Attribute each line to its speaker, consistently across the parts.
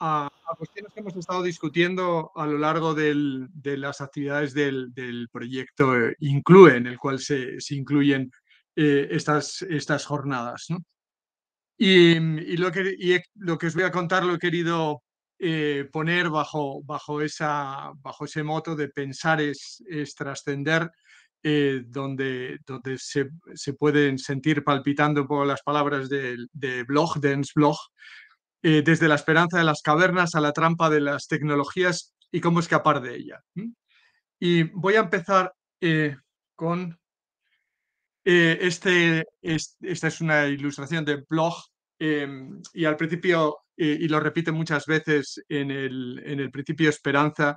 Speaker 1: a, cuestiones que hemos estado discutiendo a lo largo de las actividades del, proyecto eh, Incluye, en el cual se, incluyen eh, estas, estas jornadas. Y, lo que, lo que os voy a contar lo he querido eh, poner bajo, bajo, esa, bajo ese moto de pensar es, es trascender, donde, donde se, se, pueden sentir palpitando por las palabras de, de blog, de eh, desde la esperanza de las cavernas a la trampa de las tecnologías y cómo escapar de ella. Y voy a empezar eh, con... Eh, este, esta es una ilustración de blog em, y al principio, y lo repite muchas veces en el, principio Esperanza,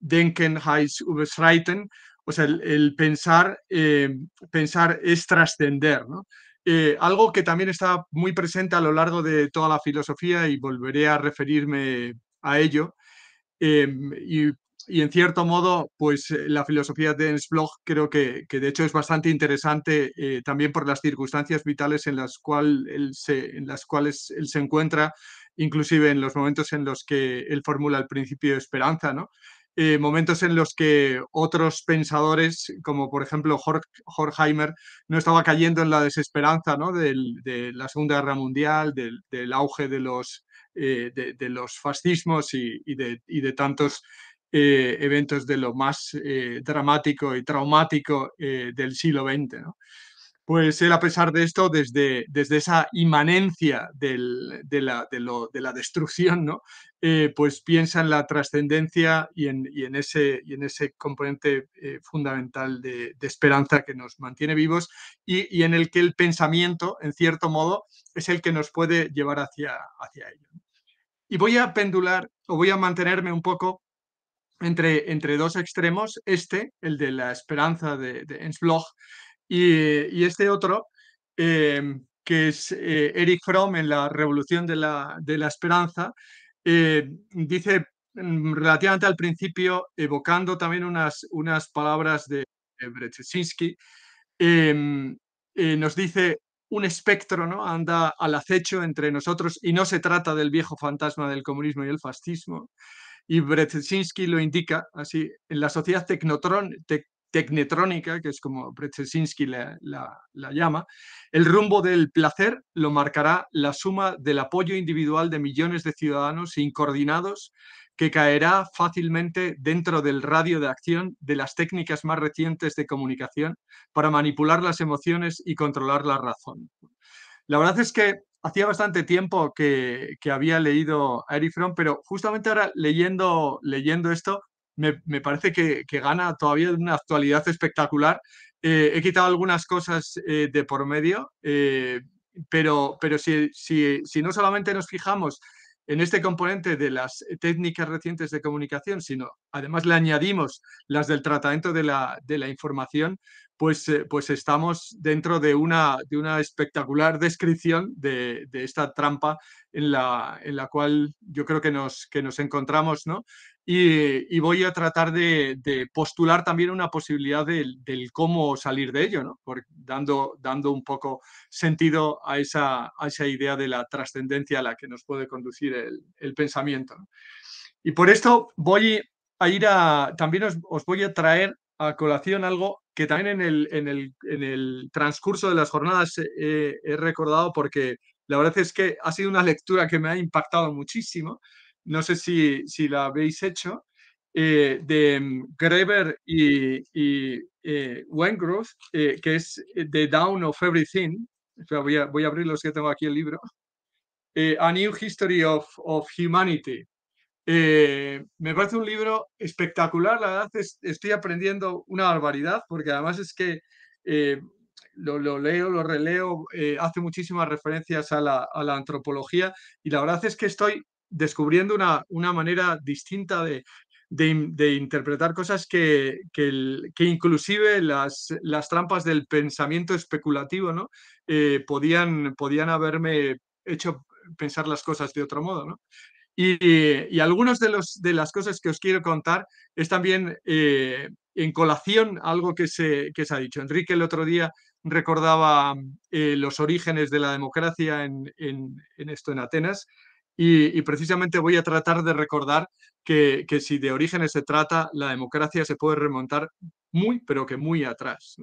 Speaker 1: Denken heißt überschreiten, o sea, el, pensar, em, pensar es trascender, ¿no? Eh, algo que también está muy presente a lo largo de toda la filosofía y volveré a referirme a ello. Em, y, en cierto modo, pues eh, la filosofía de Ernst creo que, de hecho es bastante interesante eh, también por las circunstancias vitales en las, cual en las cuales él se encuentra, inclusive en los momentos en los que él formula el principio de esperanza, ¿no? Eh, momentos en los que otros pensadores, como por ejemplo Horkheimer, no estaba cayendo en la desesperanza de la Segunda Guerra Mundial, del, auge eh, de los, fascismos y, de, tantos eh, eventos de lo más dramático y traumático del siglo XX. ¿no? Pues él, a pesar de esto, desde, desde esa inmanencia de, la, de, de, la, destrucción, ¿no? Eh, pues piensa en la trascendencia y en, ese, y en ese componente eh, fundamental de, esperanza que nos mantiene vivos y, y, en el que el pensamiento, en cierto modo, es el que nos puede llevar hacia, hacia ello. Y voy a pendular o voy a mantenerme un poco entre, entre dos extremos, este, el de la esperanza de, de y, este otro, eh, que es eh, Eric Fromm en La Revolución de la, Esperanza, eh, dice mm, relativamente al principio, evocando también unas, unas palabras de, de em, nos dice un espectro ¿no? anda al acecho entre nosotros y no se trata del viejo fantasma del comunismo y el fascismo. Y Brzezinski lo indica así, en la sociedad tecnotron, tecnetrónica, que es como Brzezinski la, llama, el rumbo del placer lo marcará la suma del apoyo individual de millones de ciudadanos incoordinados que caerá fácilmente dentro del radio de acción de las técnicas más recientes de comunicación para manipular las emociones y controlar la razón. La verdad es que hacía bastante tiempo que, había leído a Eric pero justamente ahora leyendo, leyendo esto me, parece que, gana todavía una actualidad espectacular. Eh, he quitado algunas cosas eh, de por medio, eh, pero, pero si, si no solamente nos fijamos en este componente de las técnicas recientes de comunicación, sino además le añadimos las del tratamiento de la, información, pues, pues estamos dentro de una, de una espectacular descripción de, esta trampa en la, en la cual yo creo que nos, que nos encontramos, ¿no? y, voy a tratar de, postular también una posibilidad del, cómo salir de ello, dando, dando un poco sentido a esa, a esa idea de la trascendencia a la que nos puede conducir el, pensamiento. Y por esto voy a ir a, también os, voy a traer a colación algo que también en el, transcurso de las jornadas he recordado porque la verdad es que ha sido una lectura que me ha impactado muchísimo no sé si, si la habéis hecho, eh, de mm, Greber y, y eh, Wengroth, eh, que es The Down of Everything. Voy a, voy a, abrir los que tengo aquí el libro. a New History of, Humanity. me parece un libro espectacular, la verdad es, estoy aprendiendo una barbaridad, porque además es que lo, leo, lo releo, hace muchísimas referencias a la, a la antropología y la verdad es que estoy descubriendo una, manera distinta de, interpretar cosas que, que, inclusive las, trampas del pensamiento especulativo ¿no? Eh, podían, podían haberme hecho pensar las cosas de otro modo. Y, algunas de, las cosas que os quiero contar es también eh, en colación algo que se, ha dicho. Enrique el otro día recordaba eh, los orígenes de la democracia en, esto en Atenas. Y, precisamente voy a tratar de recordar que, si de orígenes se trata, la democracia se puede remontar muy, pero que muy atrás.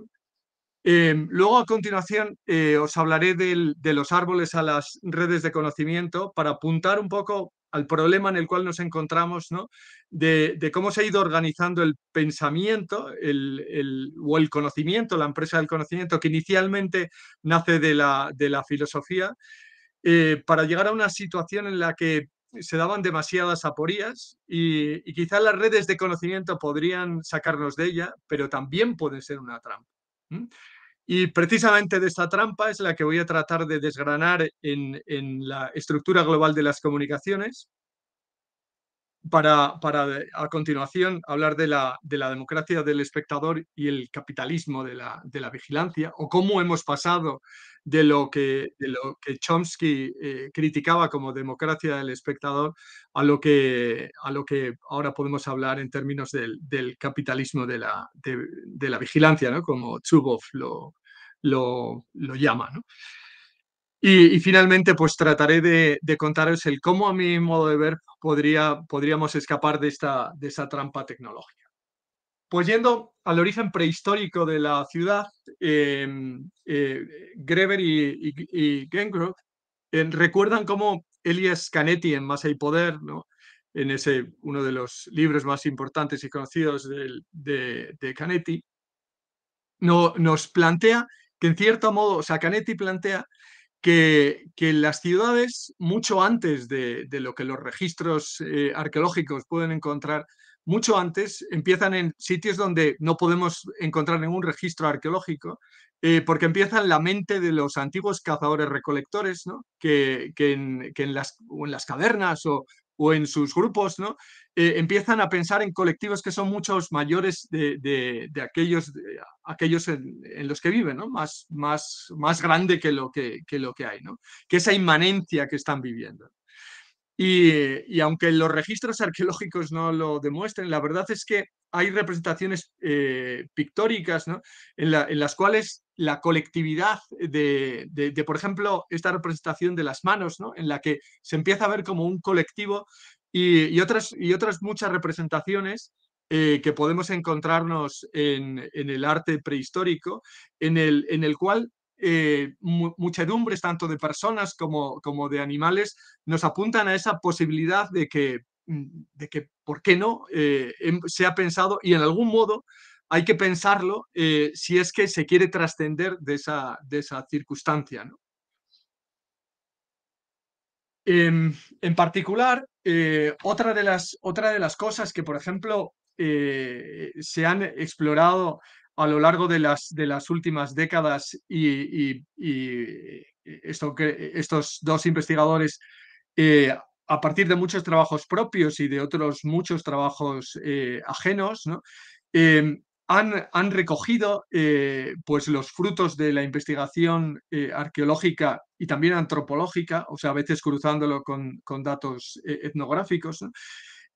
Speaker 1: Em, luego, a continuación, eh, os hablaré de los árboles a las redes de conocimiento para apuntar un poco al problema en el cual nos encontramos, de, cómo se ha ido organizando el pensamiento o el conocimiento, la empresa del conocimiento, que inicialmente nace de la, de la filosofía eh, para llegar a una situación en la que se daban demasiadas aporías y, quizás las redes de conocimiento podrían sacarnos de ella, pero también puede ser una trampa. Y precisamente de esta trampa es la que voy a tratar de desgranar en la estructura global de las comunicaciones, para, eh, a continuación hablar de la, de la, democracia del espectador y el capitalismo de la, de la vigilancia, o cómo hemos pasado de lo que, de lo que Chomsky eh, criticaba como democracia del espectador a lo, que, a lo que ahora podemos hablar en términos del, capitalismo de la, de, la vigilancia, ¿no? como Chubov lo, lo, lo llama. ¿no? Y, finalmente, pues trataré de, contaros el cómo, a mi modo de ver, podría, podríamos escapar de esta, de esa trampa tecnológica. Pues yendo al origen prehistórico de la ciudad, em, eh, Greber y, y, eh, recuerdan cómo Elias Canetti en Más hay Poder, ¿no? en ese, uno de los libros más importantes y conocidos de, de Canetti, no, nos plantea que en cierto modo, o sea, Canetti plantea que, las ciudades, mucho antes de, lo que los registros eh, arqueológicos pueden encontrar, mucho antes empiezan en sitios donde no podemos encontrar ningún registro arqueológico, eh, porque empieza en la mente de los antiguos cazadores recolectores, ¿no? que, en, las, en, las, cavernas o, o en sus grupos, ¿no? Eh, empiezan a pensar en colectivos que son muchos mayores de, aquellos, aquellos en, los que viven, Más, más, más grande que lo que, lo que hay, ¿no? Que esa inmanencia que están viviendo. Y, aunque los registros arqueológicos no lo demuestren, la verdad es que hay representaciones eh, pictóricas en, las cuales la colectividad de, por ejemplo, esta representación de las manos, en la que se empieza a ver como un colectivo y, otras, y otras muchas representaciones eh, que podemos encontrarnos en, el arte prehistórico, en el, en el cual eh, muchedumbres, tanto de personas como, como de animales, nos apuntan a esa posibilidad de que, mm, de que ¿por qué no?, eh, em, se ha pensado y en algún modo hay que pensarlo eh, si es que se quiere trascender de esa, de esa circunstancia. Em, en particular, eh, otra, de las, otra de las cosas que, por ejemplo, eh, se han explorado a lo largo de las, de las últimas décadas y, esto que, estos dos investigadores a partir de muchos trabajos propios y de otros muchos trabajos ajenos, ¿no? Em, han, recogido eh, pues los frutos de la investigación eh, arqueológica y también antropológica, o sea, a veces cruzándolo con, datos eh, etnográficos,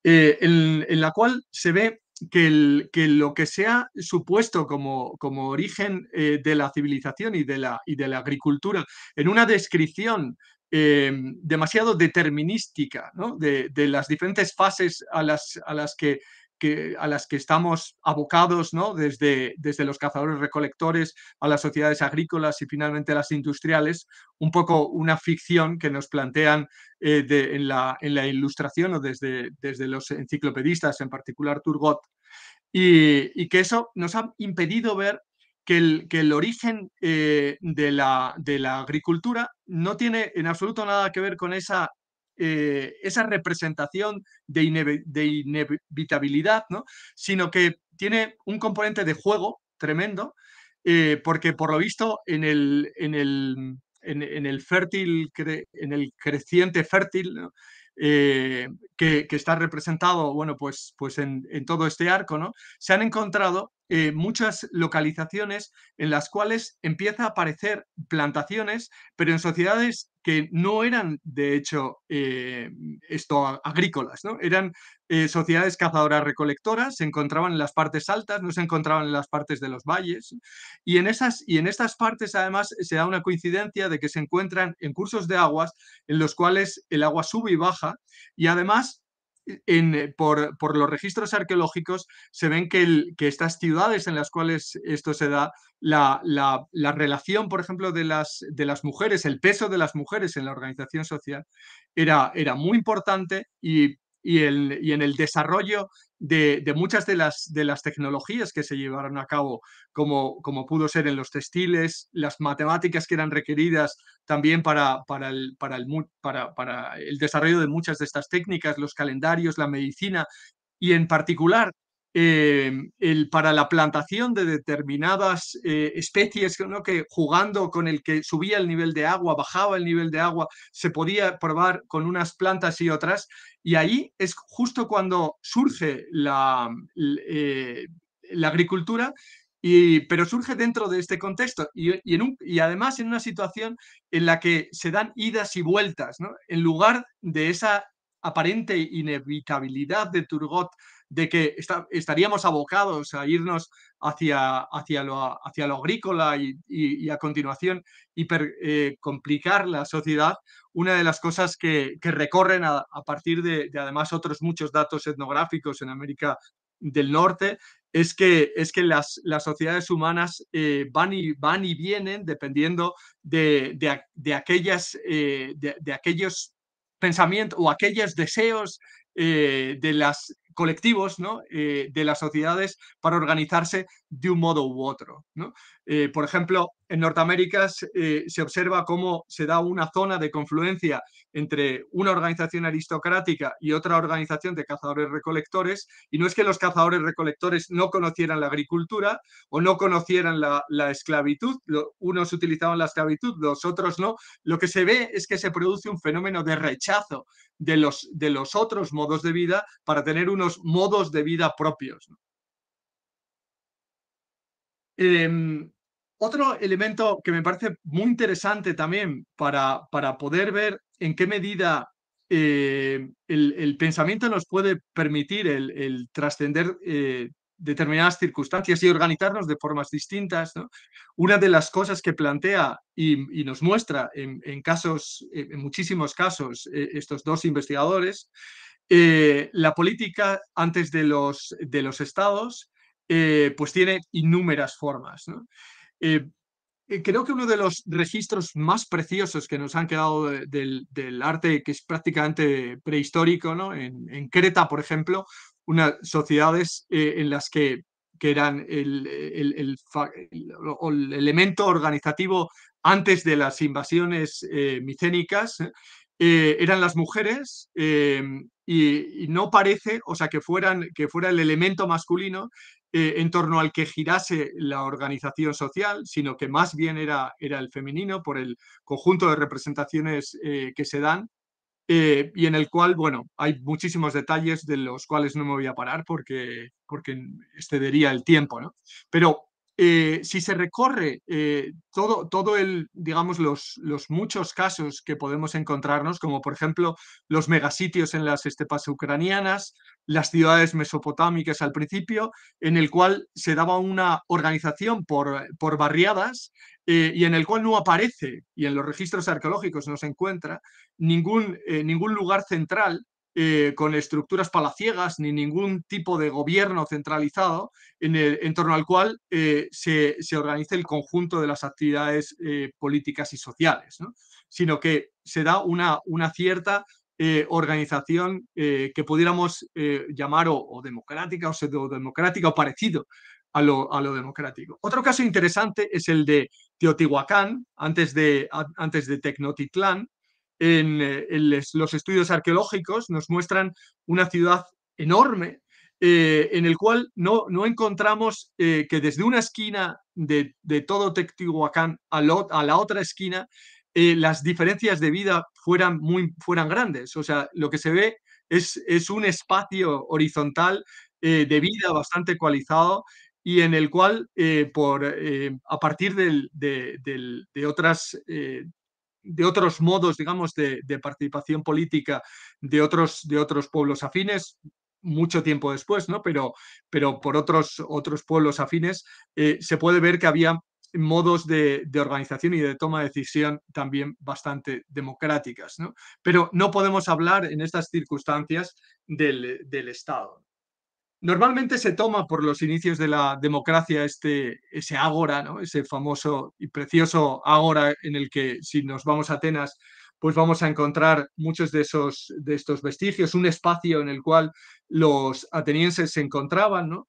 Speaker 1: en, la cual se ve que, el, lo que se ha supuesto como, como origen de la civilización y de la, y de la agricultura en una descripción demasiado determinística de, las diferentes fases a las, a las que a las que estamos abocados ¿no? desde, desde los cazadores recolectores a las sociedades agrícolas y finalmente a las industriales, un poco una ficción que nos plantean eh, en, la, ilustración o desde, desde los enciclopedistas, en particular Turgot, y, que eso nos ha impedido ver que el, que el, origen eh, de, la, de, la, agricultura no tiene en absoluto nada que ver con esa eh, esa representación de, inevitabilidad, ¿no? sino que tiene un componente de juego tremendo, eh, porque por lo visto en el, en el, fértil, en el creciente fértil, eh, que, está representado, bueno, pues, pues en, en todo este arco, ¿no? Se han encontrado eh, muchas localizaciones en las cuales empieza a aparecer plantaciones, pero en sociedades que no eran de hecho eh, esto agrícolas, ¿no? eran eh, sociedades cazadoras recolectoras, se encontraban en las partes altas, no se encontraban en las partes de los valles, y en, esas, y en estas partes además se da una coincidencia de que se encuentran en cursos de aguas en los cuales el agua sube y baja, y además eh, por, los registros arqueológicos se ven que, que, estas ciudades en las cuales esto se da, la, la, la relación, por ejemplo, de las, de las, mujeres, el peso de las mujeres en la organización social era, era muy importante y y, en el desarrollo de, muchas de las, de las tecnologías que se llevaron a cabo, como, como pudo ser en los textiles, las matemáticas que eran requeridas también para, para, el, para, el, para, para el desarrollo de muchas de estas técnicas, los calendarios, la medicina y en particular Em, el, para la plantación de determinadas eh, especies, que jugando con el que subía el nivel de agua, bajaba el nivel de agua, se podía probar con unas plantas y otras. Y ahí es justo cuando surge la, eh, la agricultura. Y, pero surge dentro de este contexto y, y, además en una situación en la que se dan idas y vueltas, en lugar de esa aparente inevitabilidad de Turgot de que estaríamos abocados a irnos hacia, hacia, lo, hacia agrícola y, a continuación hiper, eh, complicar la sociedad, una de las cosas que, recorren a, partir de, además otros muchos datos etnográficos en América del Norte es que, es que las, las sociedades humanas eh, van, y, van y vienen dependiendo de, de, aquellas, eh, de, aquellos pensamientos o aquellos deseos de las colectivos ¿no? Eh, de las sociedades para organizarse de un modo u otro. ¿no? Eh, por ejemplo, en Norteamérica eh, se observa cómo se da una zona de confluencia entre una organización aristocrática y otra organización de cazadores-recolectores, y no es que los cazadores-recolectores no conocieran la agricultura o no conocieran la, esclavitud, unos utilizaban la esclavitud, los otros no, lo que se ve es que se produce un fenómeno de rechazo de los, de los otros modos de vida para tener unos modos de vida propios. Em, otro elemento que me parece muy interesante también para, para poder ver en qué medida eh, el, pensamiento nos puede permitir el, trascender eh, determinadas circunstancias y organizarnos de formas distintas. Una de las cosas que plantea y, nos muestra en, casos, en muchísimos casos, e, estos dos investigadores, eh, la política antes de los, de los estados, pues tiene innúmeras formas. ¿no? Eh, eh, creo que uno de los registros más preciosos que nos han quedado del arte, que es prácticamente prehistórico, ¿no? en, Creta, por ejemplo, unas sociedades eh, en las que, que eran el, el, elemento organizativo antes de las invasiones micénicas, eran las mujeres y, no parece, o sea, que, fueran, que fuera el elemento masculino eh, en torno al que girase la organización social, sino que más bien era, era el femenino por el conjunto de representaciones eh, que se dan eh, y en el cual, bueno, hay muchísimos detalles de los cuales no me voy a parar porque, porque excedería el tiempo, ¿no? Pero eh, si se recorre todos eh, todo, todo el, digamos, los, muchos casos que podemos encontrarnos, como por ejemplo los megasitios en las estepas ucranianas, las ciudades mesopotámicas al principio, en el cual se daba una organización por, barriadas eh, y en el cual no aparece, y en los registros arqueológicos no se encuentra, ningún, ningún lugar central eh, con estructuras palaciegas ni ningún tipo de gobierno centralizado en, torno al cual eh, se, se, organiza el conjunto de las actividades eh, políticas y sociales, sino que se da una, cierta organización que pudiéramos llamar o, democrática o pseudo-democrática o parecido a lo, democrático. Otro caso interesante es el de Teotihuacán, antes de, antes de Tecnotitlán, en, eh, los estudios arqueológicos nos muestran una ciudad enorme eh, en el cual no, no encontramos eh, que desde una esquina de, todo Teotihuacán a, a la otra esquina las diferencias de vida fueran, muy, fueran grandes. O sea, lo que se ve es, es un espacio horizontal de vida bastante ecualizado y en el cual por, a partir de, de, otras de otros modos, digamos, de, participación política de otros, de otros pueblos afines mucho tiempo después, ¿no? Pero, pero por otros, otros pueblos afines, eh, se puede ver que había modos de, de, organización y de toma de decisión también bastante democráticas. ¿no? Pero no podemos hablar en estas circunstancias del, del Estado. Normalmente se toma por los inicios de la democracia este, ese agora, ¿no? ese famoso y precioso ágora en el que si nos vamos a Atenas, pues vamos a encontrar muchos de, esos, de estos vestigios, un espacio en el cual los atenienses se encontraban. ¿no?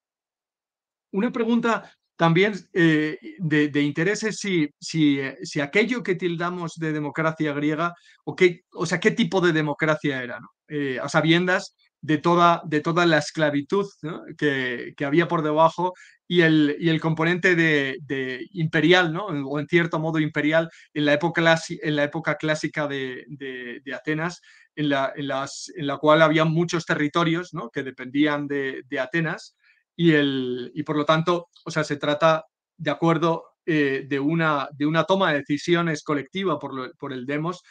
Speaker 1: Una pregunta también eh, de, de, interés es si, si, eh, si, aquello que tildamos de democracia griega, o, qué, o sea, qué tipo de democracia era, ¿no? Eh, a sabiendas de toda, de toda la esclavitud que, había por debajo y el, componente de, imperial, ¿no? o en cierto modo imperial, en la época, en la época clásica de, de, Atenas, en la, en, la cual había muchos territorios que dependían de, Atenas. Y, el, por lo tanto, o sea, se trata de acuerdo eh, de, una, de una toma de decisiones colectiva por, por el demos,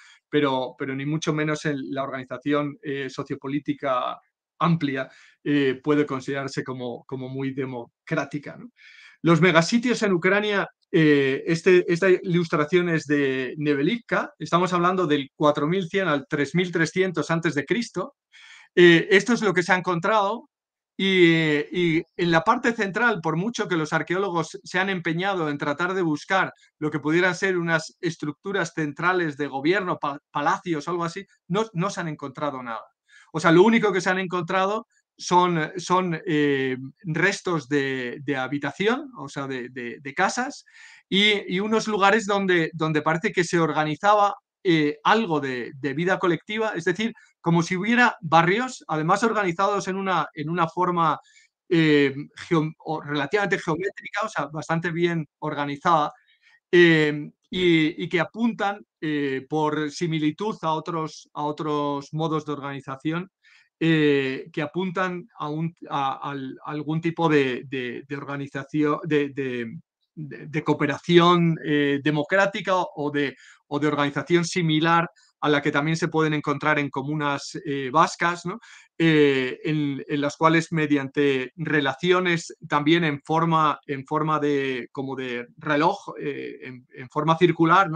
Speaker 1: pero, ni mucho menos en la organización eh, sociopolítica amplia eh, puede considerarse como, como muy democrática. Los megasitios en Ucrania, eh, este, esta ilustración es de Nevelivka. estamos hablando del 4100 al 3300 antes de Cristo. esto es lo que se ha encontrado eh, y, en la parte central, por mucho que los arqueólogos se han empeñado en tratar de buscar lo que pudieran ser unas estructuras centrales de gobierno, palacios palacios, algo así, no, se han encontrado nada. O sea, lo único que se han encontrado son, eh, son eh, restos de, habitación, o sea, de, casas, y, unos lugares donde, donde parece que se organizaba algo de vida colectiva, es decir, como si hubiera barrios, además organizados en una, en una forma eh, relativamente geométrica, o sea, bastante bien organizada, eh, y, que apuntan eh, por similitud a otros, a otros modos de organización que apuntan a, algún tipo de, organización, de, cooperación democrática o de, o de organización similar a la que también se pueden encontrar en comunas eh, vascas, eh, en, las cuales mediante relaciones también en forma, en forma de, como de reloj, eh, en, forma circular,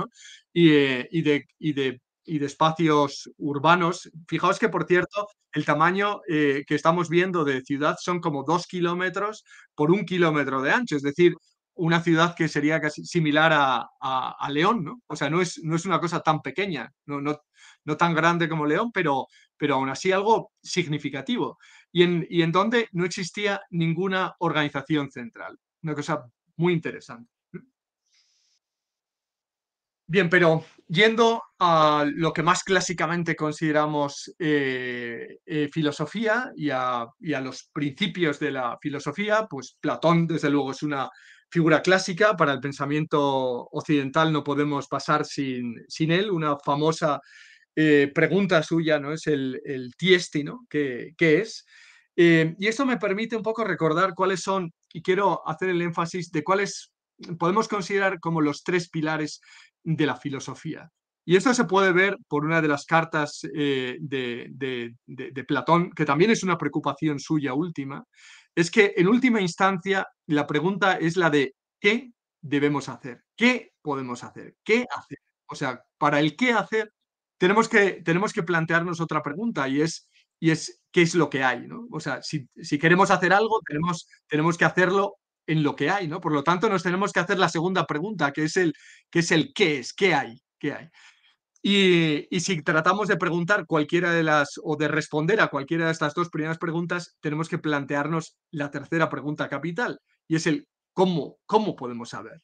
Speaker 1: y, de, de de espacios urbanos. Fijaos que, por cierto, el tamaño que estamos viendo de ciudad son como dos kilómetros por un kilómetro de ancho, es decir, una ciudad que sería casi similar a, León, ¿no? O sea, no es, no es una cosa tan pequeña, no, no, tan grande como León, pero, pero aún así algo significativo. Y en, donde no existía ninguna organización central. Una cosa muy interesante. Bien, pero yendo a lo que más clásicamente consideramos eh, eh, filosofía y a, y a, los principios de la filosofía, pues Platón, desde luego, es una figura clásica para el pensamiento occidental, no podemos pasar sin, él. Una famosa eh, pregunta suya no es el, el tiesti, ¿no? ¿Qué, es? Eh, y esto me permite un poco recordar cuáles son, y quiero hacer el énfasis de cuáles podemos considerar como los tres pilares de la filosofía. Y esto se puede ver por una de las cartas eh, de, Platón, que también es una preocupación suya última, es que en última instancia la pregunta es la de ¿qué debemos hacer? ¿Qué podemos hacer? ¿Qué hacer? O sea, para el qué hacer tenemos que, tenemos que plantearnos otra pregunta y es, y es qué es lo que hay, ¿no? O sea, si, queremos hacer algo, tenemos, tenemos que hacerlo en lo que hay, ¿no? Por lo tanto, nos tenemos que hacer la segunda pregunta, que es el, que es el qué es, qué hay, qué hay. Y, si tratamos de preguntar cualquiera de las o de responder a cualquiera de estas dos primeras preguntas, tenemos que plantearnos la tercera pregunta capital y es el cómo, cómo podemos saber,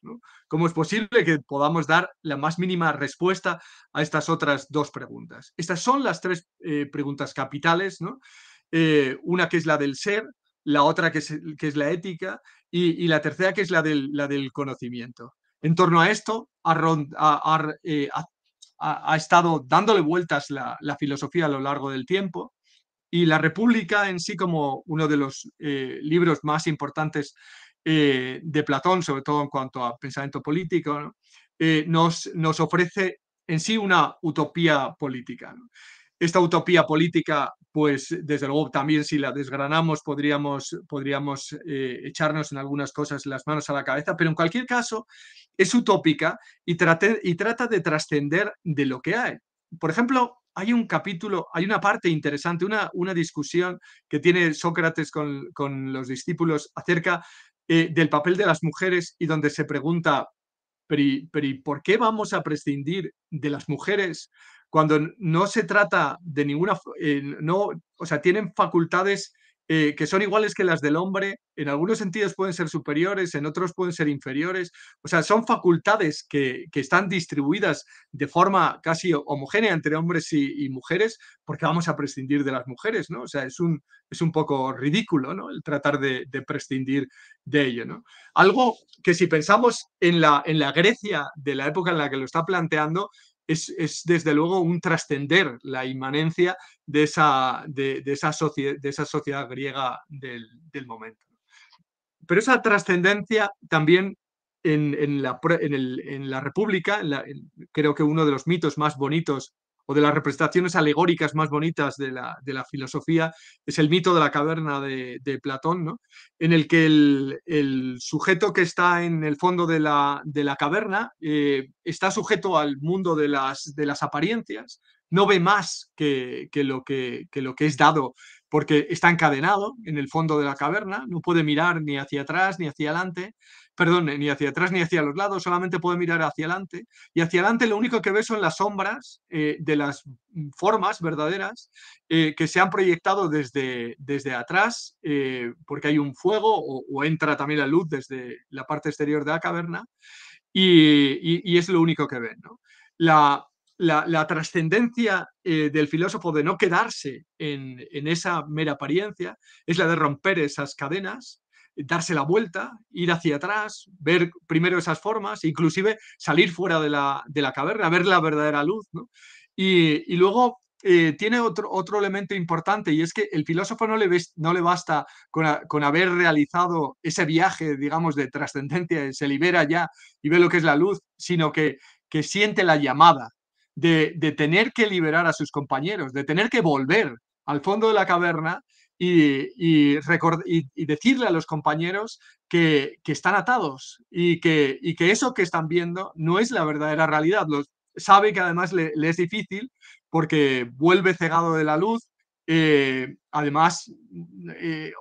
Speaker 1: ¿Cómo es posible que podamos dar la más mínima respuesta a estas otras dos preguntas? Estas son las tres eh, preguntas capitales, ¿no? Eh, una que es la del ser, la otra que es, que es la ética y, la tercera que es la del, la del conocimiento. En torno a esto, a, eh, ha, estado dándole vueltas la, filosofía a lo largo del tiempo. Y La República en sí, como uno de los eh, libros más importantes eh, de Platón, sobre todo en cuanto a pensamiento político, eh, nos, ofrece en sí una utopía política esta utopía política, pues desde luego también si la desgranamos podríamos, podríamos eh, echarnos en algunas cosas las manos a la cabeza, pero en cualquier caso es utópica y, y trata de trascender de lo que hay. Por ejemplo, hay un capítulo, hay una parte interesante, una, una discusión que tiene Sócrates con, los discípulos acerca eh, del papel de las mujeres y donde se pregunta, ¿por qué vamos a prescindir de las mujeres cuando no se trata de ninguna, eh, no, o sea, tienen facultades eh, que son iguales que las del hombre, en algunos sentidos pueden ser superiores, en otros pueden ser inferiores, o sea, son facultades que, están distribuidas de forma casi homogénea entre hombres y, mujeres, porque vamos a prescindir de las mujeres, ¿no? O sea, es un, es un poco ridículo, ¿no? El tratar de, prescindir de ello, ¿no? Algo que si pensamos en la, en la Grecia de la época en la que lo está planteando, es, desde luego un trascender la inmanencia de esa, de, esa, de esa sociedad griega del, momento. Pero esa trascendencia también en, la, República, creo que uno de los mitos más bonitos o de las representaciones alegóricas más bonitas de la, filosofía es el mito de la caverna de, de Platón, en el que el, sujeto que está en el fondo de la, caverna eh, está sujeto al mundo de las, de las apariencias, no ve más que, lo que, que, lo que es dado, porque está encadenado en el fondo de la caverna, no puede mirar ni hacia atrás ni hacia adelante, perdón, ni hacia atrás ni hacia los lados, solamente puede mirar hacia adelante. Y hacia adelante lo único que ve son las sombras eh, de las formas verdaderas eh, que se han proyectado desde, desde atrás, eh, porque hay un fuego o, entra también la luz desde la parte exterior de la caverna, y, es lo único que ven. La, la, trascendencia del filósofo de no quedarse en, en, esa mera apariencia es la de romper esas cadenas darse la vuelta, ir hacia atrás, ver primero esas formas, inclusive salir fuera de la, de la caverna, ver la verdadera luz. Y, y, luego eh, tiene otro, otro elemento importante y es que el filósofo no le, ves, no le basta con, haber realizado ese viaje, digamos, de trascendencia, se libera ya y ve lo que es la luz, sino que, que siente la llamada de, de tener que liberar a sus compañeros, de tener que volver al fondo de la caverna y, decirle a los compañeros que, están atados y que, eso que están viendo no es la verdadera realidad. Los, sabe que además le, es difícil porque vuelve cegado de la luz. Eh, además, mm, eh,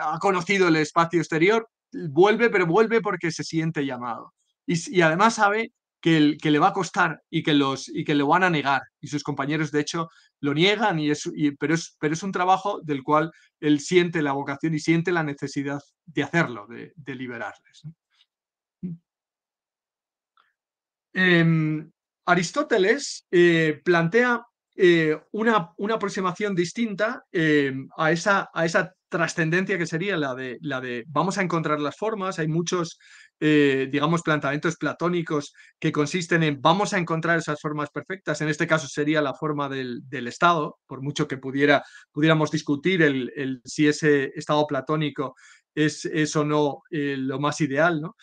Speaker 1: ha conocido el espacio exterior, vuelve, pero vuelve porque se siente llamado. Y, además sabe que, que, le va a costar y que, los, y que lo van a negar. Y sus compañeros, de hecho, lo niegan, y es, pero, es, pero es un trabajo del cual él siente la vocación y siente la necesidad de hacerlo, de, liberarles. Em, Aristóteles eh, plantea eh, una, una, aproximación distinta em, a, esa, a esa trascendencia que sería la de, la de vamos a encontrar las formas, hay muchos, eh, digamos, planteamientos platónicos que consisten en vamos a encontrar esas formas perfectas, en este caso sería la forma del, Estado, por mucho que pudiera, pudiéramos discutir el, si ese Estado platónico es, o no eh, lo más ideal, ¿no?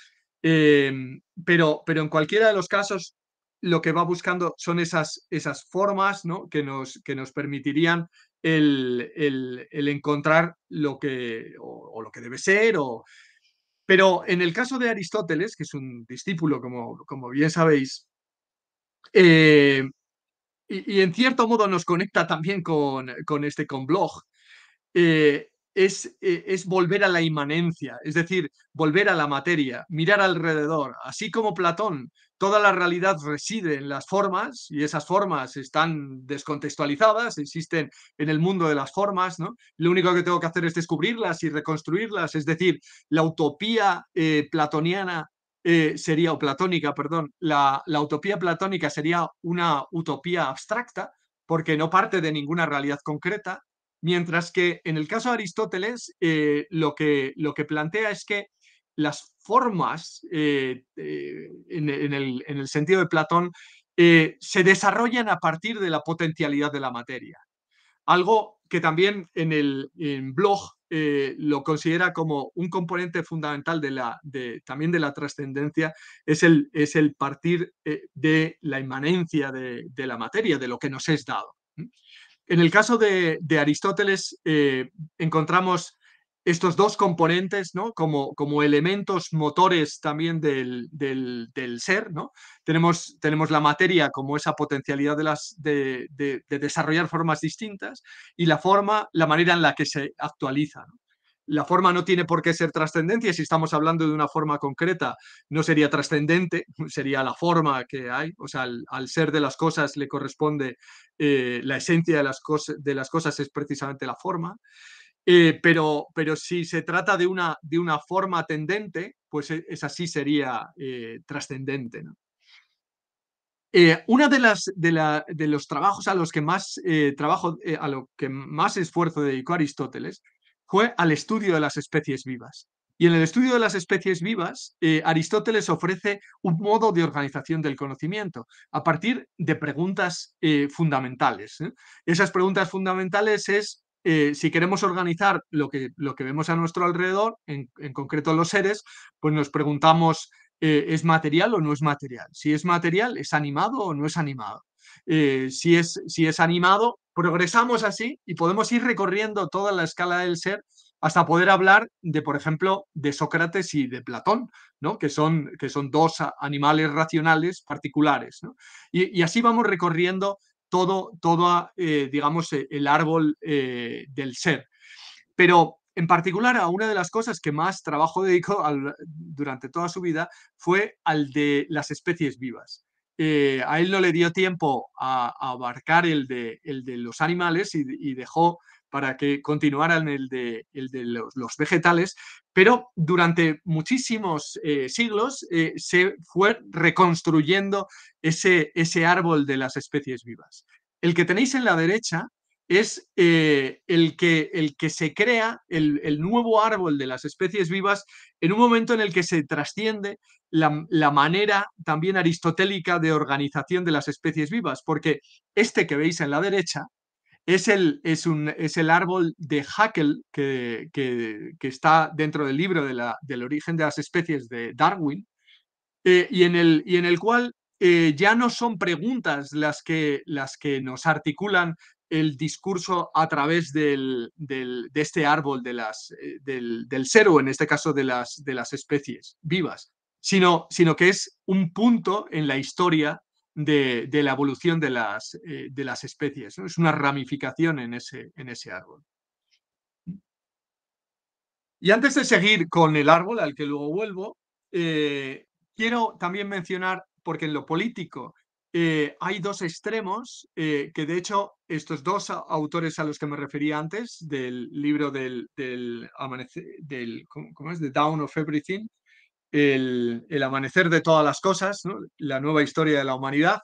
Speaker 1: Em, pero, pero en cualquiera de los casos lo que va buscando son esas, esas formas ¿no? que, nos, que nos permitirían el, el, encontrar lo que, o, lo que debe ser, o... Pero en el caso de Aristóteles, que es un discípulo, como, como bien sabéis, eh, y, en cierto modo nos conecta también con, con este con Bloch eh, es, eh, es, volver a la inmanencia, es decir, volver a la materia, mirar alrededor, así como Platón Toda la realidad reside en las formas y esas formas están descontextualizadas, existen en el mundo de las formas, ¿no? Lo único que tengo que hacer es descubrirlas y reconstruirlas, es decir, la utopía eh, platoniana eh, sería, o platónica, perdón, la, utopía platónica sería una utopía abstracta porque no parte de ninguna realidad concreta, mientras que en el caso de Aristóteles eh, lo, que, lo que plantea es que las formas, eh, eh, en, el, sentido de Platón, eh, se desarrollan a partir de la potencialidad de la materia. Algo que también en el blog lo considera como un componente fundamental de la, también de la trascendencia, es el, es el partir de la inmanencia de, la materia, de lo que nos es dado. En el caso de, Aristóteles, encontramos estos dos componentes ¿no? como, como elementos motores también del, del, ser. ¿no? Tenemos, tenemos la materia como esa potencialidad de, las, de, desarrollar formas distintas y la forma, la manera en la que se actualiza. La forma no tiene por qué ser trascendencia. si estamos hablando de una forma concreta, no sería trascendente, sería la forma que hay, o sea, al, ser de las cosas le corresponde, eh, la esencia de las, de las cosas es precisamente la forma. Eh, pero, pero si se trata de una, de una forma tendente, pues e, esa sí sería eh, trascendente. uno eh, de, las, de, los trabajos a los que más, trabajo, a lo que más esfuerzo dedicó Aristóteles fue al estudio de las especies vivas. Y en el estudio de las especies vivas, Aristóteles ofrece un modo de organización del conocimiento a partir de preguntas fundamentales. Esas preguntas fundamentales es eh, si queremos organizar lo que, lo que vemos a nuestro alrededor, en, concreto los seres, pues nos preguntamos, eh, ¿es material o no es material? Si es material, ¿es animado o no es animado? Eh, si, es, si es animado, progresamos así y podemos ir recorriendo toda la escala del ser hasta poder hablar de, por ejemplo, de Sócrates y de Platón, que, son, que son dos animales racionales particulares. y, así vamos recorriendo todo, eh, digamos, eh, el árbol eh, del ser. Pero en particular, a una de las cosas que más trabajo dedicó durante toda su vida fue al de las especies vivas. a él no le dio tiempo a, abarcar el de, los animales y, dejó para que continuaran el de, los, vegetales, pero durante muchísimos eh, siglos eh, se fue reconstruyendo ese, ese árbol de las especies vivas. El que tenéis en la derecha es eh, el, que, el, que, se crea el, nuevo árbol de las especies vivas en un momento en el que se trasciende la, la, manera también aristotélica de organización de las especies vivas, porque este que veis en la derecha, es el, es un, es el árbol de Haeckel que, que, está dentro del libro de la, del origen de las especies de Darwin eh, y, en el, y en el cual eh, ya no son preguntas las que, las que nos articulan el discurso a través del, de este árbol de las, eh, del, del, ser en este caso de las, de las especies vivas, sino, sino que es un punto en la historia de, la evolución de las, eh, de las especies. Es una ramificación en ese, en ese árbol. Y antes de seguir con el árbol, al que luego vuelvo, eh, quiero también mencionar, porque en lo político eh, hay dos extremos, que de hecho estos dos autores a los que me refería antes, del libro del, del, amanecer, del es? The Down of Everything, el, amanecer de todas las cosas, la nueva historia de la humanidad,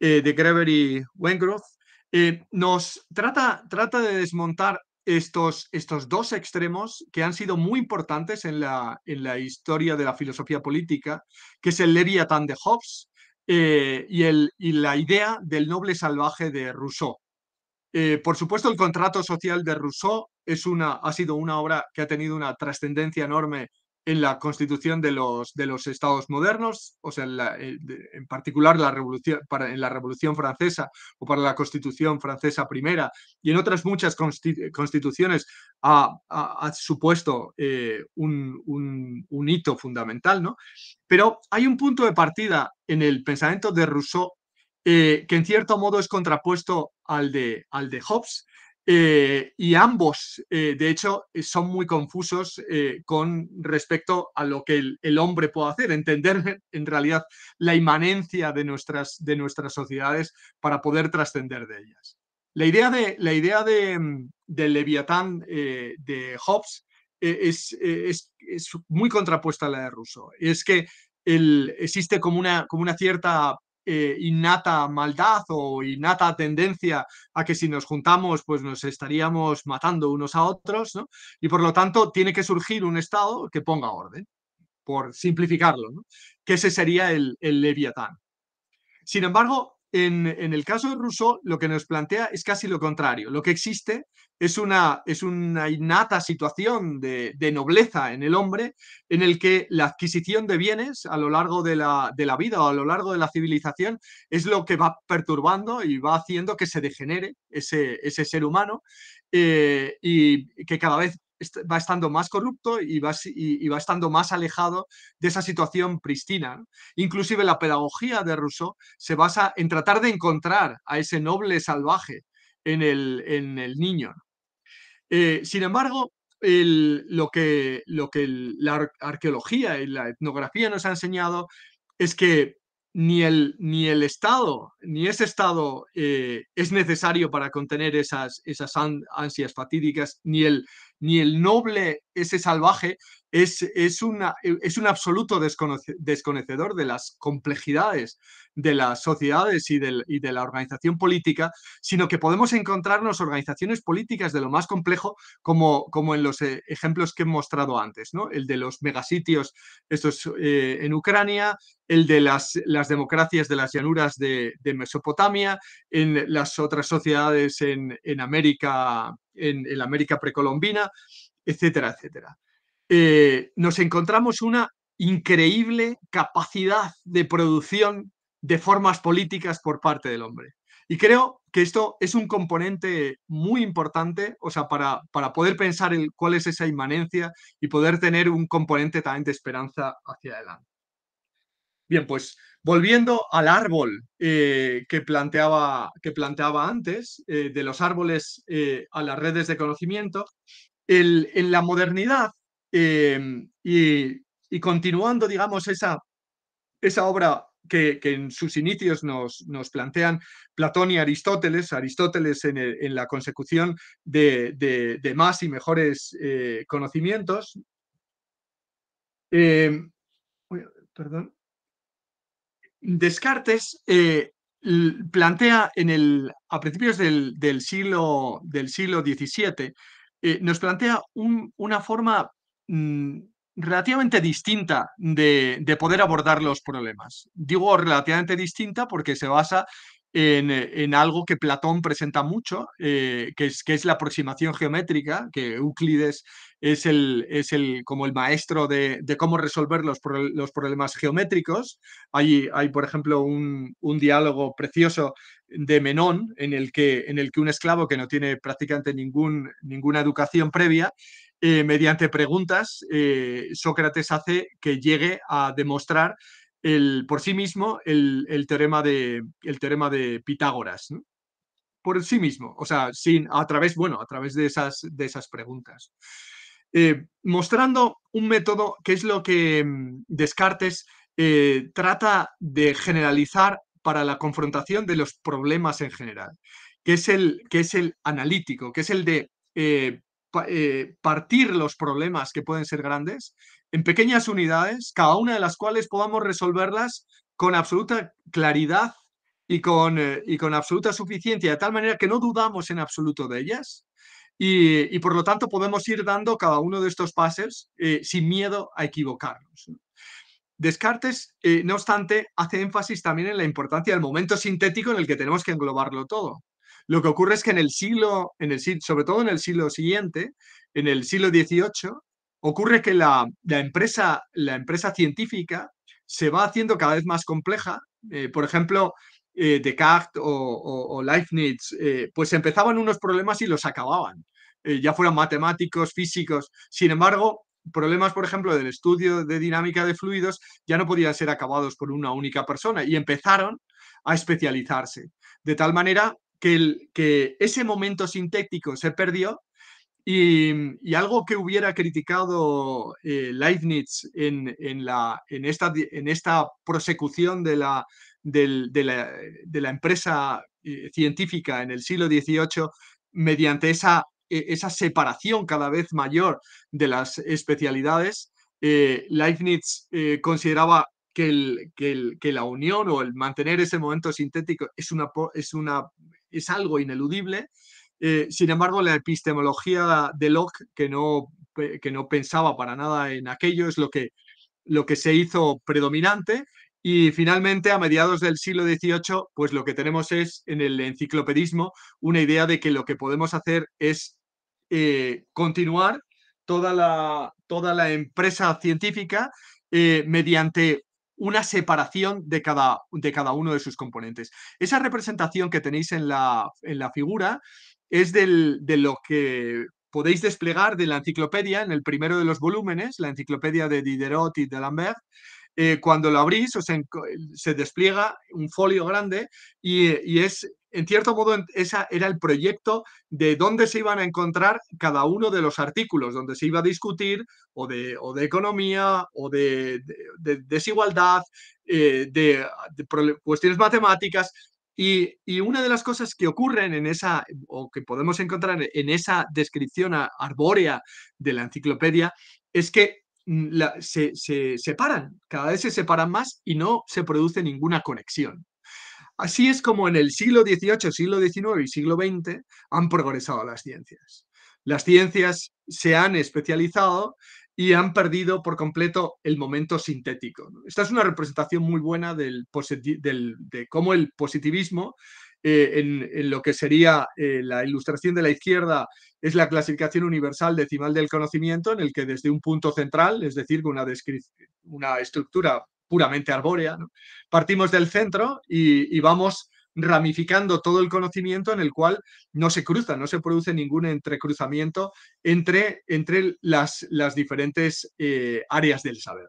Speaker 1: eh, de Gregory Wengroth, eh, nos trata, trata de desmontar estos, estos dos extremos que han sido muy importantes en la, en la historia de la filosofía política, que es el Leviatán de Hobbes eh, y, el, la idea del noble salvaje de Rousseau. por supuesto, el contrato social de Rousseau es una, ha sido una obra que ha tenido una trascendencia enorme en la constitución de los, de los estados modernos, o sea, en, particular la revolución, en la Revolución Francesa o para la Constitución Francesa primera y en otras muchas constituciones ha, supuesto eh, un, hito fundamental, ¿no? Pero hay un punto de partida en el pensamiento de Rousseau eh, que en cierto modo es contrapuesto al de, al de Hobbes, eh, y ambos, eh, de hecho, eh, son muy confusos con respecto a lo que el, hombre puede hacer, entender en realidad la inmanencia de nuestras, de nuestras sociedades para poder trascender de ellas. La idea, de, la idea de, mm, del Leviatán de Hobbes es, es, es, muy contrapuesta a la de Rousseau. Es que el, existe como una, como una cierta eh, innata maldad o innata tendencia a que si nos juntamos pues nos estaríamos matando unos a otros, Y por lo tanto tiene que surgir un Estado que ponga orden, por simplificarlo, Que ese sería el, leviatán. Sin embargo, en, el caso de Rousseau, lo que nos plantea es casi lo contrario. Lo que existe es una, es una innata situación de, nobleza en el hombre en el que la adquisición de bienes a lo largo de la, vida o a lo largo de la civilización es lo que va perturbando y va haciendo que se degenere ese, ser humano eh, y que cada vez va estando más corrupto y va, y, va, estando más alejado de esa situación pristina. Inclusive la pedagogía de Rousseau se basa en tratar de encontrar a ese noble salvaje en el, en el niño. Eh, sin embargo, lo que, la arqueología y la etnografía nos ha enseñado es que ni el, ni el Estado, ni ese Estado eh, es necesario para contener esas, esas ansias fatídicas, ni el, ni el noble, ese salvaje, es, un absoluto desconocedor de las complejidades de las sociedades y de, la organización política, sino que podemos encontrarnos organizaciones políticas de lo más complejo, como, en los eh, ejemplos que he mostrado antes, el de los megasitios estos, eh, en Ucrania, el de las, democracias de las llanuras de, Mesopotamia, en las otras sociedades en, en América, en América precolombina, etcétera, etcétera. Eh, nos encontramos una increíble capacidad de producción de formas políticas por parte del hombre. Y creo que esto es un componente muy importante, o sea, para, para poder pensar el, cuál es esa inmanencia y poder tener un componente también de esperanza hacia adelante. Bien, pues volviendo al árbol eh, que, planteaba, que planteaba antes, eh, de los árboles a las redes de conocimiento, en la modernidad Em, y, continuando, digamos, esa, esa obra que, en sus inicios nos, nos, plantean Platón y Aristóteles, Aristóteles en, la consecución de, más y mejores eh, conocimientos. Em, perdón. Descartes eh, plantea en el, a principios del, del siglo, del siglo XVII, eh, nos plantea una forma Mm, relativamente distinta de, poder abordar los problemas. Digo relativamente distinta porque se basa en, algo que Platón presenta mucho, eh, que, es, que es la aproximación geométrica, que Euclides es, el, es el, como el maestro de, cómo resolver los, los, problemas geométricos. Hay, hay por ejemplo, un, diálogo precioso de Menón en el, que, en el que un esclavo que no tiene prácticamente ningún, ninguna educación previa eh, mediante preguntas, eh, Sócrates hace que llegue a demostrar el, por sí mismo el, teorema, de, el teorema de Pitágoras. Por sí mismo, o sea, sin, a través, bueno, a través de esas, de esas preguntas. Eh, mostrando un método que es lo que mm, Descartes trata de generalizar para la confrontación de los problemas en general, que es el, es el analítico, que es el de eh, partir los problemas que pueden ser grandes en pequeñas unidades, cada una de las cuales podamos resolverlas con absoluta claridad y con, eh, con absoluta suficiencia, de tal manera que no dudamos en absoluto de ellas. Y, por lo tanto podemos ir dando cada uno de estos pases eh, sin miedo a equivocarnos. Descartes, no obstante, hace énfasis también en la importancia del momento sintético en el que tenemos que englobarlo todo. Lo que ocurre es que en el siglo, en el, sobre todo en el siglo siguiente, en el siglo XVIII, ocurre que la, empresa, la empresa científica se va haciendo cada vez más compleja. Eh, por ejemplo, eh, Descartes o, Leibniz, eh, pues empezaban unos problemas y los acababan, ya fueran matemáticos, físicos. Sin embargo, problemas, por ejemplo, del estudio de dinámica de fluidos ya no podían ser acabados por una única persona y empezaron a especializarse. De tal manera que, ese momento sintético se perdió y, algo que hubiera criticado eh, Leibniz en, la, en, esta, en prosecución de la, empresa eh, científica en el siglo XVIII mediante e, esa, separación cada vez mayor de las especialidades, eh, Leibniz consideraba que, la unión o el mantener ese momento sintético es una es algo ineludible. Eh, sin embargo, la epistemología de Locke, que no, que no pensaba para nada en aquello, es lo que, lo que se hizo predominante. Y finalmente, a mediados del siglo XVIII, pues lo que tenemos es en el enciclopedismo una idea de que lo que podemos hacer es eh, continuar toda la, toda la empresa científica eh, mediante una separación de cada, de cada uno de sus componentes. Esa representación que tenéis en la, figura es de lo que podéis desplegar de la enciclopedia en el primero de los volúmenes, la enciclopedia de Diderot y de Lambert. Eh, cuando lo abrís, se despliega un folio grande y es en cierto modo, ese era el proyecto de dónde se iban a encontrar cada uno de los artículos, donde se iba a discutir o de, de economía o de, desigualdad, eh, de, cuestiones matemáticas. Y, una de las cosas que ocurren en esa, o que podemos encontrar en esa descripción arbórea de la enciclopedia, es que mm, se separan, cada vez se separan más y no se produce ninguna conexión. Así es como en el siglo XVIII, siglo XIX y siglo XX han progresado las ciencias. Las ciencias se han especializado y han perdido por completo el momento sintético. Esta es una representación muy buena de cómo el positivismo eh, en, lo que sería eh, la ilustración de la izquierda es la clasificación universal decimal del conocimiento, en el que desde un punto central, es decir, una, una estructura puramente arbórea. Partimos del centro y, vamos ramificando todo el conocimiento en el cual no se cruza, no se produce ningún entrecruzamiento entre, entre las, diferentes eh, áreas del saber.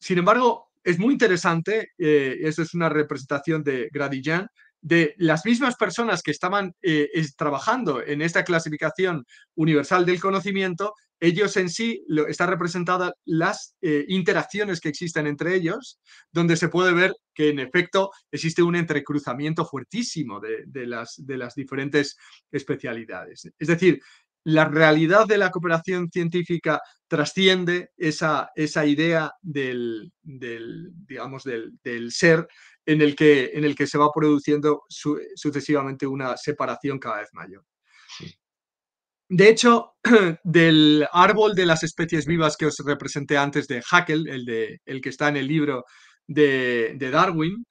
Speaker 1: Sin embargo, es muy interesante, eh, es una representación de Jan, de las mismas personas que estaban eh, trabajando en esta clasificación universal del conocimiento ellos en sí están está las eh, interacciones que existen entre ellos, donde se puede ver que en efecto existe un entrecruzamiento fuertísimo de, las, de las diferentes especialidades. Es decir, la realidad de la cooperación científica trasciende esa, esa idea del, digamos, del, ser en el, que, en el que se va produciendo sucesivamente una separación cada vez mayor. De hecho, del árbol de las especies vivas que os representé antes de Haeckel, el, de, el que está en el libro de, Darwin,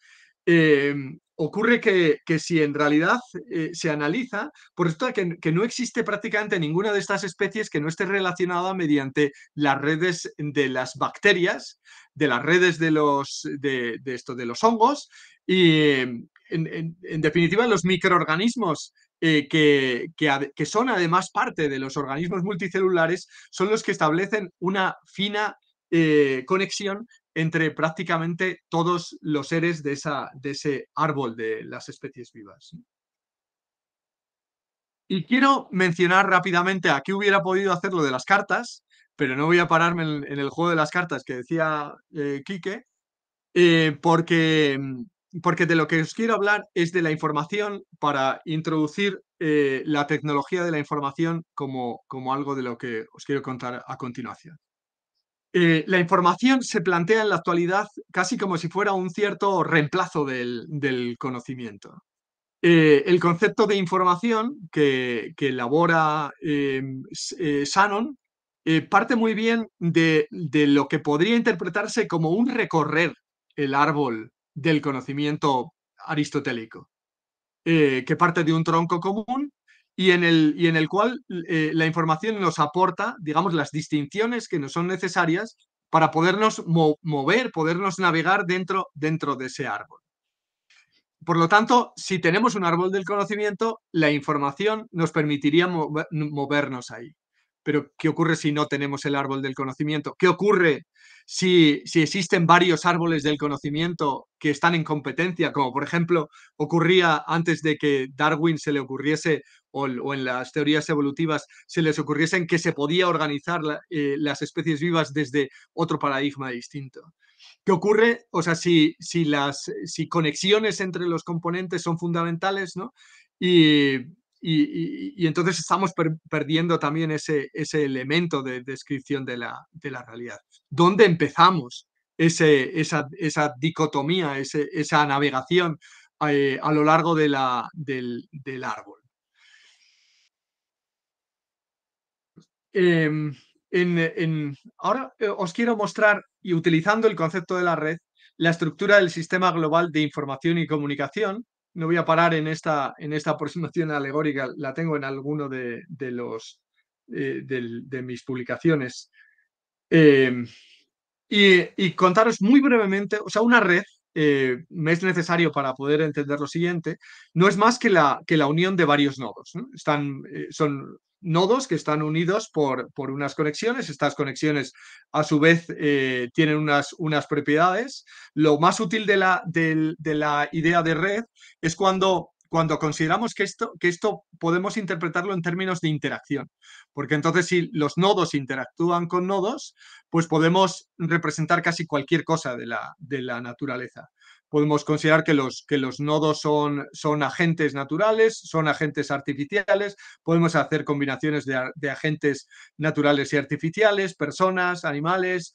Speaker 1: eh, ocurre que, si en realidad eh, se analiza, por esto que, que, no existe prácticamente ninguna de estas especies que no esté relacionada mediante las redes de las bacterias, de las redes de los, de, esto, de los hongos y, eh, en, en definitiva, los microorganismos eh, que, son además parte de los organismos multicelulares, son los que establecen una fina eh, conexión entre prácticamente todos los seres de, esa, de ese árbol de las especies vivas. Y quiero mencionar rápidamente, aquí hubiera podido hacerlo de las cartas, pero no voy a pararme en, el juego de las cartas que decía eh, Quique, porque mm, porque de lo que os quiero hablar es de la información para introducir eh, la tecnología de la información como, como algo de lo que os quiero contar a continuación. Eh, la información se plantea en la actualidad casi como si fuera un cierto reemplazo del, conocimiento. Eh, el concepto de información que, elabora Shannon parte muy bien de, de, lo que podría interpretarse como un recorrer el árbol del conocimiento aristotélico, eh, que parte de un tronco común y en el, y en el cual eh, la información nos aporta, digamos, las distinciones que nos son necesarias para podernos mover, podernos navegar dentro, dentro de ese árbol. Por lo tanto, si tenemos un árbol del conocimiento, la información nos permitiría movernos ahí pero ¿qué ocurre si no tenemos el árbol del conocimiento? ¿Qué ocurre si, existen varios árboles del conocimiento que están en competencia, como por ejemplo ocurría antes de que Darwin se le ocurriese, o, en las teorías evolutivas se les ocurriesen que se podía organizar eh, las especies vivas desde otro paradigma distinto? ¿Qué ocurre? O sea, si, si las si conexiones entre los componentes son fundamentales, ¿no? Y, y, entonces estamos perdiendo también ese, elemento de descripción de la, realidad. ¿Dónde empezamos esa, dicotomía, esa navegación eh, a lo largo de del, árbol? Em, en, ahora eh, os quiero mostrar, y utilizando el concepto de la red, la estructura del sistema global de información y comunicación, no voy a parar en esta, en esta aproximación alegórica, la tengo en alguno de, los, eh, de, mis publicaciones. Em, y, contaros muy brevemente, o sea, una red eh, me es necesario para poder entender lo siguiente, no es más que la, que la unión de varios nodos. Están, eh, son nodos que están unidos por, unas conexiones. Estas conexiones, a su vez, eh, tienen unas, unas propiedades. Lo más útil de la, idea de red es cuando cuando consideramos que esto, que esto podemos interpretarlo en términos de interacción, porque entonces si los nodos interactúan con nodos, pues podemos representar casi cualquier cosa de la naturaleza podemos considerar que los, que los nodos son, son agentes naturales, son agentes artificiales, podemos hacer combinaciones de, de agentes naturales y artificiales, personas, animales,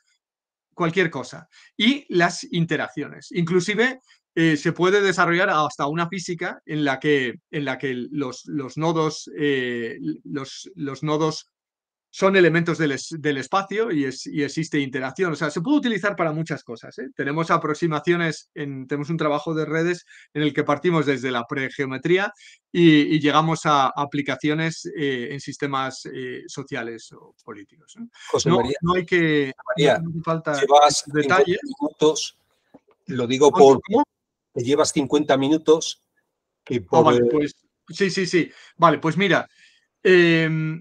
Speaker 1: cualquier cosa. Y las interacciones. Inclusive eh, se puede desarrollar hasta una física en la que, en la que los, los, nodos, eh, los, los nodos son elementos del, espacio y, existe interacción. O sea, se puede utilizar para muchas cosas. ¿eh? Tenemos aproximaciones, tenemos un trabajo de redes en el que partimos desde la pregeometría y, y llegamos a aplicaciones eh, en sistemas eh, sociales o políticos. José no, María, no, hay que... no falta detalles.
Speaker 2: minutos, lo digo por... llevas 50 minutos y ah,
Speaker 1: pues, sí, sí, sí. Vale, pues mira... Eh,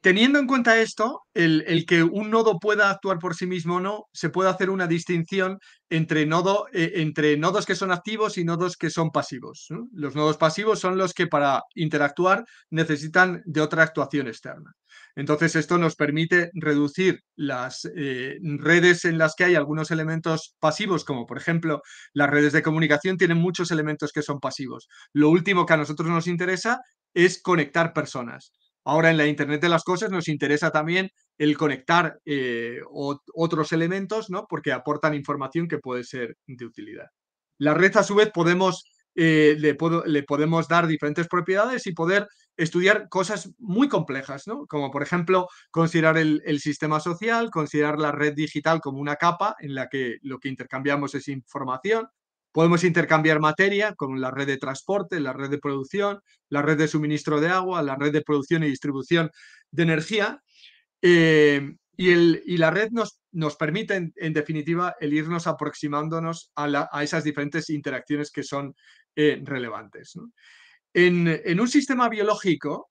Speaker 1: teniendo en cuenta esto, el, que un nodo pueda actuar por sí mismo o no, se puede hacer una distinción entre, nodo, eh, entre nodos que son activos y nodos que son pasivos. Los nodos pasivos son los que para interactuar necesitan de otra actuación externa. Entonces, esto nos permite reducir las eh, redes en las que hay algunos elementos pasivos, como por ejemplo las redes de comunicación tienen muchos elementos que son pasivos. Lo último que a nosotros nos interesa es conectar personas. Ahora en la Internet de las Cosas nos interesa también el conectar eh, otros elementos, ¿no? Porque aportan información que puede ser de utilidad. La red, a su vez, podemos, eh, le, podemos dar diferentes propiedades y poder estudiar cosas muy complejas, Como, por ejemplo, considerar el, sistema social, considerar la red digital como una capa en la que lo que intercambiamos es información, Podemos intercambiar materia con la red de transporte, la red de producción, la red de suministro de agua, la red de producción y distribución de energía. Eh, y, la red nos, nos permite, en, definitiva, el irnos aproximándonos a, esas diferentes interacciones que son eh, relevantes. En, un sistema biológico,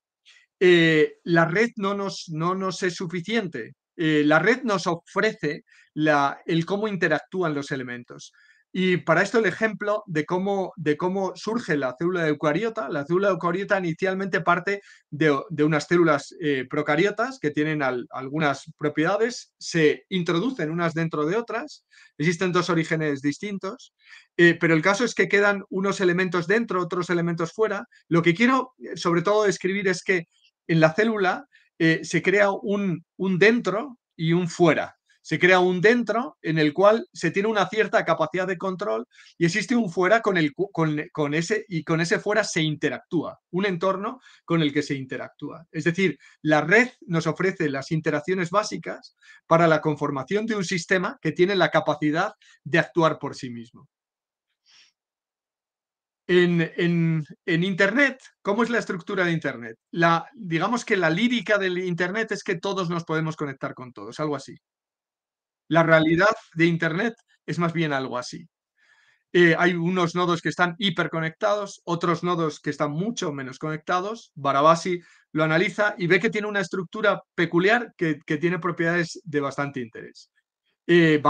Speaker 1: eh, la red no nos, no nos es suficiente. la red nos ofrece el cómo interactúan los elementos. Y para esto el ejemplo de cómo, de cómo surge la célula eucariota. La célula eucariota inicialmente parte de, unas células eh, procariotas que tienen algunas propiedades, se introducen unas dentro de otras, existen dos orígenes distintos, eh, pero el caso es que quedan unos elementos dentro, otros elementos fuera. Lo que quiero eh, sobre todo describir es que en la célula se crea un, un dentro y un fuera. Se crea un dentro en el cual se tiene una cierta capacidad de control y existe un fuera con el con, ese y con ese fuera se interactúa, un entorno con el que se interactúa. Es decir, la red nos ofrece las interacciones básicas para la conformación de un sistema que tiene la capacidad de actuar por sí mismo. En, en, Internet, ¿cómo es la estructura de Internet? La, digamos que la lírica del Internet es que todos nos podemos conectar con todos, algo así. La realidad de Internet es más bien algo así. Eh, hay unos nodos que están hiperconectados, otros nodos que están mucho menos conectados. Barabasi lo analiza y ve que tiene una estructura peculiar que, tiene propiedades de bastante interés. Eh,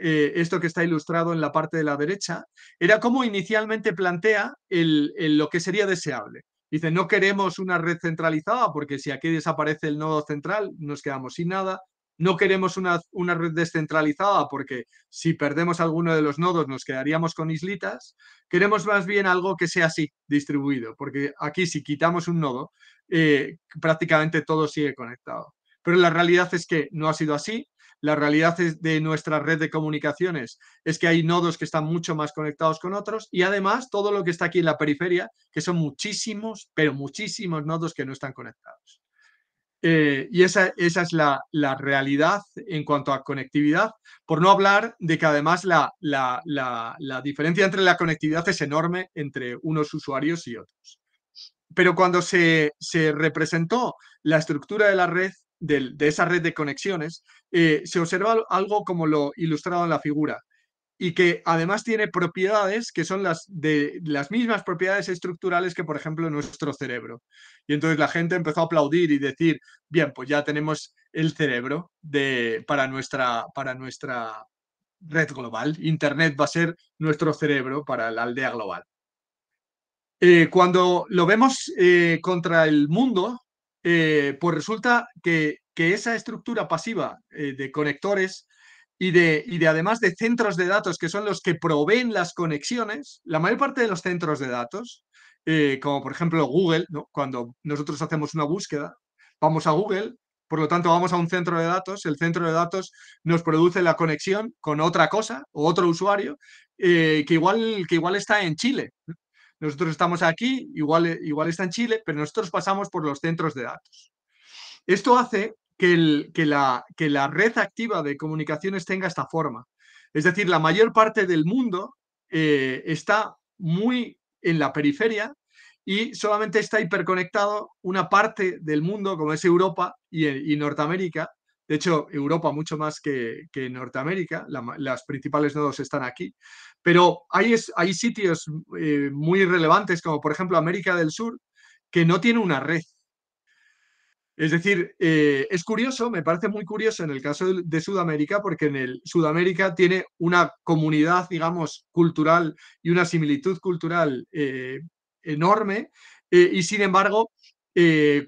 Speaker 1: eh, esto que está ilustrado en la parte de la derecha, era como inicialmente plantea lo que sería deseable. Dice, no queremos una red centralizada porque si aquí desaparece el nodo central nos quedamos sin nada. No queremos una, red descentralizada porque si perdemos alguno de los nodos nos quedaríamos con islitas. Queremos más bien algo que sea así, distribuido, porque aquí si quitamos un nodo, eh, prácticamente todo sigue conectado. Pero la realidad es que no ha sido así. La realidad de nuestra red de comunicaciones es que hay nodos que están mucho más conectados con otros y además todo lo que está aquí en la periferia, que son muchísimos, pero muchísimos nodos que no están conectados. Eh, y esa, es la, realidad en cuanto a conectividad, por no hablar de que además la, diferencia entre la conectividad es enorme entre unos usuarios y otros. Pero cuando se, representó la estructura de la red, de, esa red de conexiones, eh, se observa algo como lo ilustrado en la figura y que además tiene propiedades que son las de las mismas propiedades estructurales que, por ejemplo, nuestro cerebro. Y entonces la gente empezó a aplaudir y decir, bien, pues ya tenemos el cerebro de, para, nuestra, para nuestra red global. Internet va a ser nuestro cerebro para la aldea global. Eh, cuando lo vemos eh, contra el mundo, eh, pues resulta que, que, esa estructura pasiva de conectores y de, y de además de centros de datos que son los que proveen las conexiones, la mayor parte de los centros de datos, eh, como por ejemplo Google, cuando nosotros hacemos una búsqueda, vamos a Google, por lo tanto vamos a un centro de datos, el centro de datos nos produce la conexión con otra cosa o otro usuario eh, que, igual, que igual está en Chile. Nosotros estamos aquí, igual, igual está en Chile, pero nosotros pasamos por los centros de datos. Esto hace que, la, red activa de comunicaciones tenga esta forma. Es decir, la mayor parte del mundo eh, está muy en la periferia y solamente está hiperconectado una parte del mundo como es Europa y, Norteamérica. De hecho, Europa mucho más que, Norteamérica, las principales nodos están aquí. Pero hay, sitios eh, muy relevantes como por ejemplo América del Sur que no tiene una red es decir, eh, es curioso, me parece muy curioso en el caso de, Sudamérica, porque en el Sudamérica tiene una comunidad, digamos, cultural y una similitud cultural eh, enorme, eh, y sin embargo,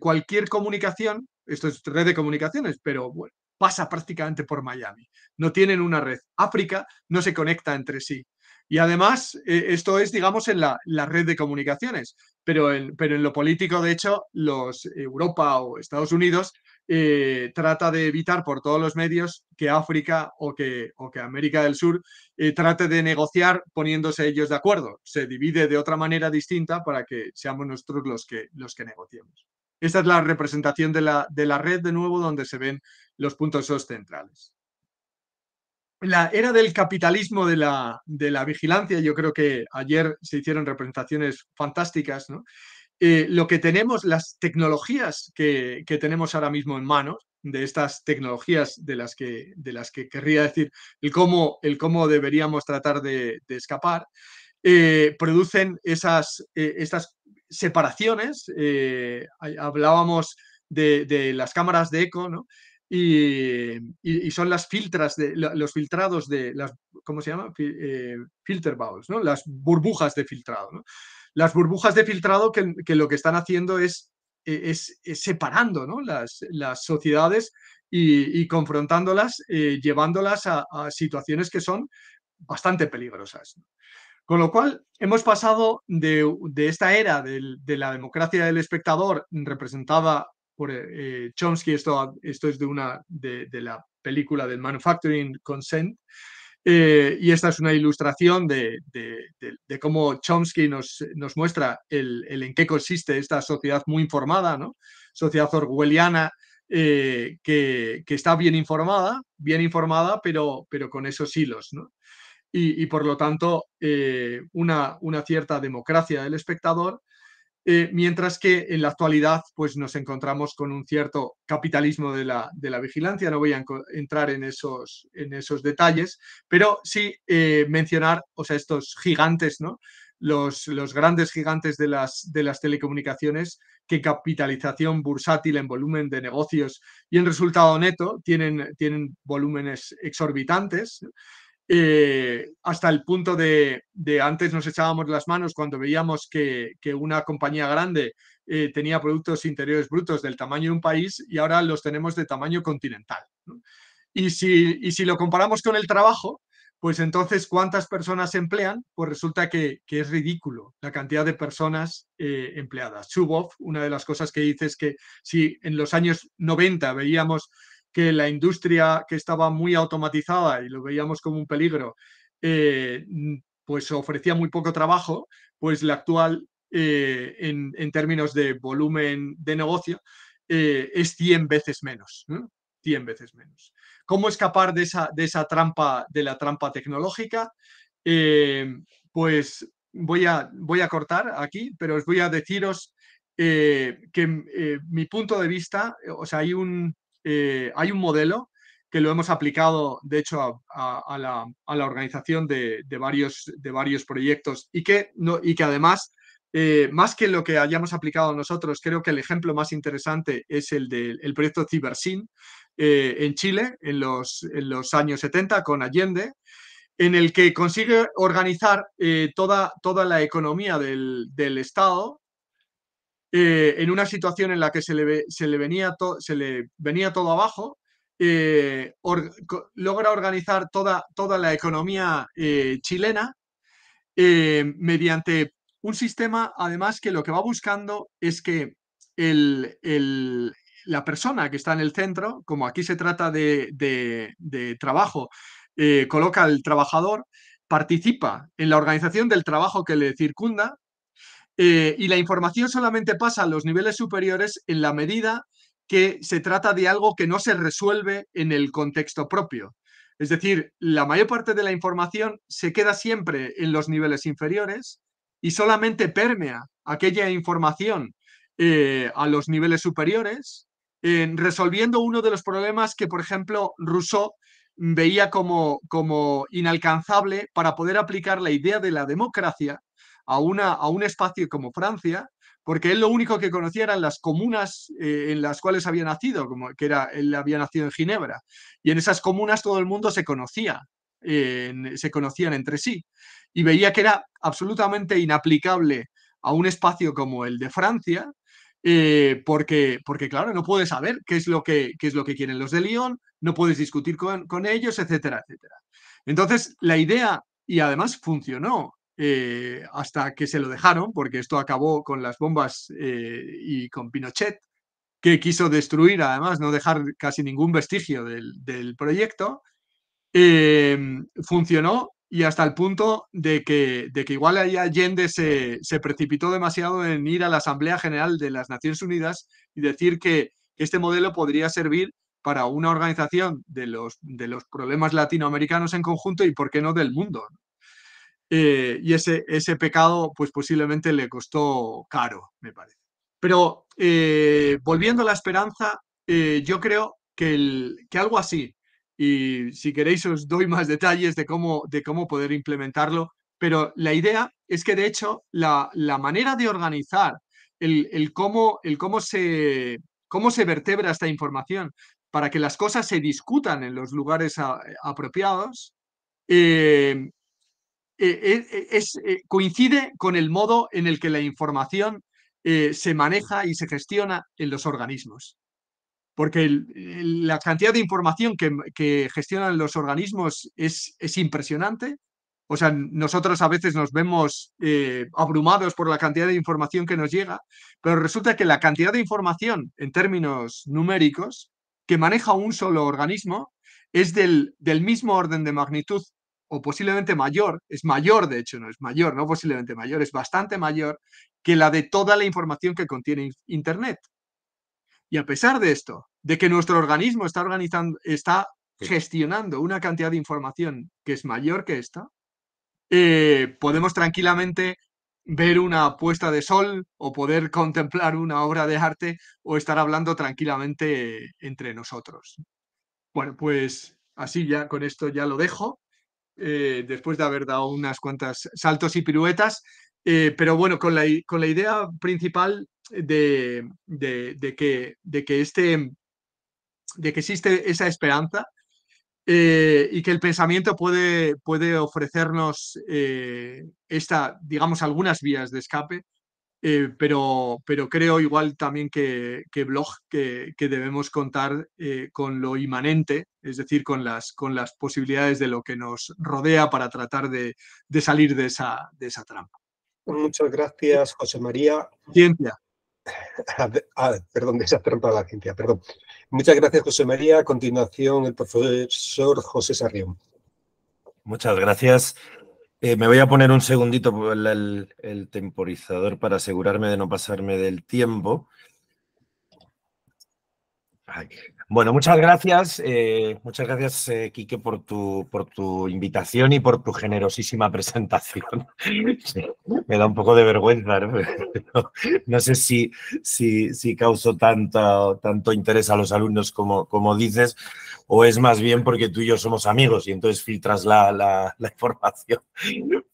Speaker 1: cualquier comunicación, esto es red de comunicaciones, pero bueno, pasa prácticamente por Miami. No tienen una red. África no se conecta entre sí. Y además, eh, esto es, digamos, en la, red de comunicaciones, pero en, pero en, lo político, de hecho, los Europa o Estados Unidos eh, trata de evitar por todos los medios que África o que, o que América del Sur eh, trate de negociar poniéndose ellos de acuerdo. Se divide de otra manera distinta para que seamos nosotros los que, los que negociemos. Esta es la representación de la, de la red de nuevo donde se ven los puntos centrales la era del capitalismo de la, de la, vigilancia, yo creo que ayer se hicieron representaciones fantásticas, ¿no? Eh, lo que tenemos, las tecnologías que, tenemos ahora mismo en manos, de estas tecnologías de las que, de las que querría decir el cómo, el cómo deberíamos tratar de, escapar, eh, producen esas, eh, estas separaciones. hablábamos de, de, las cámaras de eco, ¿no? y, son las filtras, de, los filtrados de las, ¿cómo se llama? Eh, filter bowls, Las burbujas de filtrado, Las burbujas de filtrado que, lo que están haciendo es, e, es, separando las, sociedades y, confrontándolas, eh, llevándolas a, situaciones que son bastante peligrosas. Con lo cual, hemos pasado de, esta era de, de la democracia del espectador representada por, eh, Chomsky, esto, esto es de, una, de, la película del Manufacturing Consent, eh, y esta es una ilustración de, de, de, cómo Chomsky nos, nos muestra el, el, en qué consiste esta sociedad muy informada, ¿no? sociedad orwelliana eh, que, que, está bien informada, bien informada, pero, pero con esos hilos. ¿no? Y, y, por lo tanto, una, una, cierta democracia del espectador eh, mientras que en la actualidad pues, nos encontramos con un cierto capitalismo de la, de la vigilancia. No voy a entrar en esos, en esos detalles, pero sí eh, mencionar o sea, estos gigantes, ¿no? los, los, grandes gigantes de las, de las telecomunicaciones que capitalización bursátil en volumen de negocios y en resultado neto tienen, tienen volúmenes exorbitantes. Eh, hasta el punto de, antes nos echábamos las manos cuando veíamos que, una compañía grande eh, tenía productos interiores brutos del tamaño de un país y ahora los tenemos de tamaño continental. Y, si, si lo comparamos con el trabajo, pues entonces, ¿cuántas personas emplean? Pues resulta que, es ridículo la cantidad de personas eh, empleadas. Chubov, una de las cosas que dice es que si en los años 90 veíamos que la industria que estaba muy automatizada y lo veíamos como un peligro, eh, pues ofrecía muy poco trabajo, pues la actual, eh, en, términos de volumen de negocio, eh, es 100 veces menos. veces menos. ¿Cómo escapar de esa, de esa trampa, de la trampa tecnológica? pues voy a, voy a cortar aquí, pero os voy a deciros que mi punto de vista, o sea, hay un, eh, hay un modelo que lo hemos aplicado, de hecho, a, la, organización de, varios, proyectos y que, no, y que además, eh, más que lo que hayamos aplicado nosotros, creo que el ejemplo más interesante es el del proyecto Cibersyn eh, en Chile en los, años 70 con Allende en el que consigue organizar toda, toda la economía del Estado eh, en una situación en la que se le, venía, se le venía todo abajo, eh, logra organizar toda, toda la economía eh, chilena mediante un sistema, además, que lo que va buscando es que la persona que está en el centro, como aquí se trata de, de trabajo, coloca al trabajador, participa en la organización del trabajo que le circunda eh, y la información solamente pasa a los niveles superiores en la medida que se trata de algo que no se resuelve en el contexto propio. Es decir, la mayor parte de la información se queda siempre en los niveles inferiores y solamente permea aquella información eh, a los niveles superiores, eh, resolviendo uno de los problemas que, por ejemplo, Rousseau veía como, como inalcanzable para poder aplicar la idea de la democracia a, una, a un espacio como Francia, porque él lo único que conocía eran las comunas eh, en las cuales había nacido, como que era, él había nacido en Ginebra, y en esas comunas todo el mundo se conocía, se conocían entre sí, y veía que era absolutamente inaplicable a un espacio como el de Francia, eh, porque, porque, claro, no puedes saber qué es lo que, es lo que quieren los de Lyon, no puedes discutir con, con ellos, etcétera, etcétera. Entonces, la idea, y además funcionó, eh, hasta que se lo dejaron, porque esto acabó con las bombas eh, y con Pinochet, que quiso destruir, además, no dejar casi ningún vestigio del, proyecto, em, funcionó y hasta el punto de que, de que igual allá Allende se, precipitó demasiado en ir a la Asamblea General de las Naciones Unidas y decir que este modelo podría servir para una organización de los, de los problemas latinoamericanos en conjunto y, ¿por qué no, del mundo? Eh, y ese, ese pecado pues posiblemente le costó caro, me parece. Pero eh, volviendo a la esperanza, eh, yo creo que, algo así, y si queréis os doy más detalles de cómo, de cómo poder implementarlo, pero la idea es que de hecho la, manera de organizar el, cómo, el cómo, se, cómo se vertebra esta información para que las cosas se discutan en los lugares apropiados, eh, eh, es, eh, coincide con el modo en el que la información se maneja y se gestiona en los organismos. Porque la cantidad de información que, gestionan los organismos es, impresionante. O sea, nosotros a veces nos vemos abrumados por la cantidad de información que nos llega, pero resulta que la cantidad de información en términos numéricos que maneja un solo organismo es del mismo orden de magnitud o posiblemente mayor, es mayor de hecho, no es mayor, no posiblemente mayor, es bastante mayor que la de toda la información que contiene Internet. Y a pesar de esto, de que nuestro organismo está, organizando, está gestionando una cantidad de información que es mayor que esta, eh, podemos tranquilamente ver una puesta de sol o poder contemplar una obra de arte o estar hablando tranquilamente entre nosotros. Bueno, pues así ya con esto ya lo dejo. Eh, después de haber dado unas cuantas saltos y piruetas, eh, pero bueno, con la, con la idea principal de, que, de, que, este, de que existe esa esperanza eh, y que el pensamiento puede, puede ofrecernos esta, digamos, algunas vías de escape eh, pero, pero creo igual también que, blog que, debemos contar eh, con lo inmanente, es decir, con las, con las posibilidades de lo que nos rodea para tratar de, salir de esa, de esa trampa.
Speaker 2: Pues muchas gracias, José María. Ciencia. perdón, de esa trampa de la ciencia, perdón. Muchas gracias, José María. A continuación, el profesor José Sarrión.
Speaker 3: Muchas gracias. Eh, me voy a poner un segundito el, temporizador para asegurarme de no pasarme del tiempo. Bueno, muchas gracias, eh, muchas gracias, eh, Quique, por tu, por tu invitación y por tu generosísima presentación. Me da un poco de vergüenza, ¿no? sé si, si, si causo tanto, tanto interés a los alumnos como, como dices, o es más bien porque tú y yo somos amigos y entonces filtras la, información.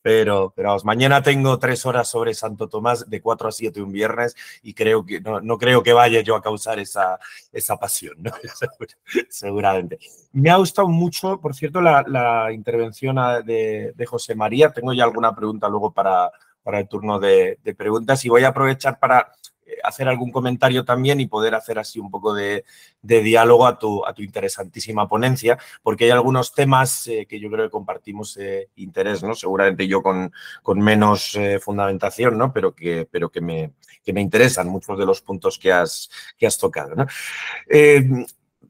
Speaker 3: Pero, pero mañana tengo tres horas sobre Santo Tomás de cuatro a 7 un viernes y creo que no, no creo que vaya yo a causar esa, esa pasión, seguramente. Me ha gustado mucho, por cierto, la, intervención de, José María. Tengo ya alguna pregunta luego para, para el turno de, de preguntas y voy a aprovechar para eh, hacer algún comentario también y poder hacer así un poco de, diálogo a tu, a tu interesantísima ponencia, porque hay algunos temas eh, que yo creo que compartimos eh, interés, ¿no? Seguramente yo con, con menos fundamentación, ¿no? Pero que, pero que me, me interesan muchos de los puntos que has, que has tocado,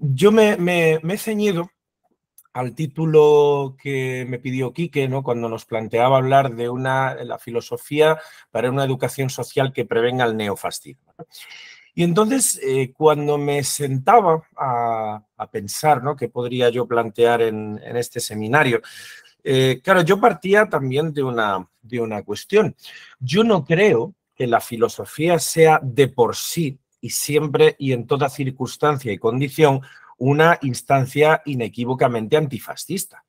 Speaker 3: yo me he ceñido al título que me pidió Quique, ¿no? cuando nos planteaba hablar de la filosofía para una educación social que prevenga el neofascismo. Y entonces, eh, cuando me sentaba a, pensar ¿no? qué podría yo plantear en, en este seminario, eh, claro, yo partía también de una, de una cuestión. Yo no creo que la filosofía sea de por sí y siempre y en toda circunstancia y condición una instancia inequívocamente antifascista.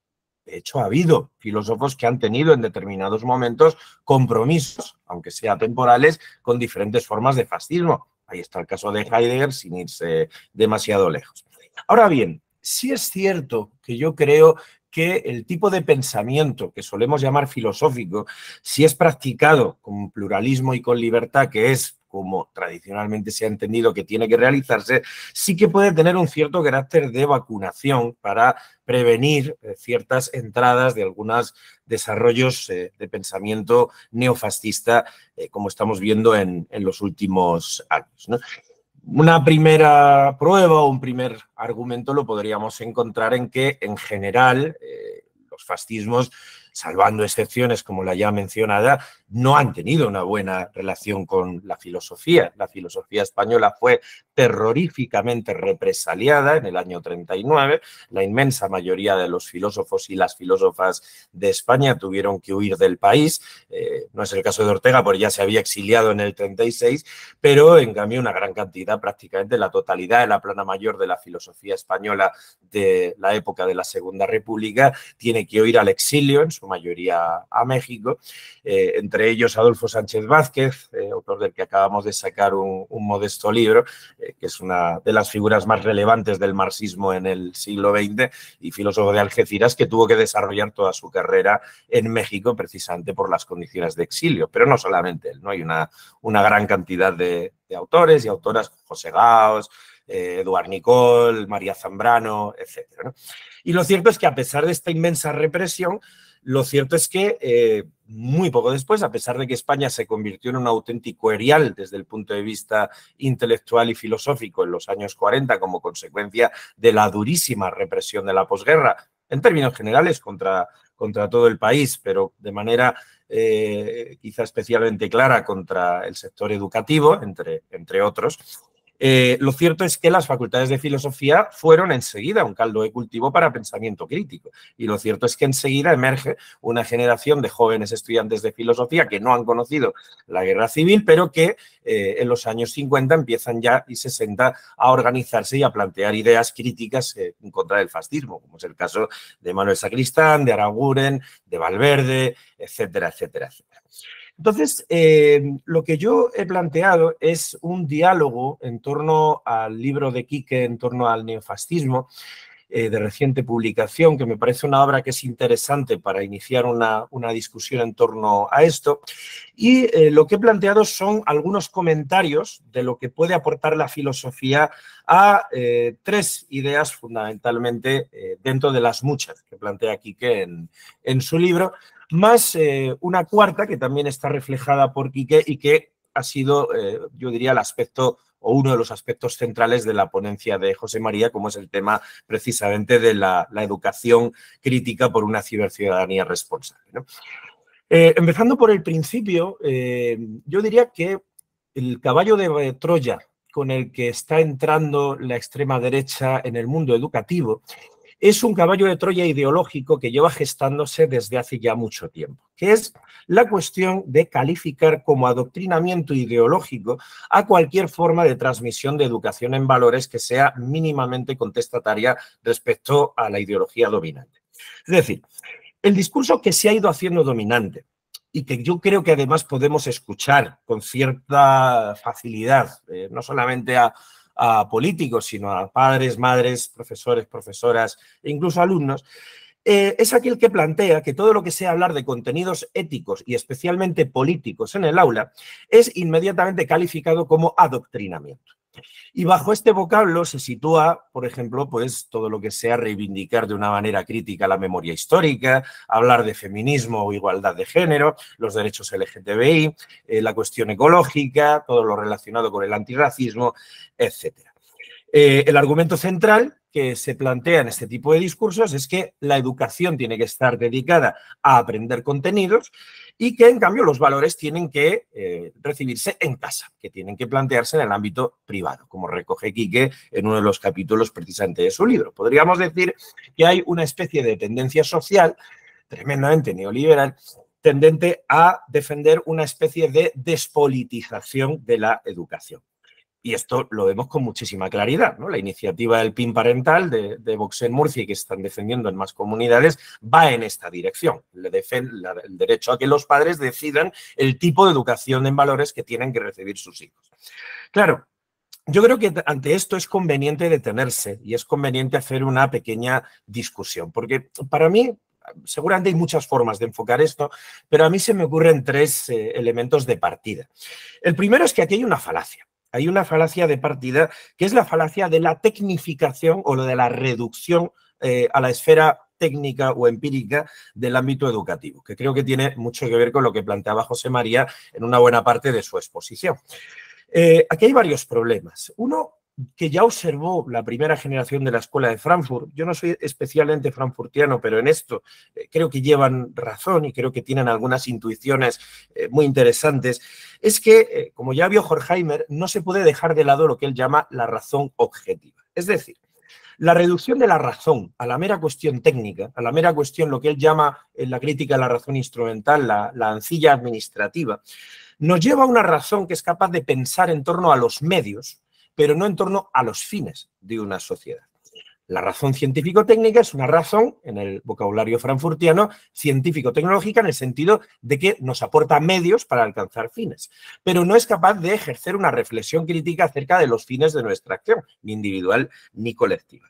Speaker 3: De hecho, ha habido filósofos que han tenido en determinados momentos compromisos, aunque sea temporales, con diferentes formas de fascismo. Ahí está el caso de Heidegger sin irse demasiado lejos. Ahora bien, sí es cierto que yo creo que el tipo de pensamiento que solemos llamar filosófico, si es practicado con pluralismo y con libertad, que es como tradicionalmente se ha entendido que tiene que realizarse, sí que puede tener un cierto carácter de vacunación para prevenir eh, ciertas entradas de algunos desarrollos eh, de pensamiento neofascista, eh, como estamos viendo en, los últimos años. Una primera prueba o un primer argumento lo podríamos encontrar en que, en general, los fascismos salvando excepciones como la ya mencionada, no han tenido una buena relación con la filosofía. La filosofía española fue terroríficamente represaliada en el año 39. La inmensa mayoría de los filósofos y las filósofas de España tuvieron que huir del país. Eh, no es el caso de Ortega, porque ya se había exiliado en el 36, pero en cambio una gran cantidad, prácticamente la totalidad de la plana mayor de la filosofía española de la época de la Segunda República, tiene que huir al exilio en su mayoría a México, eh, entre ellos Adolfo Sánchez Vázquez, eh, autor del que acabamos de sacar un, modesto libro, eh, que es una de las figuras más relevantes del marxismo en el siglo XX y filósofo de Algeciras, que tuvo que desarrollar toda su carrera en México precisamente por las condiciones de exilio, pero no solamente él, ¿no? hay una, una gran cantidad de, autores y autoras, José Gaos, Eduard Nicol, María Zambrano, etc. Y lo cierto es que a pesar de esta inmensa represión, lo cierto es que eh, muy poco después, a pesar de que España se convirtió en un auténtico erial desde el punto de vista intelectual y filosófico en los años 40 como consecuencia de la durísima represión de la posguerra, en términos generales contra, contra todo el país, pero de manera eh, quizá especialmente clara contra el sector educativo, entre, entre otros, eh, lo cierto es que las facultades de filosofía fueron enseguida un caldo de cultivo para pensamiento crítico. Y lo cierto es que enseguida emerge una generación de jóvenes estudiantes de filosofía que no han conocido la guerra civil, pero que eh, en los años 50 empiezan ya y 60 a organizarse y a plantear ideas críticas eh, en contra del fascismo, como es el caso de Manuel Sacristán, de Araguren, de Valverde, etcétera, etcétera, etcétera. Entonces, eh, lo que yo he planteado es un diálogo en torno al libro de Quique, en torno al neofascismo, eh, de reciente publicación, que me parece una obra que es interesante para iniciar una, discusión en torno a esto. Y eh, lo que he planteado son algunos comentarios de lo que puede aportar la filosofía a tres ideas fundamentalmente dentro de las muchas que plantea Quique en, en su libro, más eh, una cuarta que también está reflejada por Quique y que ha sido, eh, yo diría, el aspecto o uno de los aspectos centrales de la ponencia de José María, como es el tema precisamente de la, educación crítica por una ciberciudadanía responsable. Eh, empezando por el principio, yo diría que el caballo de Troya con el que está entrando la extrema derecha en el mundo educativo es un caballo de Troya ideológico que lleva gestándose desde hace ya mucho tiempo, que es la cuestión de calificar como adoctrinamiento ideológico a cualquier forma de transmisión de educación en valores que sea mínimamente contestataria respecto a la ideología dominante. Es decir, el discurso que se ha ido haciendo dominante y que yo creo que además podemos escuchar con cierta facilidad, eh, no solamente a a políticos, sino a padres, madres, profesores, profesoras e incluso alumnos, eh, es aquel que plantea que todo lo que sea hablar de contenidos éticos y especialmente políticos en el aula es inmediatamente calificado como adoctrinamiento. Y bajo este vocablo se sitúa, por ejemplo, pues todo lo que sea reivindicar de una manera crítica la memoria histórica, hablar de feminismo o igualdad de género, los derechos LGTBI, eh, la cuestión ecológica, todo lo relacionado con el antirracismo, etc. Eh, el argumento central que se plantea en este tipo de discursos es que la educación tiene que estar dedicada a aprender contenidos y que en cambio los valores tienen que eh, recibirse en casa, que tienen que plantearse en el ámbito privado, como recoge Quique en uno de los capítulos precisamente de su libro. Podríamos decir que hay una especie de tendencia social tremendamente neoliberal tendente a defender una especie de despolitización de la educación. Y esto lo vemos con muchísima claridad. ¿no? La iniciativa del PIN parental de, de Vox en Murcia y que están defendiendo en más comunidades va en esta dirección. Le defiende el derecho a que los padres decidan el tipo de educación en valores que tienen que recibir sus hijos. Claro, yo creo que ante esto es conveniente detenerse y es conveniente hacer una pequeña discusión, porque para mí seguramente hay muchas formas de enfocar esto, pero a mí se me ocurren tres eh, elementos de partida. El primero es que aquí hay una falacia hay una falacia de partida, que es la falacia de la tecnificación o lo de la reducción eh, a la esfera técnica o empírica del ámbito educativo, que creo que tiene mucho que ver con lo que planteaba José María en una buena parte de su exposición. Eh, aquí hay varios problemas. Uno, que ya observó la primera generación de la escuela de Frankfurt. Yo no soy especialmente frankfurtiano, pero en esto eh, creo que llevan razón y creo que tienen algunas intuiciones muy interesantes es que, eh, como ya vio Horkheimer, no se puede dejar de lado lo que él llama la razón objetiva. Es decir, la reducción de la razón a la mera cuestión técnica, a la mera cuestión lo que él llama en la crítica a la razón instrumental, la ancilla administrativa, nos lleva a una razón que es capaz de pensar en torno a los medios, pero no en torno a los fines de una sociedad. La razón científico-técnica es una razón, en el vocabulario franfurtiano, científico-tecnológica en el sentido de que nos aporta medios para alcanzar fines, pero no es capaz de ejercer una reflexión crítica acerca de los fines de nuestra acción, ni individual ni colectiva.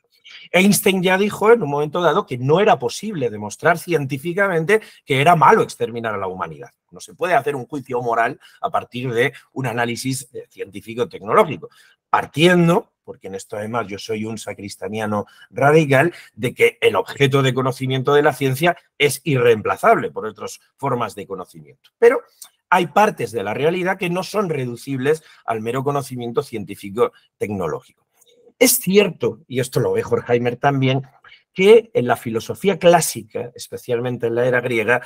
Speaker 3: Einstein ya dijo en un momento dado que no era posible demostrar científicamente que era malo exterminar a la humanidad. No se puede hacer un juicio moral a partir de un análisis eh, científico-tecnológico, partiendo porque en esto además yo soy un sacristaniano radical, de que el objeto de conocimiento de la ciencia es irreemplazable por otras formas de conocimiento. Pero hay partes de la realidad que no son reducibles al mero conocimiento científico-tecnológico. Es cierto, y esto lo ve Heimer también, que en la filosofía clásica, especialmente en la era griega,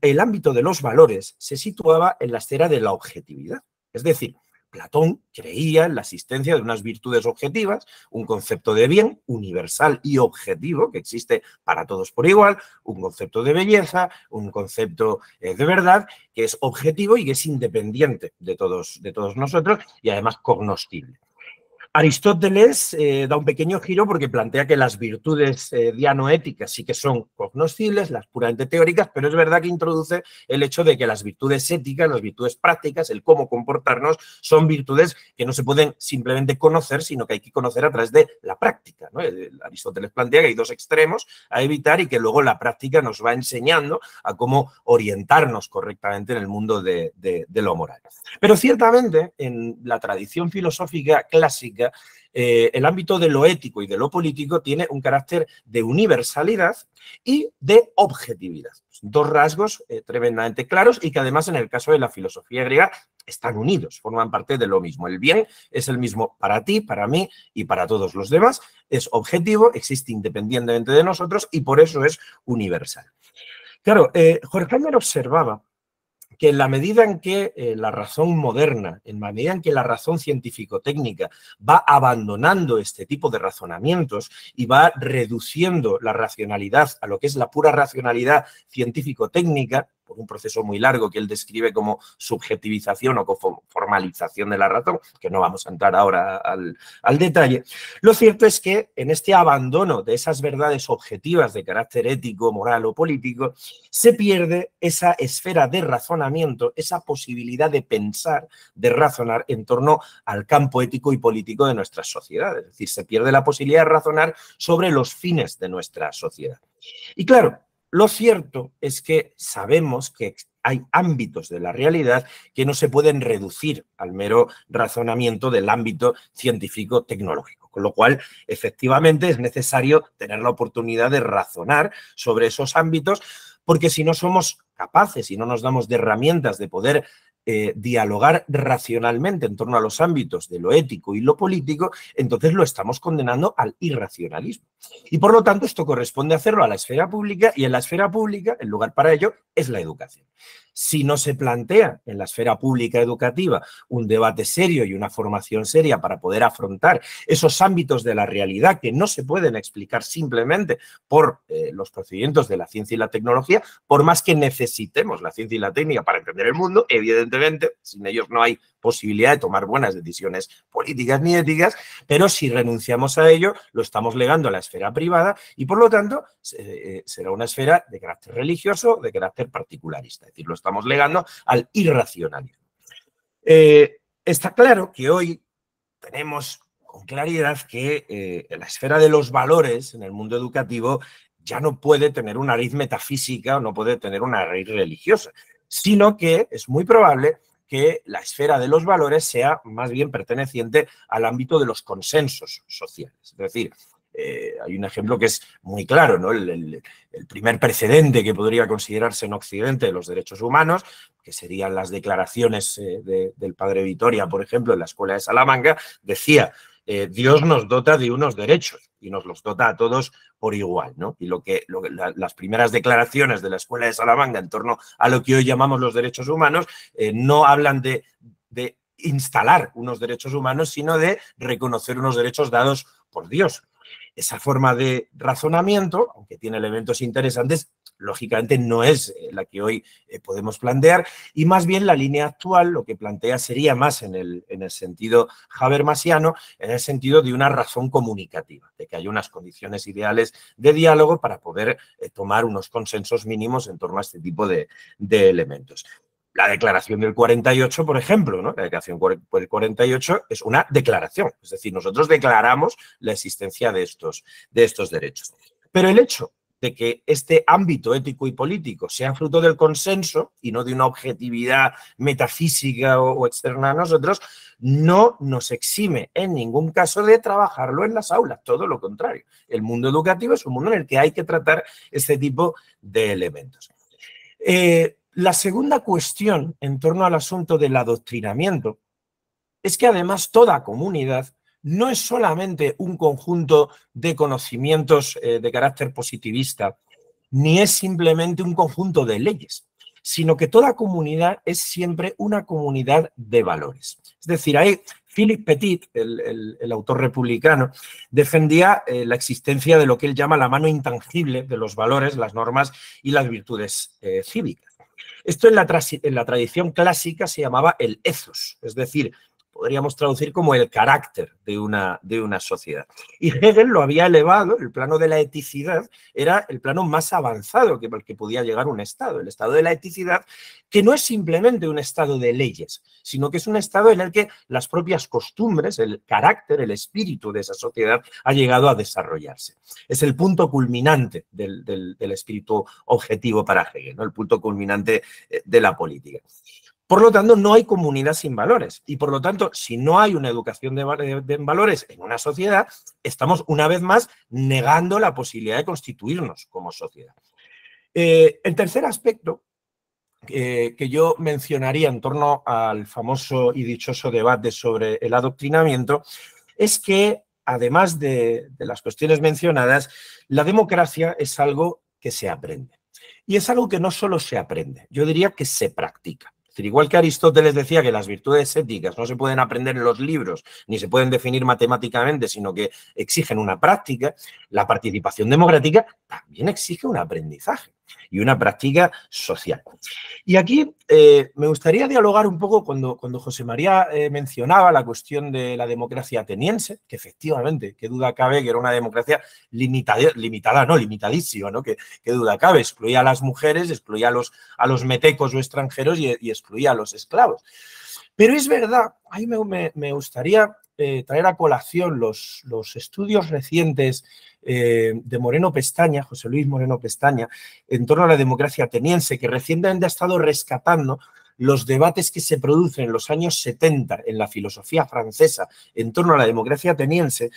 Speaker 3: el ámbito de los valores se situaba en la esfera de la objetividad. Es decir, Platón creía en la existencia de unas virtudes objetivas, un concepto de bien universal y objetivo que existe para todos por igual, un concepto de belleza, un concepto eh, de verdad que es objetivo y que es independiente de todos, de todos nosotros y además cognoscible. Aristóteles eh, da un pequeño giro porque plantea que las virtudes eh, dianoéticas sí que son cognoscibles, las puramente teóricas, pero es verdad que introduce el hecho de que las virtudes éticas, las virtudes prácticas, el cómo comportarnos, son virtudes que no se pueden simplemente conocer, sino que hay que conocer a través de la práctica. Aristóteles plantea que hay dos extremos a evitar y que luego la práctica nos va enseñando a cómo orientarnos correctamente en el mundo de lo moral. Pero ciertamente en la tradición filosófica clásica, eh, el ámbito de lo ético y de lo político tiene un carácter de universalidad y de objetividad. Dos rasgos eh, tremendamente claros y que además en el caso de la filosofía griega están unidos, forman parte de lo mismo. El bien es el mismo para ti, para mí y para todos los demás, es objetivo, existe independientemente de nosotros y por eso es universal. Claro, eh, Jorge Horkheimer observaba que en la medida en que eh, la razón moderna, en la medida en que la razón científico-técnica va abandonando este tipo de razonamientos y va reduciendo la racionalidad a lo que es la pura racionalidad científico-técnica, por un proceso muy largo que él describe como subjetivización o formalización de la razón, que no vamos a entrar ahora al, al detalle. Lo cierto es que en este abandono de esas verdades objetivas de carácter ético, moral o político, se pierde esa esfera de razonamiento, esa posibilidad de pensar, de razonar en torno al campo ético y político de nuestras sociedades. Es decir, se pierde la posibilidad de razonar sobre los fines de nuestra sociedad. Y claro, lo cierto es que sabemos que hay ámbitos de la realidad que no se pueden reducir al mero razonamiento del ámbito científico-tecnológico, con lo cual efectivamente es necesario tener la oportunidad de razonar sobre esos ámbitos, porque si no somos capaces y no nos damos de herramientas de poder eh, dialogar racionalmente en torno a los ámbitos de lo ético y lo político, entonces lo estamos condenando al irracionalismo. Y por lo tanto, esto corresponde hacerlo a la esfera pública y en la esfera pública, el lugar para ello es la educación si no se plantea en la esfera pública educativa un debate serio y una formación seria para poder afrontar esos ámbitos de la realidad que no se pueden explicar simplemente por eh, los procedimientos de la ciencia y la tecnología, por más que necesitemos la ciencia y la técnica para entender el mundo, evidentemente, sin ellos no hay posibilidad de tomar buenas decisiones políticas ni éticas, pero si renunciamos a ello, lo estamos legando a la esfera privada y por lo tanto eh, será una esfera de carácter religioso, de carácter particularista. Es decir, lo estamos legando al irracionalismo. Eh, está claro que hoy tenemos con claridad que eh, la esfera de los valores en el mundo educativo ya no puede tener una raíz metafísica o no puede tener una raíz religiosa, sino que es muy probable que la esfera de los valores sea más bien perteneciente al ámbito de los consensos sociales. Es decir, eh, hay un ejemplo que es muy claro, ¿no? El, primer precedente que podría considerarse en Occidente de los derechos humanos, que serían las declaraciones eh, del padre Vitoria, por ejemplo, en la Escuela de Salamanca, decía, eh, Dios nos dota de unos derechos y nos los dota a todos por igual, ¿no? Y lo que, las primeras declaraciones de la Escuela de Salamanca en torno a lo que hoy llamamos los derechos humanos no hablan de instalar unos derechos humanos, sino de reconocer unos derechos dados por Dios, esa forma de razonamiento, aunque tiene elementos interesantes, lógicamente no es eh, la que hoy eh, podemos plantear, y más bien la línea actual lo que plantea sería más en el, en el sentido habermasiano, en el sentido de una razón comunicativa, de que hay unas condiciones ideales de diálogo para poder eh, tomar unos consensos mínimos en torno a este tipo de, de elementos. La declaración del 48, por ejemplo, la declaración del 48 es una declaración, es decir, nosotros declaramos la existencia de estos, de estos derechos. Pero el hecho de que este ámbito ético y político sea fruto del consenso y no de una objetividad metafísica o, externa a nosotros, no nos exime en ningún caso de trabajarlo en las aulas, todo lo contrario. El mundo educativo es un mundo en el que hay que tratar este tipo de elementos. Eh, la segunda cuestión en torno al asunto del adoctrinamiento es que además toda comunidad no es solamente un conjunto de conocimientos eh, de carácter positivista, ni es simplemente un conjunto de leyes, sino que toda comunidad es siempre una comunidad de valores. Es decir, ahí Philip Petit, el, autor republicano, defendía eh, la existencia de lo que él llama la mano intangible de los valores, las normas y las virtudes eh, cívicas. Esto en la, tradición clásica se llamaba el ethos, es decir, podríamos traducir como el carácter de una, de una sociedad. Y Hegel lo había elevado, el plano de la eticidad era el plano más avanzado que, que podía llegar un Estado, el estado de la eticidad, que no es simplemente un estado de leyes, sino que es un estado en el que las propias costumbres, el carácter, el espíritu de esa sociedad ha llegado a desarrollarse. Es el punto culminante del, espíritu objetivo para Hegel, el punto culminante eh, de la política. Por lo tanto, no hay comunidad sin valores. Y por lo tanto, si no hay una educación de, valores en una sociedad, estamos una vez más negando la posibilidad de constituirnos como sociedad. Eh, el tercer aspecto eh, que yo mencionaría en torno al famoso y dichoso debate sobre el adoctrinamiento es que, además de las cuestiones mencionadas, la democracia es algo que se aprende. Y es algo que no solo se aprende, yo diría que se practica igual que Aristóteles decía que las virtudes éticas no se pueden aprender en los libros ni se pueden definir matemáticamente, sino que exigen una práctica, la participación democrática también exige un aprendizaje y una práctica social. Y aquí eh, me gustaría dialogar un poco cuando, José María eh, mencionaba la cuestión de la democracia ateniense, que efectivamente, qué duda cabe que era una democracia limitada, limitada no, limitadísima, ¿no? Que, qué duda cabe, excluía a las mujeres, excluía a los, metecos o extranjeros y excluía a los esclavos. Pero es verdad, ahí me, me, gustaría eh, traer a colación los, los estudios recientes eh, de Moreno Pestaña, José Luis Moreno Pestaña, en torno a la democracia ateniense, que recientemente ha estado rescatando los debates que se producen en los años 70 en la filosofía francesa en torno a la democracia ateniense,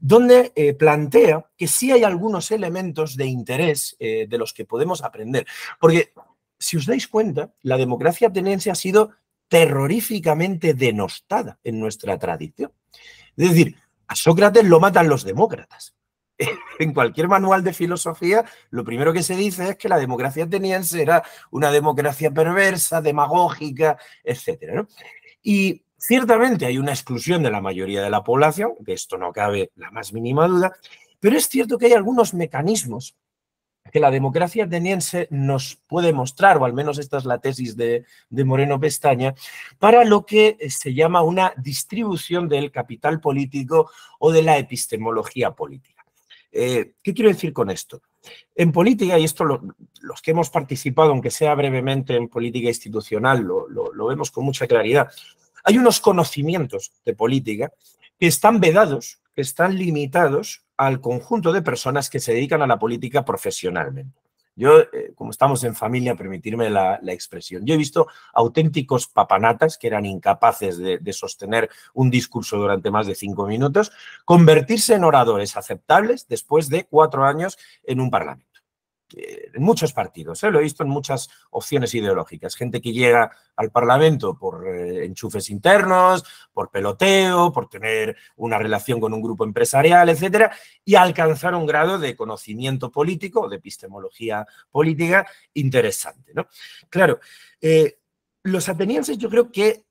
Speaker 3: donde eh, plantea que sí hay algunos elementos de interés de los que podemos aprender. Porque, si os dais cuenta, la democracia ateniense ha sido terroríficamente denostada en nuestra tradición. Es decir, a Sócrates lo matan los demócratas. En cualquier manual de filosofía, lo primero que se dice es que la democracia ateniense era una democracia perversa, demagógica, etc. Y ciertamente hay una exclusión de la mayoría de la población, de esto no cabe la más mínima duda, pero es cierto que hay algunos mecanismos que la democracia ateniense nos puede mostrar, o al menos esta es la tesis de, Moreno Pestaña, para lo que eh, se llama una distribución del capital político o de la epistemología política. Eh, ¿Qué quiero decir con esto? En política, y esto los que hemos participado, aunque sea brevemente en política institucional, lo vemos con mucha claridad, hay unos conocimientos de política que están vedados, que están limitados al conjunto de personas que se dedican a la política profesionalmente. Yo, eh, como estamos en familia, permitirme la, expresión, yo he visto auténticos papanatas que eran incapaces de, sostener un discurso durante más de cinco minutos, convertirse en oradores aceptables después de cuatro años en un parlamento. Eh, en muchos partidos, ¿eh? lo he visto en muchas opciones ideológicas. Gente que llega al Parlamento por eh, enchufes internos, por peloteo, por tener una relación con un grupo empresarial, etcétera, y alcanzar un grado de conocimiento político, de epistemología política interesante. Claro, los atenienses yo creo que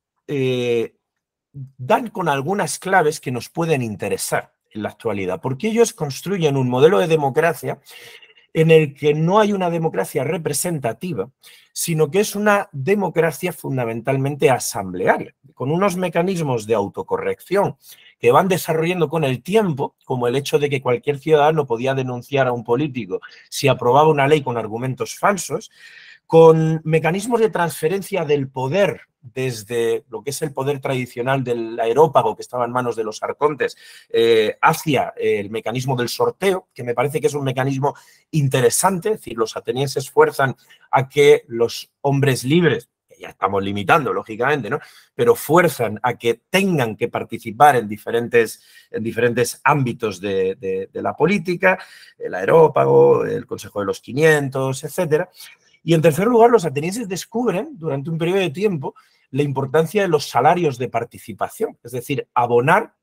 Speaker 3: dan con algunas claves que nos pueden interesar en la actualidad, porque ellos construyen un modelo de democracia en el que no hay una democracia representativa, sino que es una democracia fundamentalmente asamblearia, con unos mecanismos de autocorrección que van desarrollando con el tiempo, como el hecho de que cualquier ciudadano podía denunciar a un político si aprobaba una ley con argumentos falsos, con mecanismos de transferencia del poder desde lo que es el poder tradicional del aerópago que estaba en manos de los arcontes eh, hacia el mecanismo del sorteo, que me parece que es un mecanismo interesante, es decir, los atenienses fuerzan a que los hombres libres, que ya estamos limitando lógicamente, ¿no? pero fuerzan a que tengan que participar en diferentes, en diferentes ámbitos de, la política, el aerópago, el Consejo de los 500, etcétera. Y en tercer lugar, los atenienses descubren durante un periodo de tiempo la importancia de los salarios de participación, es decir, abonar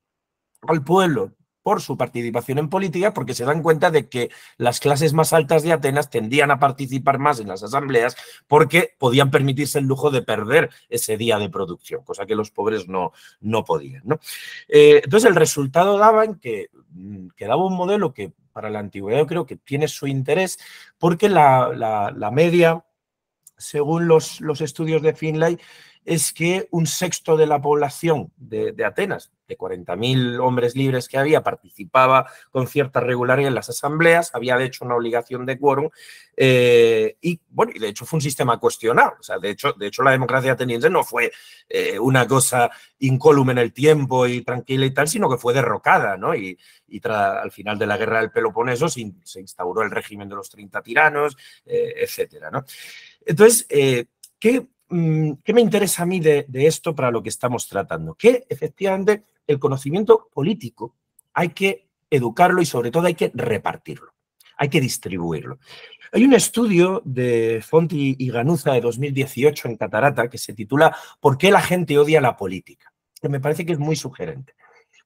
Speaker 3: al pueblo por su participación en política, porque se dan cuenta de que las clases más altas de Atenas tendían a participar más en las asambleas porque podían permitirse el lujo de perder ese día de producción, cosa que los pobres no, no podían. Eh, entonces, el resultado daba en que mm, quedaba un modelo que para la antigüedad creo que tiene su interés, porque la, media, según los, los estudios de Finlay, es que un sexto de la población de, Atenas, de 40.000 hombres libres que había, participaba con cierta regularidad en las asambleas, había de hecho una obligación de quórum, eh, y bueno, y de hecho fue un sistema cuestionado. O sea, de hecho, de hecho la democracia ateniense no fue eh, una cosa incólume en el tiempo y tranquila y tal, sino que fue derrocada, ¿no? Y, al final de la guerra del Peloponeso se, instauró el régimen de los 30 tiranos, etc. Eh, etcétera, ¿no? Entonces, ¿qué, Mm, ¿qué me interesa a mí de, esto para lo que estamos tratando? Que efectivamente el conocimiento político hay que educarlo y sobre todo hay que repartirlo, hay que distribuirlo. Hay un estudio de Fonti y Ganuza de 2018 en Catarata que se titula ¿Por qué la gente odia la política? que me parece que es muy sugerente.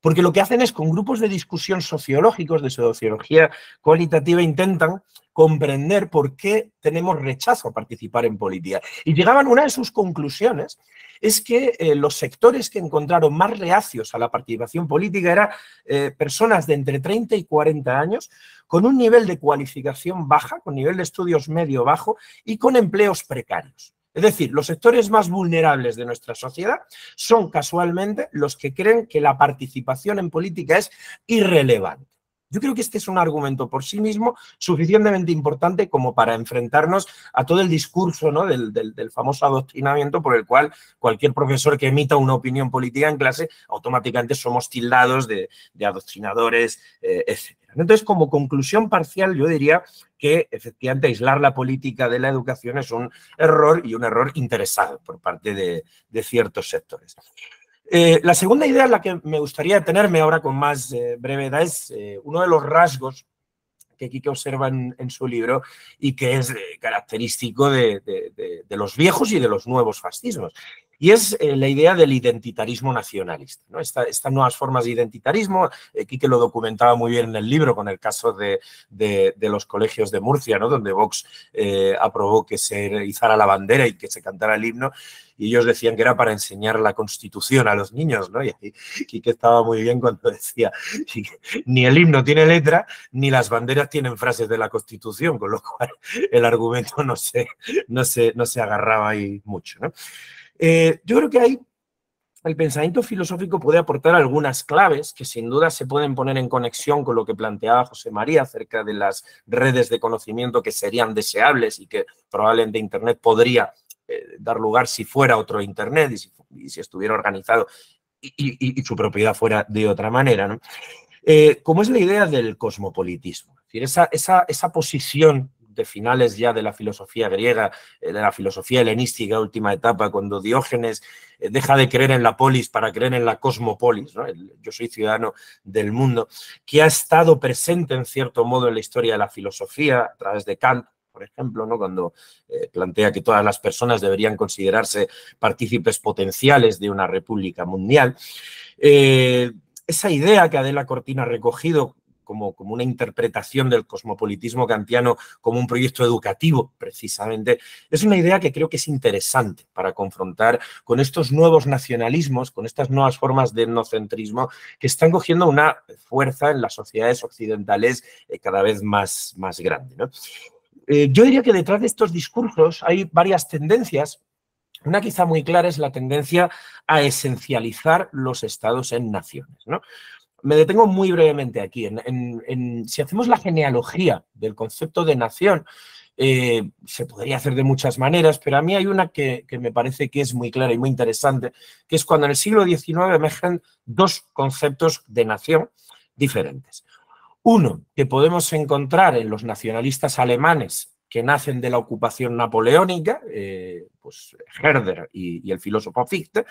Speaker 3: Porque lo que hacen es con grupos de discusión sociológicos, de sociología cualitativa, intentan comprender por qué tenemos rechazo a participar en política. Y llegaban, una de sus conclusiones es que eh, los sectores que encontraron más reacios a la participación política eran eh, personas de entre 30 y 40 años, con un nivel de cualificación baja, con nivel de estudios medio-bajo y con empleos precarios. Es decir, los sectores más vulnerables de nuestra sociedad son casualmente los que creen que la participación en política es irrelevante. Yo creo que este es un argumento por sí mismo suficientemente importante como para enfrentarnos a todo el discurso ¿no? del, famoso adoctrinamiento por el cual cualquier profesor que emita una opinión política en clase automáticamente somos tildados de, de adoctrinadores, eh, etc. Entonces, como conclusión parcial, yo diría que efectivamente aislar la política de la educación es un error y un error interesado por parte de ciertos sectores. Eh, la segunda idea en la que me gustaría detenerme ahora con más eh, brevedad es eh, uno de los rasgos que aquí observa en, en su libro y que es característico de, los viejos y de los nuevos fascismos. Y es eh, la idea del identitarismo nacionalista. ¿no? Estas nuevas formas de identitarismo, aquí eh, lo documentaba muy bien en el libro con el caso de, de, los colegios de Murcia, ¿no? donde Vox eh, aprobó que se izara la bandera y que se cantara el himno, y ellos decían que era para enseñar la Constitución a los niños, ¿no? Y aquí estaba muy bien cuando decía, ni el himno tiene letra, ni las banderas tienen frases de la Constitución, con lo cual el argumento no se, no no se agarraba ahí mucho. ¿no? Eh, yo creo que ahí el pensamiento filosófico puede aportar algunas claves que sin duda se pueden poner en conexión con lo que planteaba José María acerca de las redes de conocimiento que serían deseables y que probablemente Internet podría eh, dar lugar si fuera otro Internet y si, estuviera organizado y, su propiedad fuera de otra manera. Eh, como es la idea del cosmopolitismo, es esa, esa, esa posición finales ya de la filosofía griega, eh, de la filosofía helenística, última etapa, cuando Diógenes eh, deja de creer en la polis para creer en la cosmopolis, yo soy ciudadano del mundo, que ha estado presente en cierto modo en la historia de la filosofía a través de Kant, por ejemplo, ¿no? cuando eh, plantea que todas las personas deberían considerarse partícipes potenciales de una república mundial. esa idea que Adela Cortina ha recogido como, una interpretación del cosmopolitismo kantiano como un proyecto educativo, precisamente, es una idea que creo que es interesante para confrontar con estos nuevos nacionalismos, con estas nuevas formas de etnocentrismo que están cogiendo una fuerza en las sociedades occidentales eh, cada vez más, más grande. Eh, yo diría que detrás de estos discursos hay varias tendencias. Una quizá muy clara es la tendencia a esencializar los estados en naciones me detengo muy brevemente aquí. si hacemos la genealogía del concepto de nación, eh, se podría hacer de muchas maneras, pero a mí hay una que, me parece que es muy clara y muy interesante, que es cuando en el siglo XIX emergen dos conceptos de nación diferentes. Uno, que podemos encontrar en los nacionalistas alemanes que nacen de la ocupación napoleónica, eh, pues Herder y el filósofo Fichte,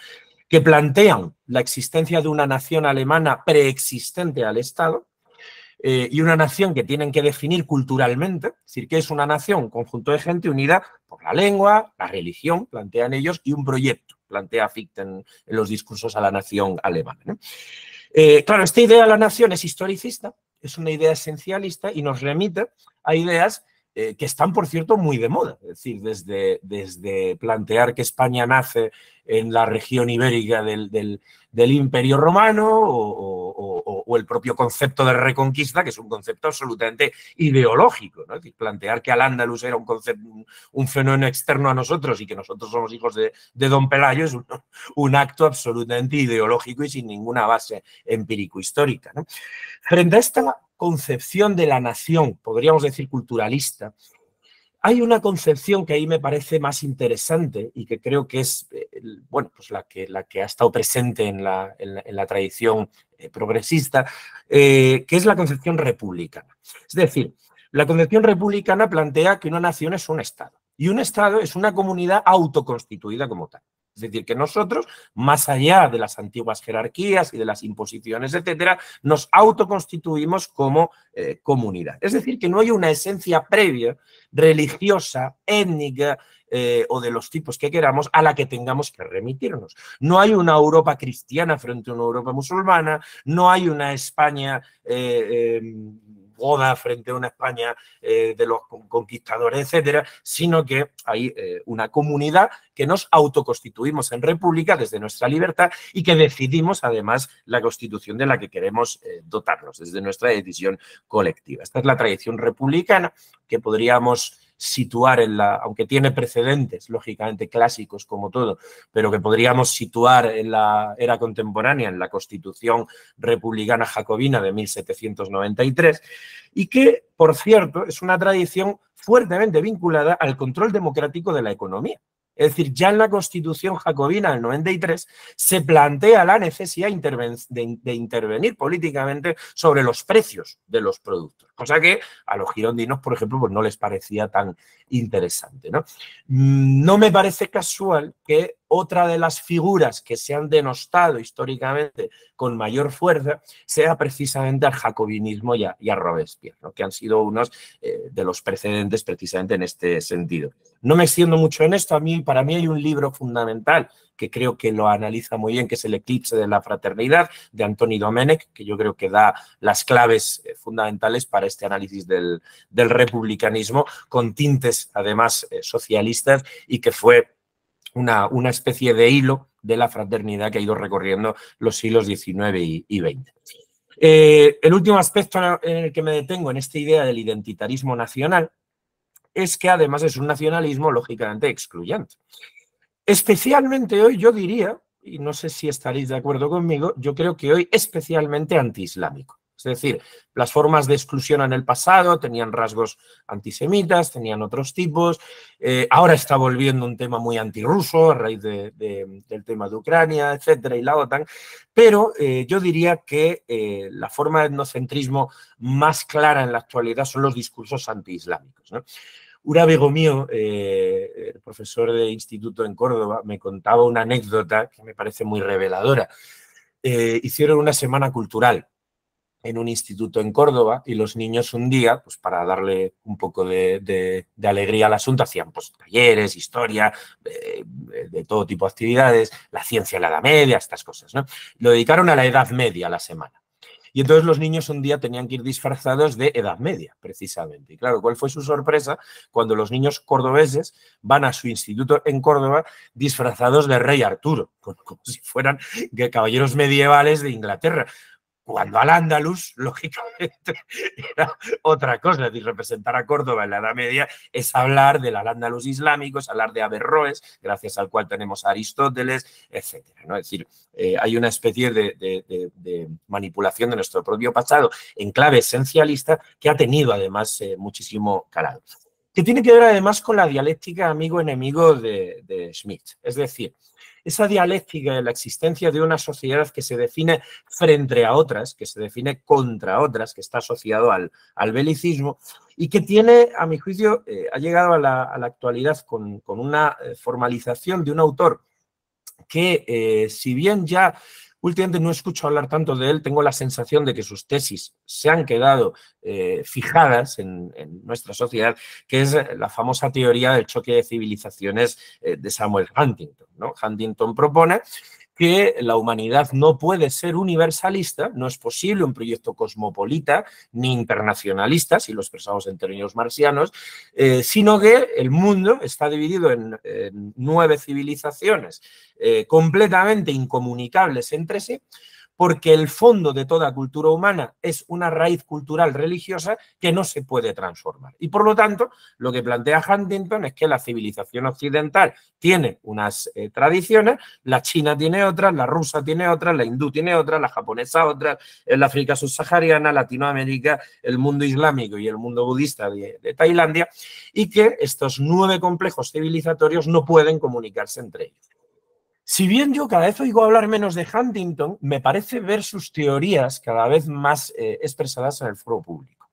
Speaker 3: que plantean la existencia de una nación alemana preexistente al Estado eh, y una nación que tienen que definir culturalmente, es decir, que es una nación, un conjunto de gente unida por la lengua, la religión, plantean ellos, y un proyecto, plantea Fichte en, los discursos a la nación alemana. Eh, claro, esta idea de la nación es historicista, es una idea esencialista y nos remite a ideas eh, que están, por cierto, muy de moda. Es decir, desde, desde plantear que España nace en la región ibérica del, Imperio Romano o, el propio concepto de reconquista, que es un concepto absolutamente ideológico. plantear que Al-Ándalus era un, un, fenómeno externo a nosotros y que nosotros somos hijos de, Don Pelayo es un, acto absolutamente ideológico y sin ninguna base empírico-histórica. Frente a esta concepción de la nación, podríamos decir culturalista, hay una concepción que ahí me parece más interesante y que creo que es eh, bueno, pues la, que, ha estado presente en la, tradición eh, progresista, eh, que es la concepción republicana. Es decir, la concepción republicana plantea que una nación es un Estado y un Estado es una comunidad autoconstituida como tal. Es decir, que nosotros, más allá de las antiguas jerarquías y de las imposiciones, etcétera, nos autoconstituimos como eh, comunidad. Es decir, que no hay una esencia previa, religiosa, étnica, eh, o de los tipos que queramos, a la que tengamos que remitirnos. No hay una Europa cristiana frente a una Europa musulmana, no hay una España eh, em, boda frente a una España eh, de los conquistadores, etcétera, sino que hay eh, una comunidad que nos autoconstituimos en república desde nuestra libertad y que decidimos además la constitución de la que queremos eh, dotarnos desde nuestra decisión colectiva. Esta es la tradición republicana que podríamos situar en la, aunque tiene precedentes, lógicamente clásicos como todo, pero que podríamos situar en la era contemporánea, en la Constitución Republicana Jacobina de 1793, y que, por cierto, es una tradición fuertemente vinculada al control democrático de la economía. Es decir, ya en la Constitución Jacobina del 93 se plantea la necesidad de, intervenir políticamente sobre los precios de los productos cosa que a los girondinos, por ejemplo, pues no les parecía tan interesante. ¿no? Mm, no me parece casual que otra de las figuras que se han denostado históricamente con mayor fuerza sea precisamente al jacobinismo y a, Robespierre, que han sido unos eh, de los precedentes precisamente en este sentido. No me extiendo mucho en esto, a mí, para mí hay un libro fundamental que creo que lo analiza muy bien, que es el eclipse de la fraternidad de Antoni Domenech, que yo creo que da las claves eh, fundamentales para este análisis del, republicanismo, con tintes además eh, socialistas y que fue una, una, especie de hilo de la fraternidad que ha ido recorriendo los siglos XIX y, XX. Eh, el último aspecto en el que me detengo en esta idea del identitarismo nacional es que además es un nacionalismo lógicamente excluyente. Especialmente hoy yo diría, y no sé si estaréis de acuerdo conmigo, yo creo que hoy especialmente antiislámico. Es decir, las formas de exclusión en el pasado tenían rasgos antisemitas, tenían otros tipos. Eh, ahora está volviendo un tema muy antirruso a raíz del tema de Ucrania, etcétera, y la OTAN. Pero eh, yo diría que eh, la forma de etnocentrismo más clara en la actualidad son los discursos antiislámicos. ¿no?
Speaker 4: Un amigo mío,
Speaker 3: eh, el profesor de instituto en Córdoba, me contaba una anécdota que me parece muy reveladora. Eh, hicieron una semana cultural en un instituto en Córdoba y los niños un día, pues para darle un poco de, alegría al asunto, hacían pues, talleres, historia, eh, de todo tipo de actividades, la ciencia en la Edad Media, estas cosas. ¿no? Lo dedicaron a la Edad Media la semana. Y entonces los niños un día tenían que ir disfrazados de Edad Media, precisamente. Y claro, ¿cuál fue su sorpresa? Cuando los niños cordobeses van a su instituto en Córdoba disfrazados de Rey Arturo, como si fueran caballeros medievales de Inglaterra cuando al andaluz, lógicamente, era otra cosa. Es decir, representar a Córdoba en la Edad Media es hablar del al andaluz islámico, es hablar de Averroes, gracias al cual tenemos a Aristóteles, etc. ¿no? Es decir, eh, hay una especie de, manipulación de nuestro propio pasado en clave esencialista que ha tenido además eh, muchísimo calado. Que tiene que ver además con la dialéctica amigo-enemigo de Smith. Es decir, esa dialéctica de la existencia de una sociedad que se define frente a otras, que se define contra otras, que está asociado al, belicismo y que tiene, a mi juicio, eh, ha llegado a la, actualidad con, una eh, formalización de un autor que, eh, si bien ya Últimamente no escucho hablar tanto de él, tengo la sensación de que sus tesis se han quedado eh, fijadas en, nuestra sociedad, que es la famosa teoría del choque de civilizaciones eh, de Samuel Huntington. ¿no? Huntington propone que la humanidad no puede ser universalista, no es posible un proyecto cosmopolita ni internacionalista, si lo expresamos en términos marcianos, eh, sino que el mundo está dividido en, nueve civilizaciones eh, completamente incomunicables entre sí, porque el fondo de toda cultura humana es una raíz cultural religiosa que no se puede transformar. Y por lo tanto, lo que plantea Huntington es que la civilización occidental tiene unas eh, tradiciones, la china tiene otras, la rusa tiene otras, la hindú tiene otras, la japonesa otras, el África subsahariana, Latinoamérica, el mundo islámico y el mundo budista de Tailandia, y que estos nueve complejos civilizatorios no pueden comunicarse entre ellos. Si bien yo cada vez oigo hablar menos de Huntington, me parece ver sus teorías cada vez más eh, expresadas en el foro público.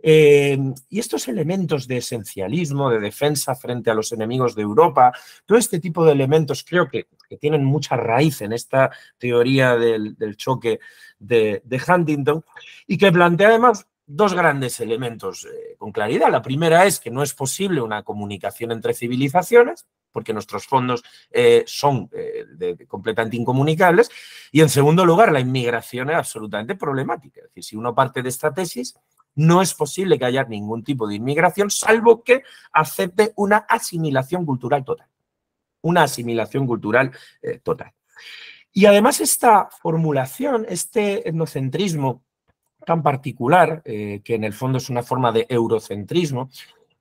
Speaker 3: Eh, y estos elementos de esencialismo, de defensa frente a los enemigos de Europa, todo este tipo de elementos creo que, tienen mucha raíz en esta teoría del, choque de Huntington y que plantea además dos grandes elementos eh, con claridad. La primera es que no es posible una comunicación entre civilizaciones, porque nuestros fondos eh, son eh, completamente incomunicables. Y en segundo lugar, la inmigración es absolutamente problemática. Es decir, si uno parte de esta tesis, no es posible que haya ningún tipo de inmigración, salvo que acepte una asimilación cultural total. Una asimilación cultural total. Y además esta formulación, este etnocentrismo tan particular, eh, que en el fondo es una forma de eurocentrismo,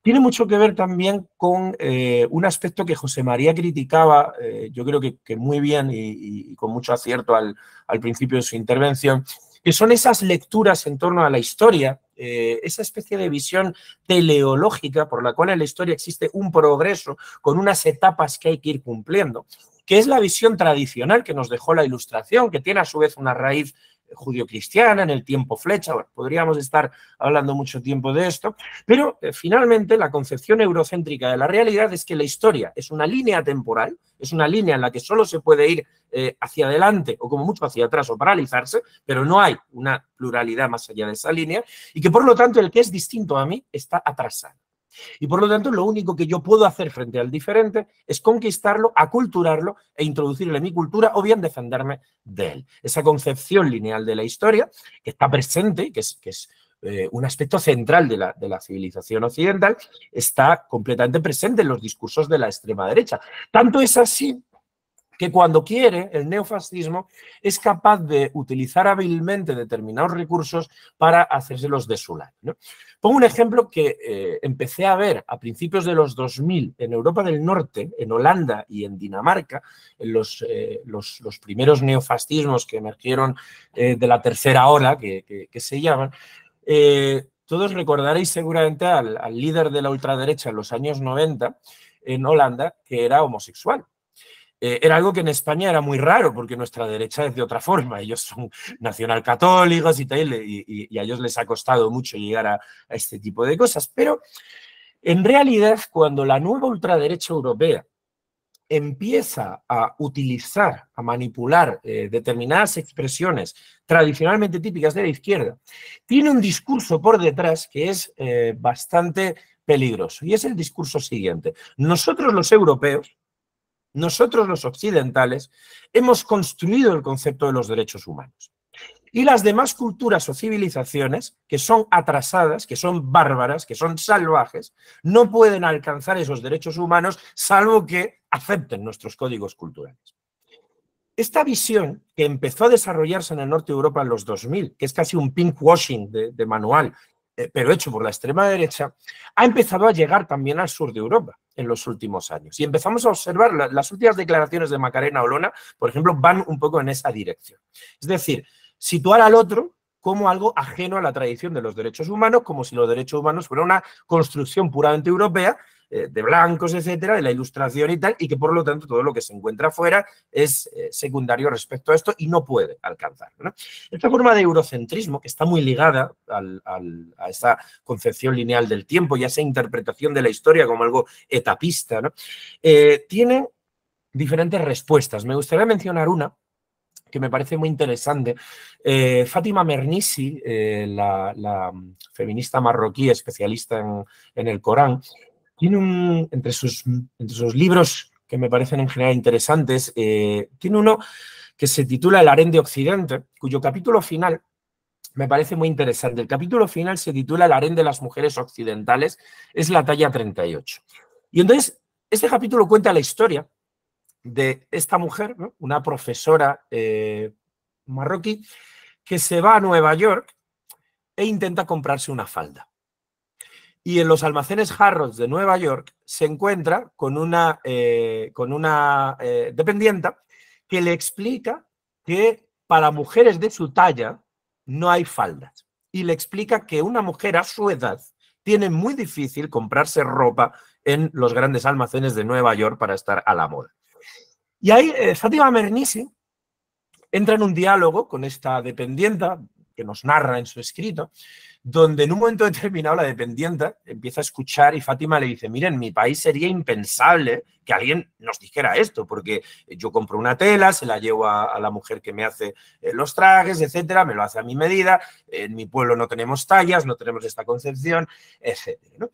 Speaker 3: tiene mucho que ver también con eh, un aspecto que José María criticaba, eh, yo creo que, muy bien y, con mucho acierto al, principio de su intervención, que son esas lecturas en torno a la historia, esa especie de visión teleológica por la cual en la historia existe un progreso con unas etapas que hay que ir cumpliendo que es la visión tradicional que nos dejó la Ilustración, que tiene a su vez una raíz judio-cristiana, en el tiempo flecha. podríamos estar hablando mucho tiempo de esto, pero eh, finalmente la concepción eurocéntrica de la realidad es que la historia es una línea temporal, es una línea en la que solo se puede ir eh, hacia adelante o como mucho hacia atrás o paralizarse, pero no hay una pluralidad más allá de esa línea y que por lo tanto el que es distinto a mí está atrasado. Y por lo tanto, lo único que yo puedo hacer frente al diferente es conquistarlo, aculturarlo e introducirle mi cultura o bien defenderme de él. Esa concepción lineal de la historia, que está presente, que es, que es eh, un aspecto central de la, de la, civilización occidental, está completamente presente en los discursos de la extrema derecha. Tanto es así que cuando quiere, el neofascismo es capaz de utilizar hábilmente determinados recursos para hacérselos de su lado. Pongo un ejemplo que eh, empecé a ver a principios de los 2000 en Europa del Norte, en Holanda y en Dinamarca, en los, eh, primeros neofascismos que emergieron eh, de la tercera ola, que, se llaman. todos recordaréis seguramente al líder de la ultraderecha en los años 90 en Holanda, que era homosexual eh, era algo que en España era muy raro, porque nuestra derecha es de otra forma. Ellos son nacionalcatólicos y y, a ellos les ha costado mucho llegar a, este tipo de cosas. Pero en realidad, cuando la nueva ultraderecha europea empieza a utilizar, a manipular eh, determinadas expresiones tradicionalmente típicas de la izquierda, tiene un discurso por detrás que es eh, bastante peligroso. Y es el discurso siguiente. Nosotros los europeos nosotros los occidentales hemos construido el concepto de los derechos humanos. Y las demás culturas o civilizaciones, que son atrasadas, que son bárbaras, que son salvajes, no pueden alcanzar esos derechos humanos salvo que acepten nuestros códigos culturales. Esta visión que empezó a desarrollarse en el norte de Europa en los 2000, que es casi un pinkwashing de, manual, eh, pero hecho por la extrema derecha, ha empezado a llegar también al sur de Europa en los últimos años. Y empezamos a observar las últimas declaraciones de Macarena Olona, por ejemplo, van un poco en esa dirección. Es decir, situar al otro como algo ajeno a la tradición de los derechos humanos, como si los derechos humanos fueran una construcción puramente europea eh, de blancos, etcétera, de la ilustración y tal, y que por lo tanto todo lo que se encuentra afuera es eh, secundario respecto a esto y no puede alcanzarlo. Esta forma de eurocentrismo, que está muy ligada a esa concepción lineal del tiempo y a esa interpretación de la historia como algo etapista, eh, tiene diferentes respuestas. Me gustaría mencionar una que me parece muy interesante. Fátima Mernissi, la, feminista marroquí especialista en el Corán, tiene un, entre sus, libros que me parecen en general interesantes, eh, tiene uno que se titula El harén de Occidente, cuyo capítulo final me parece muy interesante. El capítulo final se titula El harén de las mujeres occidentales, es la talla 38. Y entonces, este capítulo cuenta la historia de esta mujer, una profesora eh, marroquí, que se va a Nueva York e intenta comprarse una falda. Y en los almacenes Harrods de Nueva York se encuentra con una, eh, con una eh, dependienta que le explica que para mujeres de su talla no hay faldas. Y le explica que una mujer a su edad tiene muy difícil comprarse ropa en los grandes almacenes de Nueva York para estar a la moda. Y ahí eh, Fatima Mernisi entra en un diálogo con esta dependienta, que nos narra en su escrito, donde en un momento determinado la dependienta empieza a escuchar y Fátima le dice, miren, en mi país sería impensable que alguien nos dijera esto, porque yo compro una tela, se la llevo a, la mujer que me hace eh, los trajes, etcétera, me lo hace a mi medida, en mi pueblo no tenemos tallas, no tenemos esta concepción, etcétera.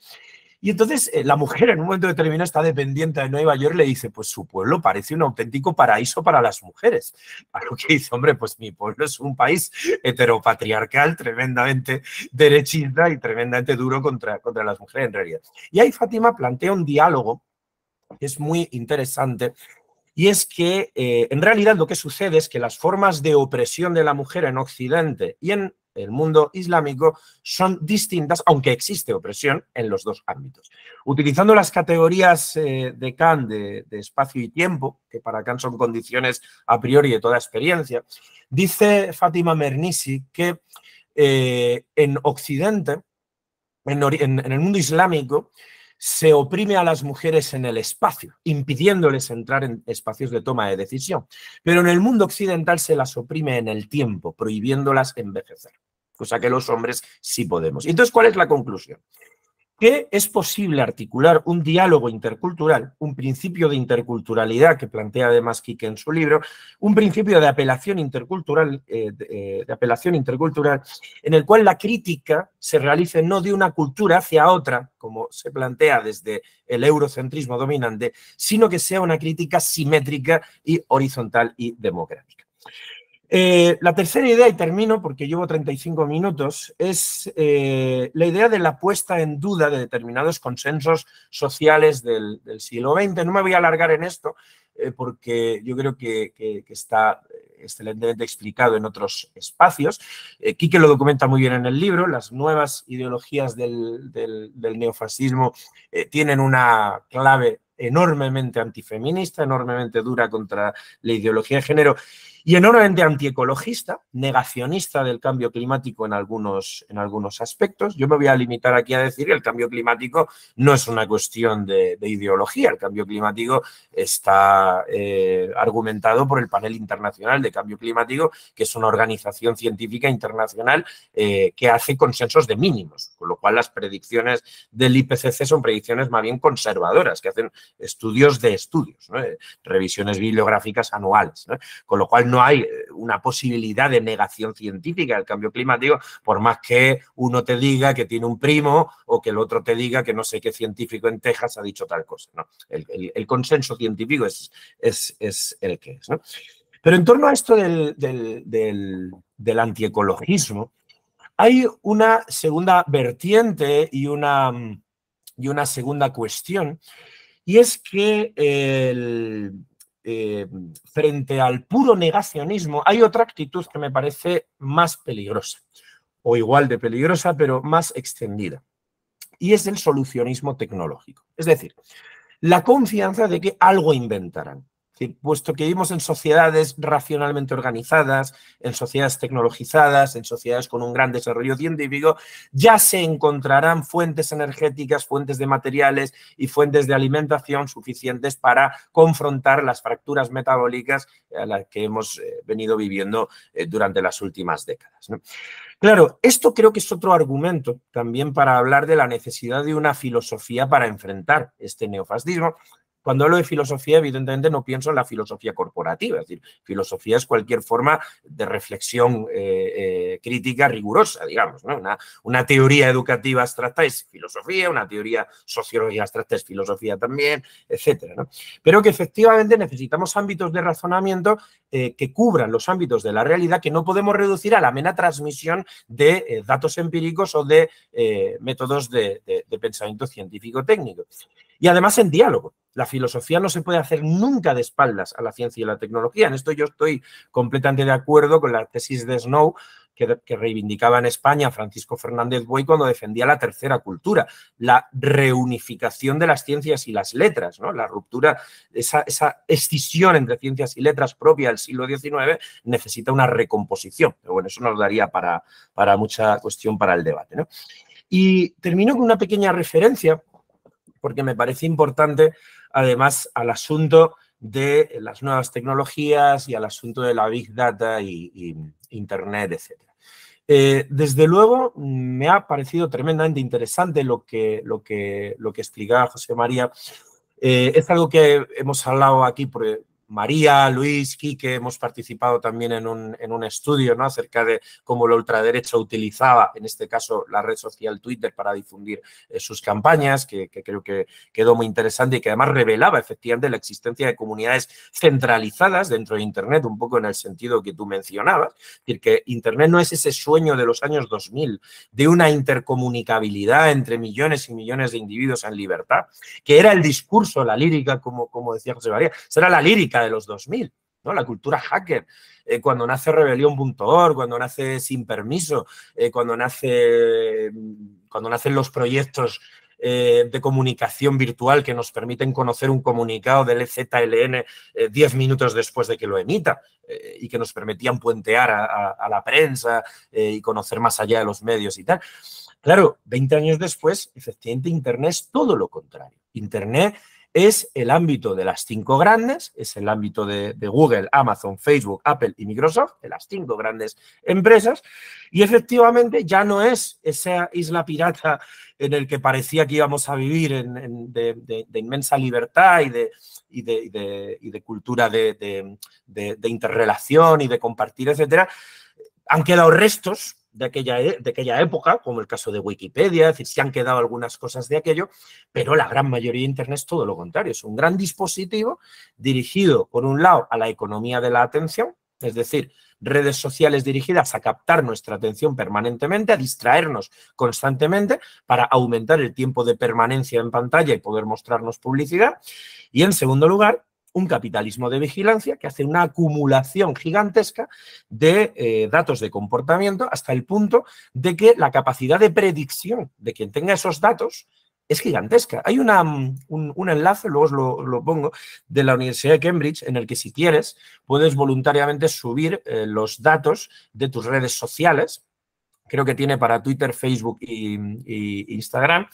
Speaker 3: Y entonces eh, la mujer en un momento determinado está dependiente de Nueva York, le dice, pues su pueblo parece un auténtico paraíso para las mujeres. A lo que dice, hombre, pues mi pueblo es un país heteropatriarcal, tremendamente derechista y tremendamente duro contra, contra las mujeres en realidad. Y ahí Fátima plantea un diálogo que es muy interesante y es que eh, en realidad lo que sucede es que las formas de opresión de la mujer en Occidente y en el mundo islámico son distintas, aunque existe opresión en los dos ámbitos. Utilizando las categorías eh, de Kant de, espacio y tiempo, que para Kant son condiciones a priori de toda experiencia, dice Fátima Mernisi que eh, en Occidente, en el mundo islámico, se oprime a las mujeres en el espacio, impidiéndoles entrar en espacios de toma de decisión. Pero en el mundo occidental se las oprime en el tiempo, prohibiéndolas envejecer, cosa que los hombres sí podemos. Entonces, ¿cuál es la conclusión? que es posible articular un diálogo intercultural, un principio de interculturalidad que plantea además Quique en su libro, un principio de apelación intercultural, eh, eh, de apelación intercultural, en el cual la crítica se realice no de una cultura hacia otra, como se plantea desde el eurocentrismo dominante, sino que sea una crítica simétrica y horizontal y democrática. Eh, la tercera idea, y termino porque llevo 35 minutos, es eh, la idea de la puesta en duda de determinados consensos sociales del, siglo XX. No me voy a alargar en esto eh, porque yo creo que, está excelentemente explicado en otros espacios. Quique lo documenta muy bien en el libro, las nuevas ideologías del, del neofascismo tienen una clave enormemente antifeminista, enormemente dura contra la ideología de género y enormemente antiecologista, negacionista del cambio climático en algunos, en algunos aspectos. Yo me voy a limitar aquí a decir que el cambio climático no es una cuestión de, ideología, el cambio climático está eh, argumentado por el panel internacional de cambio climático, que es una organización científica internacional eh, que hace consensos de mínimos, con lo cual las predicciones del IPCC son predicciones más bien conservadoras, que hacen estudios de estudios, eh, revisiones bibliográficas anuales, con lo cual no hay eh, una posibilidad de negación científica del cambio climático, por más que uno te diga que tiene un primo o que el otro te diga que no sé qué científico en Texas ha dicho tal cosa. ¿no? El, consenso científico es, es, el que es. Pero en torno a esto del, del, del, antiecologismo, hay una segunda vertiente y una, y una segunda cuestión, y es que el, eh, frente al puro negacionismo, hay otra actitud que me parece más peligrosa, o igual de peligrosa, pero más extendida, y es el solucionismo tecnológico. Es decir, la confianza de que algo inventarán puesto que vivimos en sociedades racionalmente organizadas, en sociedades tecnologizadas, en sociedades con un gran desarrollo científico, ya se encontrarán fuentes energéticas, fuentes de materiales y fuentes de alimentación suficientes para confrontar las fracturas metabólicas eh, a las que hemos eh, venido viviendo eh, durante las últimas décadas. Claro, esto creo que es otro argumento también para hablar de la necesidad de una filosofía para enfrentar este neofascismo, cuando hablo de filosofía, evidentemente no pienso en la filosofía corporativa, es decir, filosofía es cualquier forma de reflexión eh, eh, crítica rigurosa, digamos. Una, teoría educativa abstracta es filosofía, una teoría sociológica abstracta es filosofía también, etcétera. Pero que efectivamente necesitamos ámbitos de razonamiento eh, que cubran los ámbitos de la realidad que no podemos reducir a la mera transmisión de datos empíricos o de métodos de, de pensamiento científico-técnico. Y además en diálogo. La filosofía no se puede hacer nunca de espaldas a la ciencia y la tecnología. En esto yo estoy completamente de acuerdo con la tesis de Snow que, reivindicaba en España Francisco Fernández Buey cuando defendía la tercera cultura, la reunificación de las ciencias y las letras, ¿no? la ruptura, esa, escisión entre ciencias y letras propia del siglo XIX necesita una recomposición. Pero bueno, eso nos daría para, para mucha cuestión para el debate. ¿no? Y termino con una pequeña referencia porque me parece importante, además, al asunto de las nuevas tecnologías y al asunto de la Big Data y, Internet, etc. Eh, desde luego, me ha parecido tremendamente interesante lo que, lo que, lo que explicaba José María. Eh, es algo que hemos hablado aquí, porque María, Luis, Quique, hemos participado también en un, en un estudio ¿no? acerca de cómo la ultraderecha utilizaba, en este caso, la red social Twitter para difundir eh, sus campañas, que, creo que quedó muy interesante y que además revelaba efectivamente la existencia de comunidades centralizadas dentro de Internet, un poco en el sentido que tú mencionabas. Es decir, que Internet no es ese sueño de los años 2000, de una intercomunicabilidad entre millones y millones de individuos en libertad, que era el discurso, la lírica, como, como decía José María, será la lírica de los 2000, ¿no? La cultura hacker, eh, cuando nace rebelión.org, cuando nace Sin Permiso, eh, cuando, nace, mm, cuando nacen los proyectos eh, de comunicación virtual que nos permiten conocer un comunicado del e EZLN 10 minutos después de que lo emita y que nos permitían puentear a, la prensa y conocer más allá de los medios y tal. Claro, 20 años después, efectivamente, Internet es todo lo contrario. Internet es el ámbito de las cinco grandes, es el ámbito de, Google, Amazon, Facebook, Apple y Microsoft, de las cinco grandes empresas, y efectivamente ya no es esa isla pirata en el que parecía que íbamos a vivir de, inmensa libertad y de, cultura de, interrelación y de compartir, etcétera. Han quedado restos, de aquella, e, de época, como el caso de Wikipedia, es decir, se han quedado algunas cosas de aquello, pero la gran mayoría de Internet es todo lo contrario, es un gran dispositivo dirigido, por un lado, a la economía de la atención, es decir, redes sociales dirigidas a captar nuestra atención permanentemente, a distraernos constantemente para aumentar el tiempo de permanencia en pantalla y poder mostrarnos publicidad. Y en segundo lugar, un capitalismo de vigilancia que hace una acumulación gigantesca de eh, datos de comportamiento hasta el punto de que la capacidad de predicción de quien tenga esos datos es gigantesca. Hay una, mm, un, enlace, luego os lo, pongo, de la Universidad de Cambridge, en el que si quieres puedes voluntariamente subir eh, los datos de tus redes sociales. Creo que tiene para Twitter, Facebook e Instagram.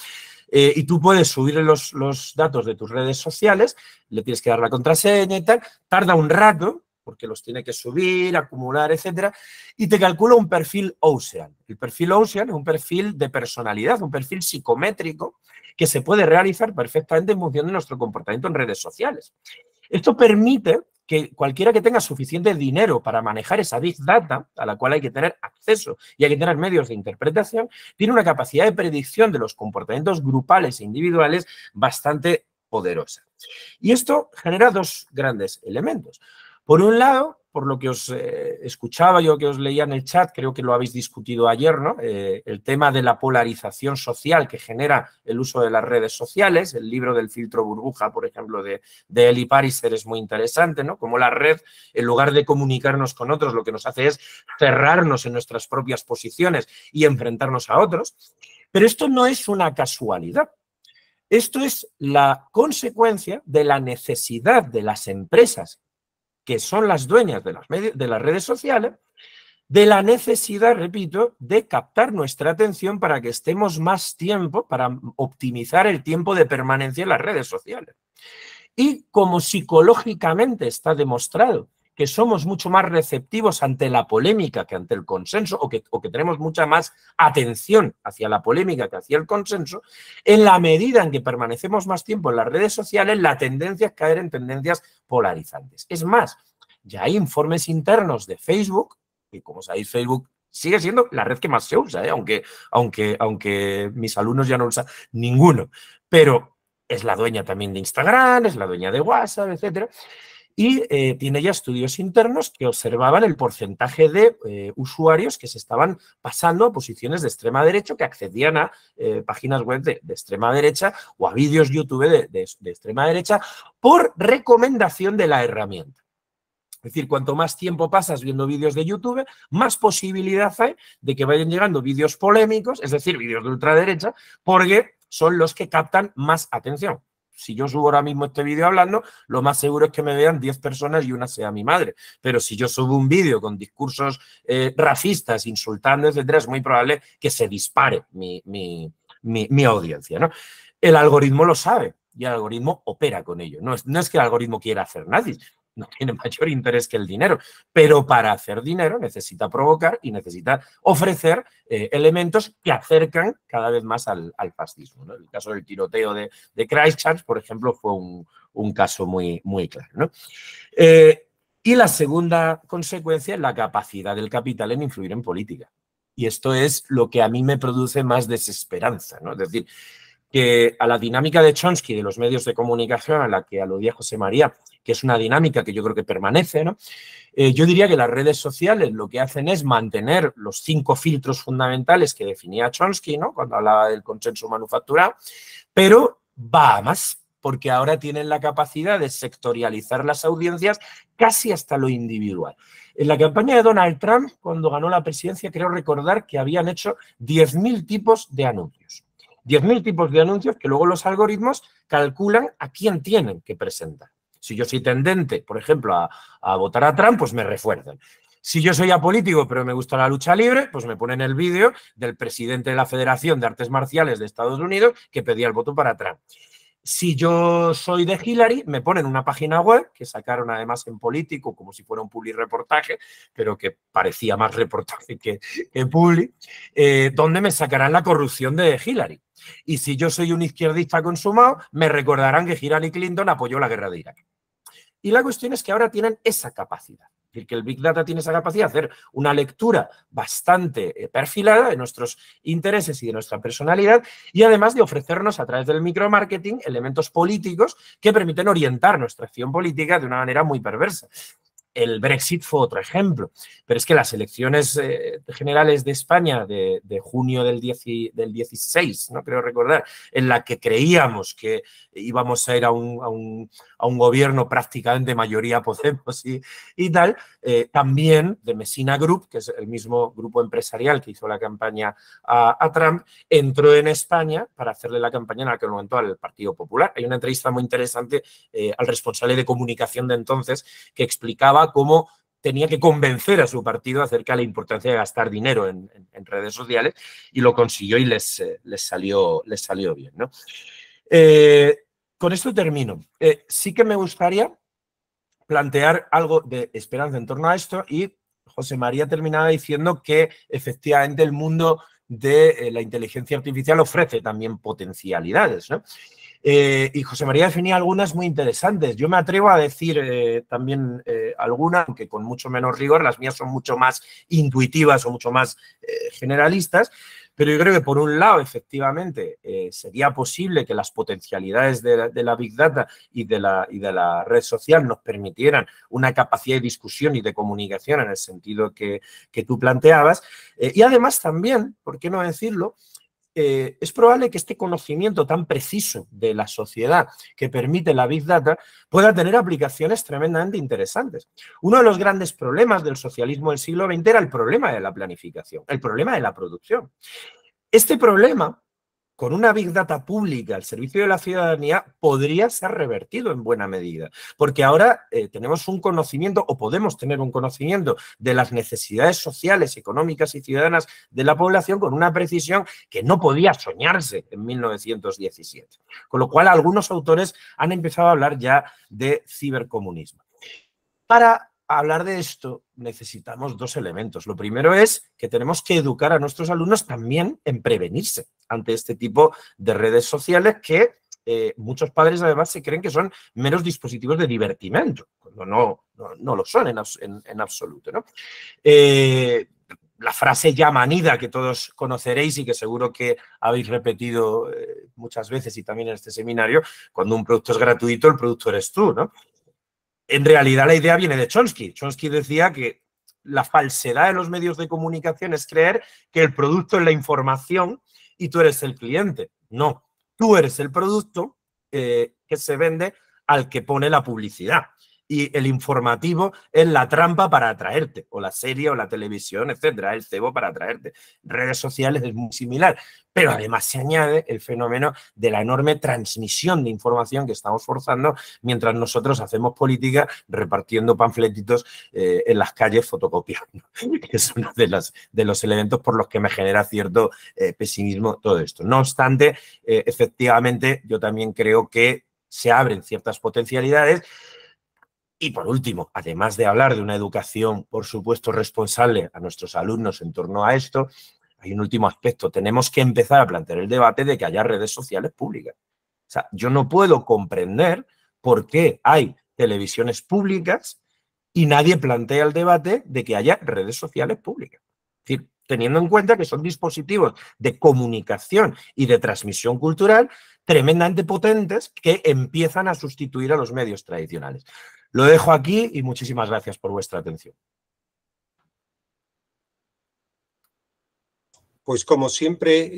Speaker 3: Eh, y tú puedes subir los, los datos de tus redes sociales, le tienes que dar la contraseña y tal, tarda un rato, porque los tiene que subir, acumular, etcétera, y te calcula un perfil Ocean. El perfil Ocean es un perfil de personalidad, un perfil psicométrico que se puede realizar perfectamente en función de nuestro comportamiento en redes sociales. Esto permite que cualquiera que tenga suficiente dinero para manejar esa big data, a la cual hay que tener acceso y hay que tener medios de interpretación, tiene una capacidad de predicción de los comportamientos grupales e individuales bastante poderosa. Y esto genera dos grandes elementos. Por un lado, por lo que os eh, escuchaba, yo que os leía en el chat, creo que lo habéis discutido ayer, ¿no? Eh, el tema de la polarización social que genera el uso de las redes sociales, el libro del filtro burbuja, por ejemplo, de, de Eli Pariser es muy interesante, ¿no? Como la red, en lugar de comunicarnos con otros, lo que nos hace es cerrarnos en nuestras propias posiciones y enfrentarnos a otros. Pero esto no es una casualidad. Esto es la consecuencia de la necesidad de las empresas que son las dueñas de las, de las redes sociales, de la necesidad, repito, de captar nuestra atención para que estemos más tiempo, para optimizar el tiempo de permanencia en las redes sociales. Y como psicológicamente está demostrado que somos mucho más receptivos ante la polémica que ante el consenso, o que, tenemos mucha más atención hacia la polémica que hacia el consenso, en la medida en que permanecemos más tiempo en las redes sociales, la tendencia es caer en tendencias polarizantes. Es más, ya hay informes internos de Facebook, y como sabéis, Facebook sigue siendo la red que más se usa, ¿eh? aunque, aunque, aunque mis alumnos ya no usan ninguno. Pero es la dueña también de Instagram, es la dueña de WhatsApp, etcétera y eh, tiene ya estudios internos que observaban el porcentaje de eh, usuarios que se estaban pasando a posiciones de extrema derecha, que accedían a eh, páginas web de, extrema derecha o a vídeos YouTube de, de extrema derecha por recomendación de la herramienta. Es decir, cuanto más tiempo pasas viendo vídeos de YouTube, más posibilidad hay de que vayan llegando vídeos polémicos, es decir, vídeos de ultraderecha, porque son los que captan más atención si yo subo ahora mismo este vídeo hablando, lo más seguro es que me vean 10 personas y una sea mi madre. Pero si yo subo un vídeo con discursos eh, racistas, insultando, etc., es muy probable que se dispare mi, audiencia. ¿no? El algoritmo lo sabe y el algoritmo opera con ello. No es, no es que el algoritmo quiera hacer nazis, no tiene mayor interés que el dinero, pero para hacer dinero necesita provocar y necesita ofrecer eh, elementos que acercan cada vez más al, fascismo. El caso del tiroteo de, de, Christchurch, por ejemplo, fue un, caso muy, muy claro. Eh, y la segunda consecuencia es la capacidad del capital en influir en política. Y esto es lo que a mí me produce más desesperanza, Es decir, que a la dinámica de Chomsky de los medios de comunicación a la que aludía José María, que es una dinámica que yo creo que permanece, ¿no? Eh, yo diría que las redes sociales lo que hacen es mantener los cinco filtros fundamentales que definía Chomsky, ¿no? Cuando hablaba del consenso manufacturado, pero va a más, porque ahora tienen la capacidad de sectorializar las audiencias casi hasta lo individual. En la campaña de Donald Trump, cuando ganó la presidencia, creo recordar que habían hecho 10.000 tipos de anuncios. 10.000 tipos de anuncios que luego los algoritmos calculan a quién tienen que presentar. Si yo soy tendente, por ejemplo, a, votar a Trump, pues me refuerzan. Si yo soy apolítico, pero me gusta la lucha libre, pues me ponen el vídeo del presidente de la Federación de Artes Marciales de Estados Unidos que pedía el voto para Trump. Si yo soy de Hillary, me ponen una página web que sacaron además en Político como si fuera un public reportaje, pero que parecía más reportaje que, que public, eh, donde me sacarán la corrupción de Hillary. Y si yo soy un izquierdista consumado, me recordarán que Hillary Clinton apoyó la guerra de Irak. Y la cuestión es que ahora tienen esa capacidad. Es decir, que el Big Data tiene esa capacidad de hacer una lectura bastante eh, perfilada de nuestros intereses y de nuestra personalidad y además de ofrecernos a través del micromarketing elementos políticos que permiten orientar nuestra acción política de una manera muy perversa. El Brexit fue otro ejemplo, pero es que las elecciones eh, generales de España de, junio del, 16, no creo recordar, en la que creíamos que íbamos a ir a un, gobierno prácticamente mayoría Podemos y, tal, eh, también de Messina Group, que es el mismo grupo empresarial que hizo la campaña a, Trump, entró en España para hacerle la campaña en aquel momento al Partido Popular. Hay una entrevista muy interesante eh, al responsable de comunicación de entonces que explicaba cómo tenía que convencer a su partido acerca de la importancia de gastar dinero en, redes sociales y lo consiguió y les, eh, les salió, les salió bien. Eh, con esto termino. Eh, sí que me gustaría plantear algo de esperanza en torno a esto y José María terminaba diciendo que efectivamente el mundo de la inteligencia artificial ofrece también potencialidades. ¿no? Eh, y José María definía algunas muy interesantes. Yo me atrevo a decir eh, también eh, algunas, aunque con mucho menos rigor, las mías son mucho más intuitivas o mucho más generalistas, pero yo creo que por un lado, efectivamente, sería posible que las potencialidades de la, Big Data y de la, red social nos permitieran una capacidad de discusión y de comunicación en el sentido que tú planteabas. y además también, ¿por qué no decirlo? Eh, es probable que este conocimiento tan preciso de la sociedad que permite la Big Data pueda tener aplicaciones tremendamente interesantes. Uno de los grandes problemas del socialismo del siglo XX era el problema de la planificación, el problema de la producción. Este problema con una big data pública al servicio de la ciudadanía podría ser revertido en buena medida, porque ahora eh, tenemos un conocimiento o podemos tener un conocimiento de las necesidades sociales, económicas y ciudadanas de la población con una precisión que no podía soñarse en 1917. Con lo cual algunos autores han empezado a hablar ya de cibercomunismo. Para hablar de esto necesitamos dos elementos. Lo primero es que tenemos que educar a nuestros alumnos también en prevenirse ante este tipo de redes sociales que eh, muchos padres además se creen que son meros dispositivos de divertimento, cuando no, no, lo son en, absoluto. Eh, la frase ya manida que todos conoceréis y que seguro que habéis repetido eh, muchas veces y también en este seminario, cuando un producto es gratuito, el producto eres tú, ¿no? en realidad la idea viene de Chomsky. Chomsky decía que la falsedad de los medios de comunicación es creer que el producto es la información y tú eres el cliente. No, tú eres el producto eh, que se vende al que pone la publicidad y el informativo es la trampa para atraerte, o la serie o la televisión, etcétera, el cebo para atraerte. Redes sociales es muy similar, pero además se añade el fenómeno de la enorme transmisión de información que estamos forzando mientras nosotros hacemos política repartiendo panfletitos eh, en las calles fotocopiando. Es uno de, las, de los elementos por los que me genera cierto eh, pesimismo todo esto. No obstante, eh, efectivamente, yo también creo que se abren ciertas potencialidades y por último, además de hablar de una educación, por supuesto, responsable a nuestros alumnos en torno a esto, hay un último aspecto. Tenemos que empezar a plantear el debate de que haya redes sociales públicas. O sea, yo no puedo comprender por qué hay televisiones públicas y nadie plantea el debate de que haya redes sociales públicas. Es decir, teniendo en cuenta que son dispositivos de comunicación y de transmisión cultural tremendamente potentes que empiezan a sustituir a los medios tradicionales. Lo dejo aquí y muchísimas gracias por vuestra atención.
Speaker 2: Pues como siempre,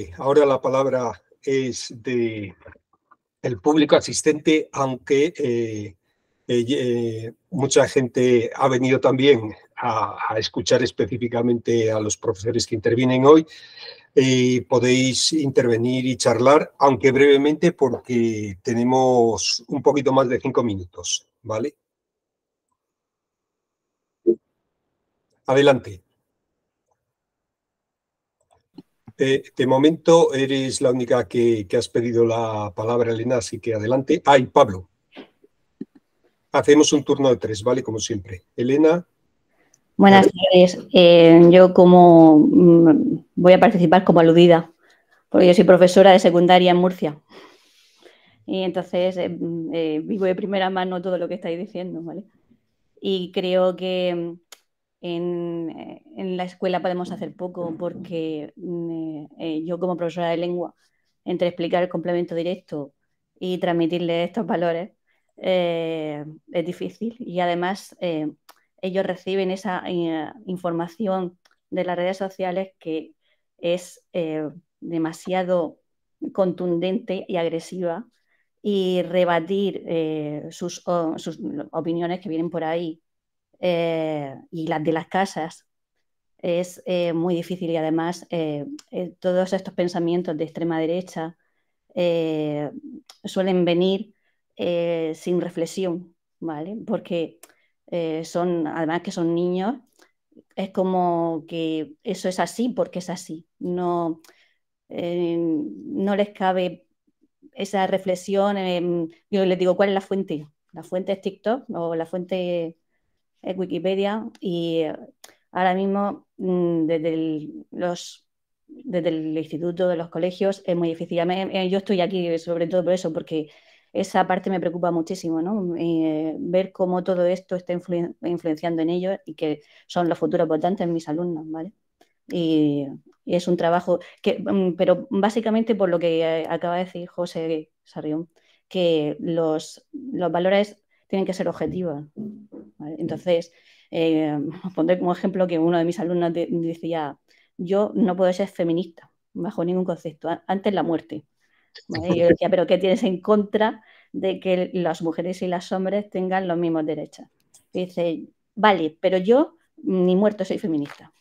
Speaker 2: eh, ahora la palabra es de el público asistente, aunque eh, eh, mucha gente ha venido también a, a, escuchar específicamente a los profesores que intervienen hoy. podéis intervenir y charlar, aunque brevemente, porque tenemos un poquito más de cinco minutos. ¿Vale? Adelante. de momento eres la única que, has pedido la palabra, Elena, así que adelante. Ay, Pablo. Hacemos un turno de tres, ¿vale? Como siempre. Elena.
Speaker 5: Buenas tardes. Eh, yo como mm, voy a participar como aludida, porque yo soy profesora de secundaria en Murcia. Y entonces eh, mm, eh, vivo de primera mano todo lo que estáis diciendo, ¿vale? Y creo que mm, en, eh, en la escuela podemos hacer poco porque mm, yo como profesora de lengua, entre explicar el complemento directo y transmitirle estos valores, es difícil. Y además ellos reciben esa información de las redes sociales que es demasiado contundente y agresiva y rebatir eh, sus, opiniones que vienen por ahí eh, y las de las casas es eh, muy difícil y además todos estos pensamientos de extrema derecha suelen venir sin reflexión, ¿vale? Porque son, además que son niños, es como que eso es así porque es así, no, no les cabe esa reflexión. yo les digo, ¿cuál es la fuente? La fuente es TikTok o la fuente es Wikipedia. Y eh, ahora mismo, mm, desde, el, los, desde el instituto, de los colegios, es muy difícil. Eh, yo estoy aquí sobre todo por eso, porque esa parte me preocupa muchísimo, ¿no? Eh, ver cómo todo esto está influenciando en ellos y que son los futuros votantes mis alumnos, ¿vale? Y, es un trabajo que, mm, pero básicamente por lo que eh, acaba de decir José Sarrión, que los, valores tienen que ser objetivos. Entonces, eh, pondré como ejemplo que uno de mis alumnos decía, yo no puedo ser feminista bajo ningún concepto, antes la muerte. yo decía, pero ¿qué tienes en contra de que las mujeres y los hombres tengan los mismos derechos? dice, vale, pero yo ni muerto soy feminista.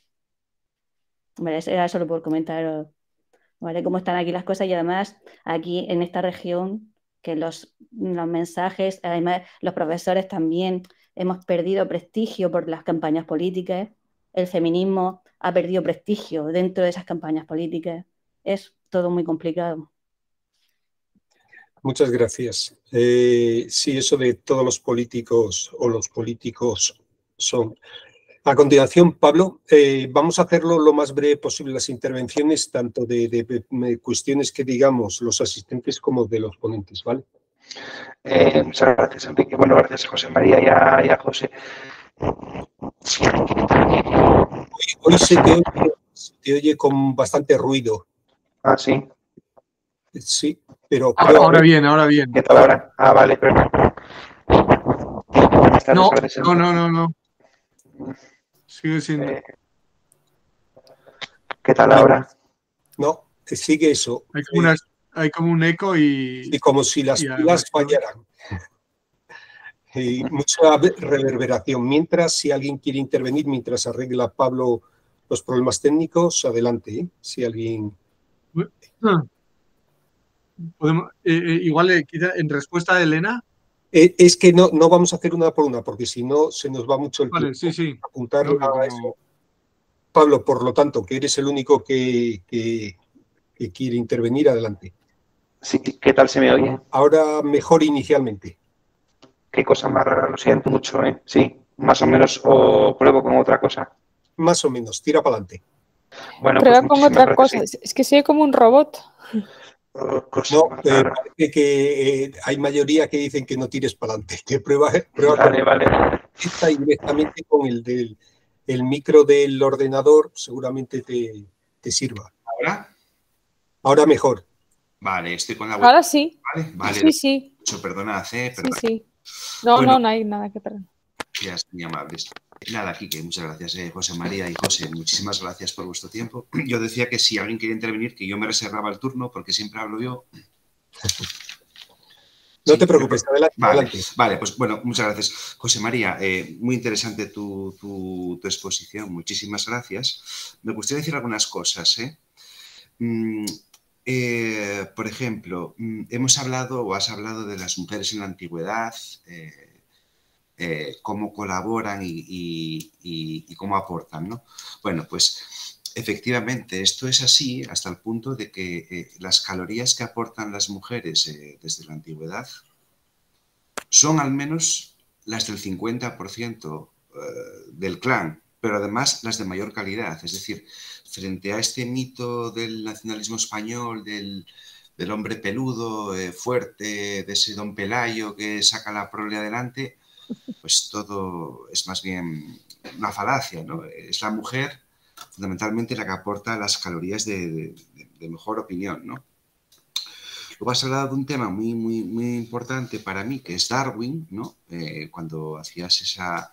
Speaker 5: Vale, era solo por comentar ¿vale? cómo están aquí las cosas y además aquí en esta región que los, los mensajes, además los profesores también hemos perdido prestigio por las campañas políticas, el feminismo ha perdido prestigio dentro de esas campañas políticas, es todo muy complicado.
Speaker 2: Muchas gracias. Eh, sí, eso de todos los políticos o los políticos son a continuación, Pablo, eh, vamos a hacerlo lo más breve posible las intervenciones, tanto de, mm, cuestiones que digamos los asistentes como de los ponentes, ¿vale? Eh, muchas gracias, Enrique. Bueno, gracias a José María y a, José. Hoy, se, te oye, con bastante ruido. Ah, sí. Sí, pero. Ahora, bien,
Speaker 1: ahora bien. ¿Qué tal ahora? Ah, vale, perfecto. no, no, no, no. Sigue siendo. Eh,
Speaker 2: ¿Qué tal ahora? No, eh, sigue eso.
Speaker 1: Hay como, un eco y.
Speaker 2: Y como si las fallaran. Y mucha reverberación. Mientras, si alguien quiere intervenir, mientras arregla Pablo los problemas técnicos, adelante. ¿eh? Si alguien.
Speaker 1: Ah. igual,
Speaker 2: en respuesta a Elena, eh, es que no, no vamos a hacer una por una, porque si no se nos va mucho el tiempo apuntar Pablo, por lo tanto, que eres el único que, quiere intervenir, adelante.
Speaker 4: Sí, ¿qué tal
Speaker 6: se me oye?
Speaker 2: Ahora mejor inicialmente. Qué cosa más rara, lo siento mucho, ¿eh? Sí, más o menos, o pruebo con otra cosa. Más o menos, tira para adelante. Bueno, pues prueba con otra cosa,
Speaker 7: es que soy como un robot.
Speaker 2: No, parece que eh, hay mayoría que dicen que no tires para adelante, que pruebas vale, directamente con el del el micro del ordenador, seguramente te, te sirva. ¿Ahora? Ahora mejor. Vale, estoy con la web. Ahora sí. Vale, vale. Sí, sí. Mucho, perdonad, ¿eh? Sí,
Speaker 7: sí. No, no, no hay nada que perdonar.
Speaker 6: Ya, muy amables. Nada, Kike, muchas gracias. Eh, José María y José, muchísimas gracias por vuestro tiempo. Yo decía que si alguien quería intervenir, que yo me reservaba el turno porque siempre hablo yo. No te preocupes, adelante, vale, pues bueno, muchas gracias. José María, eh, muy interesante tu, exposición, muchísimas gracias. Me gustaría decir algunas cosas. Eh. Mm, por ejemplo, mm, hemos hablado o has hablado de las mujeres en la antigüedad, eh, cómo colaboran y, cómo aportan. Bueno, pues efectivamente esto es así hasta el punto de que eh, las calorías que aportan las mujeres eh, desde la antigüedad son al menos las del 50% del clan, pero además las de mayor calidad. Es decir, frente a este mito del nacionalismo español, del, del hombre peludo, fuerte, de ese don Pelayo que saca la prole adelante, pues todo es más bien una falacia, ¿no? Es la mujer fundamentalmente la que aporta las calorías de, mejor opinión, ¿no? Luego has hablado de un tema muy, muy, importante para mí, que es Darwin, ¿no? Eh, cuando hacías esa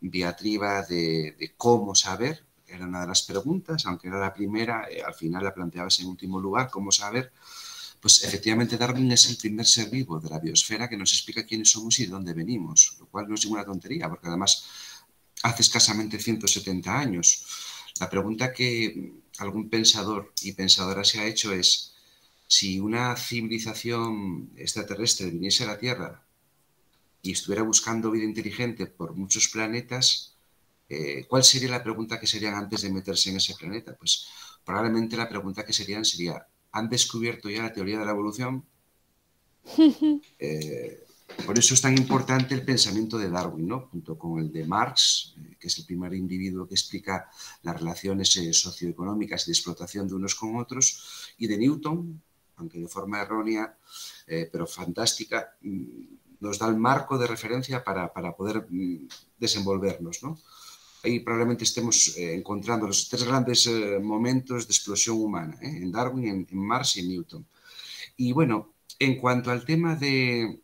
Speaker 6: diatriba de, cómo saber, era una de las preguntas, aunque era la primera, eh, al final la planteabas en último lugar, cómo saber pues efectivamente Darwin es el primer ser vivo de la biosfera que nos explica quiénes somos y de dónde venimos, lo cual no es ninguna tontería, porque además hace escasamente 170 años. La pregunta que algún pensador y pensadora se ha hecho es, si una civilización extraterrestre viniese a la Tierra y estuviera buscando vida inteligente por muchos planetas, eh, ¿cuál sería la pregunta que serían antes de meterse en ese planeta? Pues probablemente la pregunta que serían sería, han descubierto ya la teoría de la evolución. Eh, por eso es tan importante el pensamiento de Darwin, ¿no? junto con el de Marx, eh, que es el primer individuo que explica las relaciones eh, socioeconómicas y de explotación de unos con otros, y de Newton, aunque de forma errónea, pero fantástica, mm, nos da el marco de referencia para, poder mm, desenvolvernos. ¿no? ahí probablemente estemos eh, encontrando los tres grandes eh, momentos de explosión humana, ¿eh? en Darwin, en, en, Marx y en Newton. Y bueno, en cuanto al tema del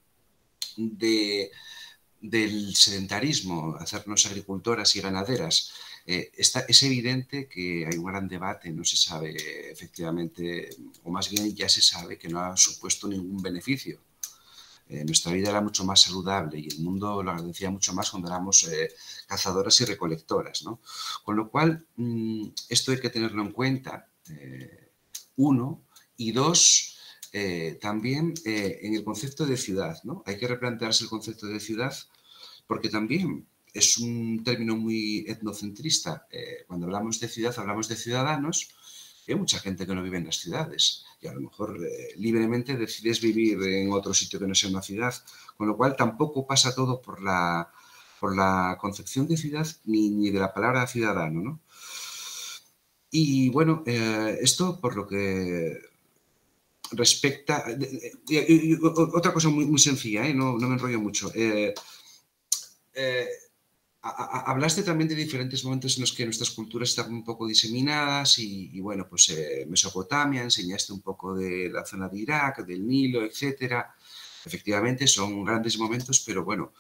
Speaker 6: sedentarismo, hacernos agricultoras y ganaderas, está, es evidente que hay un gran debate, no se sabe efectivamente, o más bien ya se sabe que no ha supuesto ningún beneficio eh, nuestra vida era mucho más saludable y el mundo lo agradecía mucho más cuando éramos eh, cazadoras y recolectoras. Con lo cual, mm, esto hay que tenerlo en cuenta, eh, uno, y dos, también en el concepto de ciudad. ¿no? Hay que replantearse el concepto de ciudad porque también es un término muy etnocentrista. cuando hablamos de ciudad, hablamos de ciudadanos, hay mucha gente que no vive en las ciudades y a lo mejor eh, libremente decides vivir en otro sitio que no sea una ciudad, con lo cual tampoco pasa todo por la, por la concepción de ciudad ni, de la palabra ciudadano. Y bueno, eh, esto por lo que respecta... otra cosa muy, sencilla, ¿eh? no, me enrollo mucho hablaste también de diferentes momentos en los que nuestras culturas están un poco diseminadas y, bueno, pues eh, Mesopotamia, enseñaste un poco de la zona de Irak, del Nilo, etc. Efectivamente, son grandes momentos, pero bueno,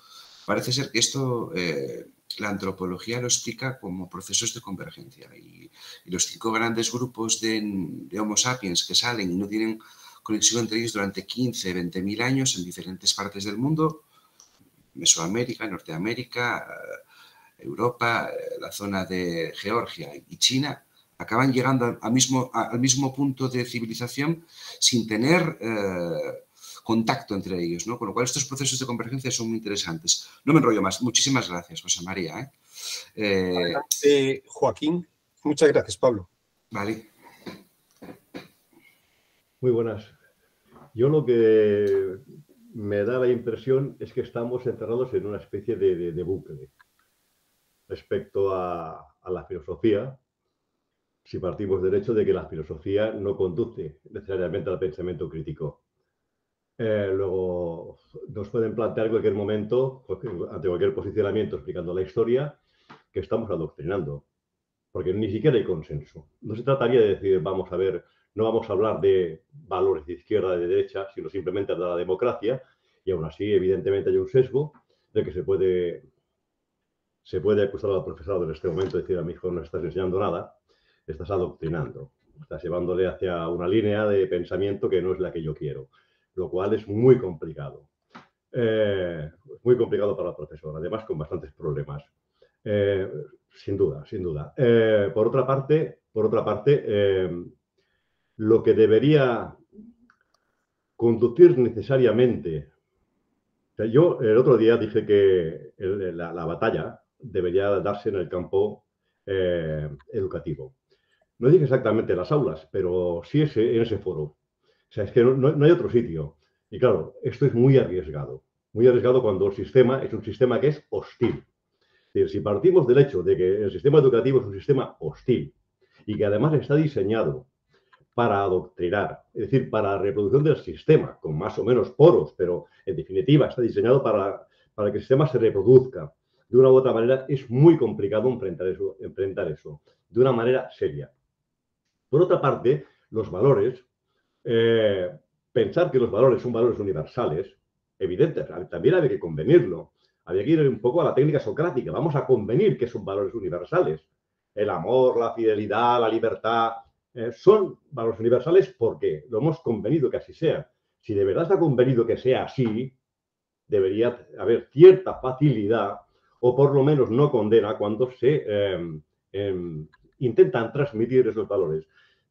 Speaker 6: parece ser que esto eh, la antropología lo explica como procesos de convergencia y, los cinco grandes grupos de, de, Homo sapiens que salen y no tienen conexión entre ellos durante 15, 20 mil años en diferentes partes del mundo, Mesoamérica, Norteamérica, Europa, eh, la zona de Georgia y China, acaban llegando al mismo, al mismo punto de civilización sin tener eh, contacto entre ellos, ¿no? Con lo cual estos procesos de convergencia son muy interesantes. No me enrollo más. Muchísimas gracias, José María.
Speaker 2: ¿eh? Joaquín,
Speaker 6: muchas gracias, Pablo.
Speaker 4: Vale. Muy buenas. Yo lo que me da la impresión es que estamos encerrados en una especie de, de bucle respecto a, la filosofía, si partimos del hecho de que la filosofía no conduce necesariamente al pensamiento crítico. Eh, luego nos pueden plantear en cualquier momento, ante cualquier posicionamiento explicando la historia, que estamos adoctrinando, porque ni siquiera hay consenso. No se trataría de decir, vamos a ver, no vamos a hablar de valores de izquierda, de derecha, sino simplemente de la democracia, y aún así, evidentemente, hay un sesgo de que se puede se puede acusar al profesor en este momento de decir a mi hijo no estás enseñando nada, estás adoctrinando, estás llevándole hacia una línea de pensamiento que no es la que yo quiero, lo cual es muy complicado. Eh, muy complicado para el profesor, además con bastantes problemas. Eh, sin duda, sin duda. Eh, por otra parte, por otra parte lo que debería conducir necesariamente. yo el otro día dije que la, batalla debería darse en el campo eh, educativo. No dije exactamente las aulas, pero sí ese, en ese foro. O sea, es que no, hay otro sitio. Y claro, esto es muy arriesgado. Muy arriesgado cuando el sistema es un sistema que es hostil. Es decir, si partimos del hecho de que el sistema educativo es un sistema hostil y que además está diseñado para adoctrinar, es decir, para la reproducción del sistema, con más o menos poros, pero en definitiva está diseñado para, para que el sistema se reproduzca, de una u otra manera es muy complicado enfrentar eso, enfrentar eso de una manera seria. Por otra parte, los valores, eh, pensar que los valores son valores universales, evidentes, también había que convenirlo. Había que ir un poco a la técnica socrática, vamos a convenir que son valores universales. El amor, la fidelidad, la libertad, eh, son valores universales porque lo hemos convenido que así sea. Si de verdad está convenido que sea así, debería haber cierta facilidad o por lo menos no condena cuando se em, em, intentan transmitir esos valores,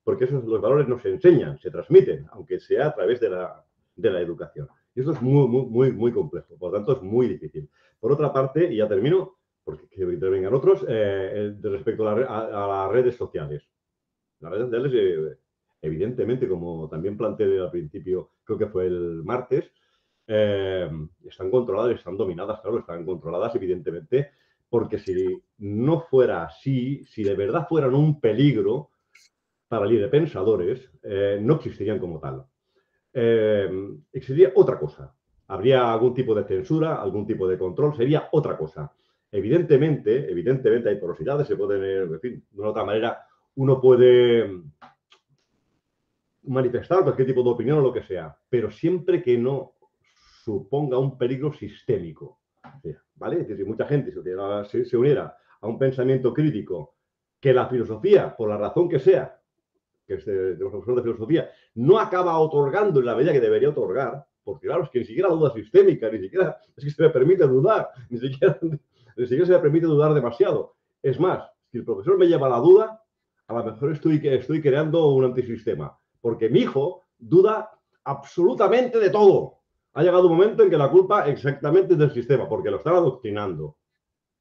Speaker 4: porque esos los valores no se enseñan, se transmiten, aunque sea a través de la, de la educación. Y eso es muy, muy, muy, muy complejo, por lo tanto es muy difícil. Por otra parte, y ya termino, porque que intervengan otros, eh, eh, respecto a, a, las redes sociales. Las redes sociales, eh, evidentemente, como también planteé al principio, creo que fue el martes, Em, están controladas están dominadas, claro, están controladas evidentemente, porque si no fuera así, si de verdad fueran un peligro para el pensadores, eh, no existirían como tal. Em, existiría otra cosa. Habría algún tipo de censura, algún tipo de control, sería otra cosa. Evidentemente, evidentemente hay porosidades, se pueden, en fin, de una otra manera, uno puede manifestar cualquier tipo de opinión o lo que sea, pero siempre que no suponga un peligro sistémico. ¿Vale? Es decir, mucha gente se uniera a un pensamiento crítico que la filosofía, por la razón que sea, que es de, los profesores de filosofía, no acaba otorgando en la medida que debería otorgar, porque claro, es que ni siquiera duda sistémica, ni siquiera es que se le permite dudar, ni siquiera, se le permite dudar demasiado. Es más, si el profesor me lleva la duda, a lo mejor estoy, estoy creando un antisistema, porque mi hijo duda absolutamente de todo. Ha llegado un momento en que la culpa exactamente es del sistema, porque lo están adoctrinando.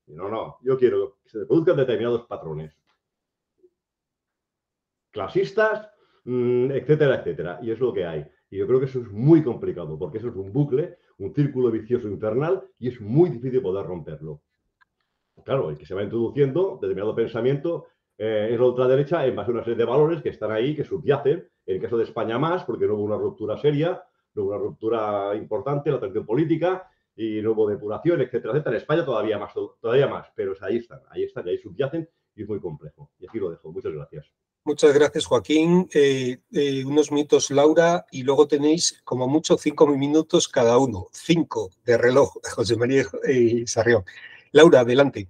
Speaker 4: Y no, no, yo quiero que se produzcan determinados patrones clasistas, mm, etcétera, etcétera. Y es lo que hay. Y yo creo que eso es muy complicado, porque eso es un bucle, un círculo vicioso infernal, y es muy difícil poder romperlo. Claro, el que se va introduciendo determinado pensamiento eh, es la ultraderecha en base a una serie de valores que están ahí, que subyacen. En el caso de España más, porque no hubo una ruptura seria, Luego una ruptura importante, la tensión política y luego depuración, etcétera, etcétera. En España todavía más, todavía más, pero ahí están, ahí están, ahí subyacen y es muy complejo. Y aquí lo dejo. Muchas gracias. Muchas
Speaker 2: gracias, Joaquín. Eh, eh, unos minutos, Laura, y luego tenéis como mucho cinco minutos cada uno. Cinco de reloj, José María y eh, Sarrión. Laura, adelante.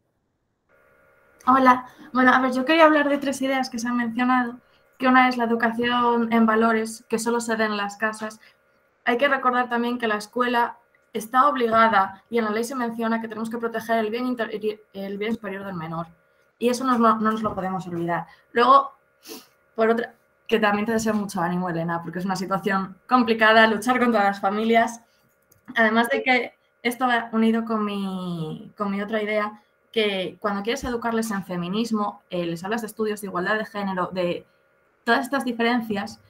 Speaker 7: Hola. Bueno, a ver, yo quería hablar de tres ideas que se han mencionado, que una es la educación en valores, que solo se da en las casas, hay que recordar también que la escuela está obligada, y en la ley se menciona que tenemos que proteger el bien, superior del menor. Y eso no, nos lo podemos olvidar. Luego, por otra, que también te deseo mucho ánimo, Elena, porque es una situación complicada luchar contra las familias. Además de que esto va unido con mi, otra idea, que cuando quieres educarles en feminismo, eh, les hablas de estudios de igualdad de género, de todas estas diferencias,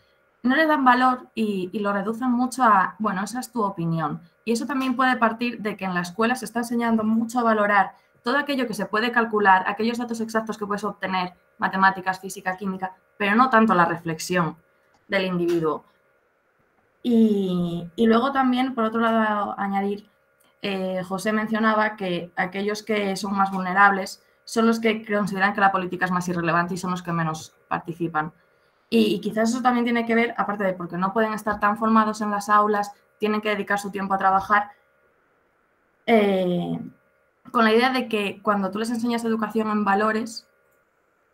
Speaker 7: no le dan valor y, lo reducen mucho a, bueno, esa es tu opinión. Y eso también puede partir de que en la escuela se está enseñando mucho a valorar todo aquello que se puede calcular, aquellos datos exactos que puedes obtener, matemáticas, física, química, pero no tanto la reflexión del individuo. Y, luego también, por otro lado, añadir, eh, José mencionaba que aquellos que son más vulnerables son los que consideran que la política es más irrelevante y son los que menos participan. Y, quizás eso también tiene que ver, aparte de porque no pueden estar tan formados en las aulas, tienen que dedicar su tiempo a trabajar, eh, con la idea de que cuando tú les enseñas educación en valores,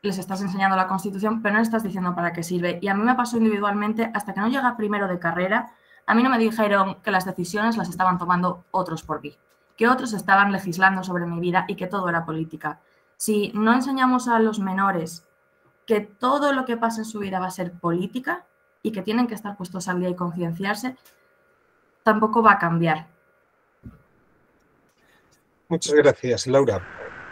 Speaker 7: les estás enseñando la Constitución, pero no les estás diciendo para qué sirve. Y a mí me pasó individualmente, hasta que no llega primero de carrera, a mí no me dijeron que las decisiones las estaban tomando otros por mí, que otros estaban legislando sobre mi vida y que todo era política. Si no enseñamos a los menores que todo lo que pasa en su vida va a ser política y que tienen que estar puestos al día y concienciarse, tampoco va a cambiar.
Speaker 2: Muchas gracias, Laura.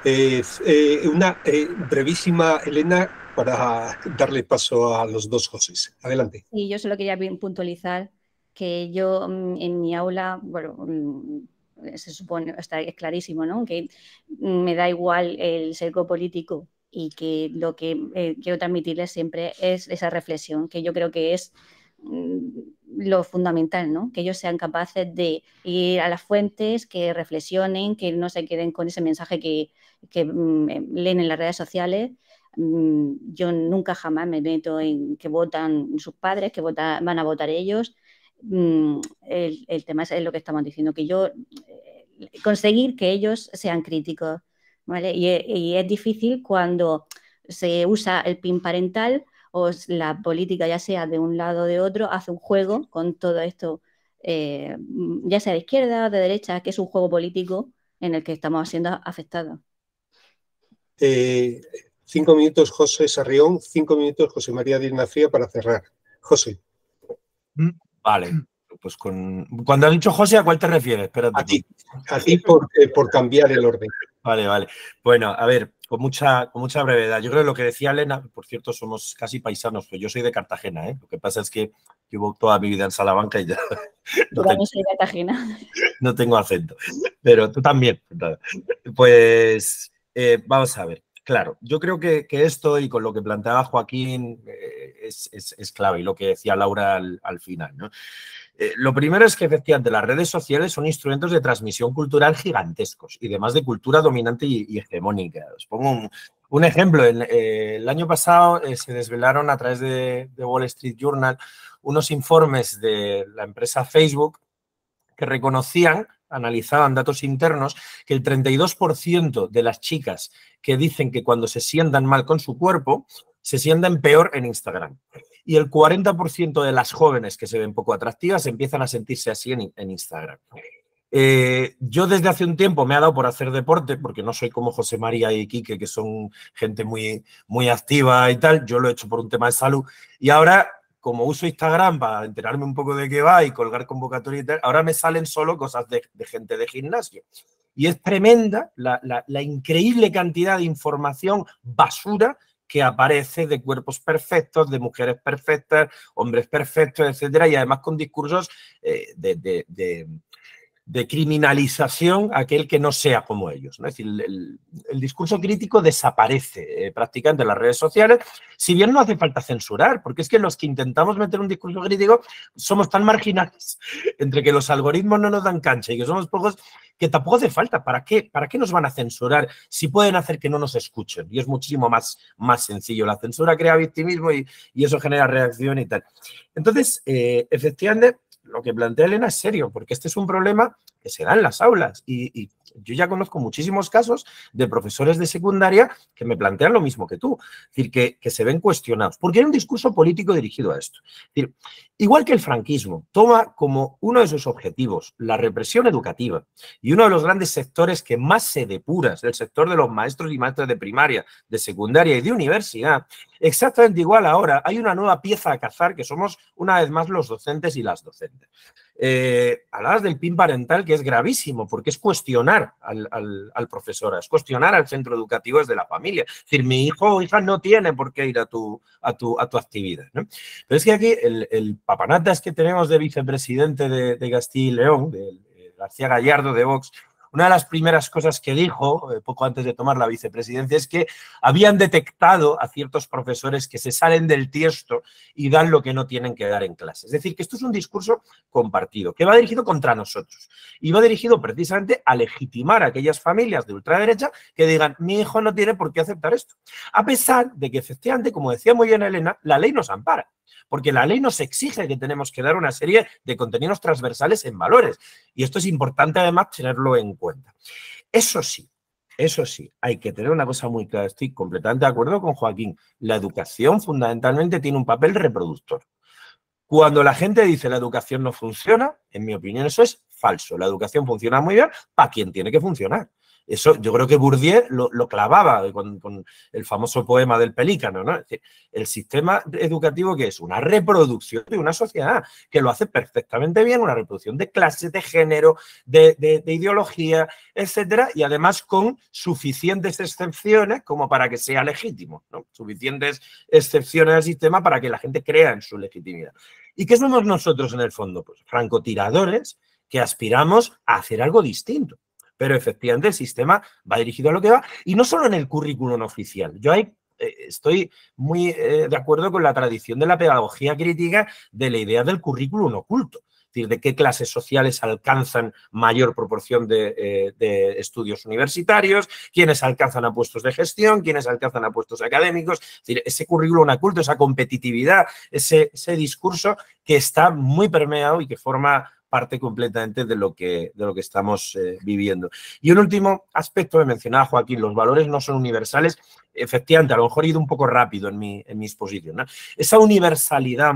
Speaker 2: Eh, eh, una eh, brevísima, Elena, para darle paso a los dos José. Adelante.
Speaker 5: Y yo solo quería puntualizar que yo mm, en mi aula, bueno, mm, se supone, está es clarísimo, ¿no? Que mm, me da igual el ser político y que lo que eh, quiero transmitirles siempre es esa reflexión, que yo creo que es mm, lo fundamental, ¿no? Que ellos sean capaces de ir a las fuentes, que reflexionen, que no se queden con ese mensaje que, mm, eh, leen en las redes sociales. Mm, yo nunca jamás me meto en que votan sus padres, que vota, van a votar ellos. El, tema es, es lo que estamos diciendo, que yo eh, conseguir que ellos sean críticos, e, y, es difícil cuando se usa el PIN parental o la política, ya sea de un lado o de otro, hace un juego con todo esto, eh, mm, ya sea de izquierda, o de derecha, que es un juego político en el que estamos siendo afectados.
Speaker 2: Eh, cinco minutos José Sarrión, cinco minutos José María Dignafía, para cerrar. José. Mm, vale. Pues con... Cuando ha dicho José, ¿a cuál te refieres? Espérate. A ti, a ti por, eh, por cambiar el orden. Vale, vale.
Speaker 3: Bueno, a ver, con mucha, con mucha brevedad. Yo creo que lo que decía Elena, por cierto, somos casi paisanos, pero yo soy de Cartagena, ¿eh? Lo que pasa es que llevo toda mi vida en Salamanca y ya. No tengo,
Speaker 2: soy
Speaker 5: de Cartagena.
Speaker 3: No tengo acento, pero tú también. Pues eh, vamos a ver. Claro, yo creo que, esto y con lo que planteaba Joaquín eh, es, clave y lo que decía Laura al final. ¿no? Eh, lo primero es que efectivamente las redes sociales son instrumentos de transmisión cultural gigantescos y demás de cultura dominante y, hegemónica. Os pongo un, ejemplo. Eh, el, año pasado eh, se desvelaron a través de, de, Wall Street Journal unos informes de la empresa Facebook que reconocían, analizaban datos internos, que el 32% de las chicas que dicen que cuando se sientan mal con su cuerpo, se sientan peor en Instagram y el 40% de las jóvenes que se ven poco atractivas empiezan a sentirse así en, Instagram. Eh, yo desde hace un tiempo me ha dado por hacer deporte, porque no soy como José María y Quique, que son gente muy, muy activa y tal. Yo lo he hecho por un tema de salud. Y ahora, como uso Instagram para enterarme un poco de qué va y colgar convocatoria y tal, ahora me salen solo cosas de, gente de gimnasio. Y es tremenda la, la increíble cantidad de información basura que aparece de cuerpos perfectos, de mujeres perfectas, hombres perfectos, etcétera, y además con discursos eh, de de criminalización aquel que no sea como ellos. ¿no? Es decir, el, discurso crítico desaparece eh, prácticamente en las redes sociales, si bien no hace falta censurar, porque es que los que intentamos meter un discurso crítico somos tan marginales, entre que los algoritmos no nos dan cancha y que somos pocos, que tampoco hace falta. ¿Para qué? ¿Para qué nos van a censurar si pueden hacer que no nos escuchen? Y es muchísimo más, más sencillo. La censura crea victimismo y, eso genera reacción y tal. Entonces, eh, efectivamente, lo que plantea Elena es serio, porque este es un problema que se da en las aulas y, y yo ya conozco muchísimos casos de profesores de secundaria que me plantean lo mismo que tú, decir, que, se ven cuestionados, porque hay un discurso político dirigido a esto. igual que el franquismo toma como uno de sus objetivos la represión educativa y uno de los grandes sectores que más se depura es el sector de los maestros y maestras de primaria, de secundaria y de universidad, exactamente igual ahora hay una nueva pieza a cazar que somos una vez más los docentes y las docentes. Eh, del PIN parental, que es gravísimo, porque es cuestionar al, profesor, es cuestionar al centro educativo es de la familia. Es decir, mi hijo o hija no tiene por qué ir a tu, a tu, actividad. Pero es que aquí el, papanatas que tenemos de vicepresidente de, de Castilla y León, de García Gallardo de Vox, una de las primeras cosas que dijo, eh, poco antes de tomar la vicepresidencia, es que habían detectado a ciertos profesores que se salen del tiesto y dan lo que no tienen que dar en clase. Es decir, que esto es un discurso compartido, que va dirigido contra nosotros y va dirigido precisamente a legitimar a aquellas familias de ultraderecha que digan, mi hijo no tiene por qué aceptar esto. A pesar de que efectivamente, como decía muy bien Elena, la ley nos ampara porque la ley nos exige que tenemos que dar una serie de contenidos transversales en valores. Y esto es importante además tenerlo en cuenta. Eso sí, eso sí, hay que tener una cosa muy clara. Estoy completamente de acuerdo con Joaquín. La educación fundamentalmente tiene un papel reproductor. Cuando la gente dice la educación no funciona, en mi opinión eso es falso. La educación funciona muy bien para quien tiene que funcionar. Eso yo creo que Bourdieu lo, clavaba con, el famoso poema del pelícano, ¿no? el sistema educativo que es una reproducción de una sociedad que lo hace perfectamente bien, una reproducción de clases, de género, de, ideología, etcétera, y además con suficientes excepciones como para que sea legítimo, ¿no? Suficientes excepciones al sistema para que la gente crea en su legitimidad. ¿Y qué somos nosotros en el fondo? Pues francotiradores que aspiramos a hacer algo distinto pero efectivamente el sistema va dirigido a lo que va, y no solo en el currículum oficial. Yo eh, estoy muy eh, de acuerdo con la tradición de la pedagogía crítica de la idea del currículum oculto es decir, de qué clases sociales alcanzan mayor proporción de, eh, estudios universitarios, quiénes alcanzan a puestos de gestión, quiénes alcanzan a puestos académicos, es decir, ese currículum oculto, esa competitividad, ese discurso que está muy permeado y que forma parte completamente de lo que, de lo que estamos eh, viviendo. Y un último aspecto que mencionaba Joaquín, los valores no son universales. Efectivamente, a lo mejor he ido un poco rápido en mi, en exposición. Esa universalidad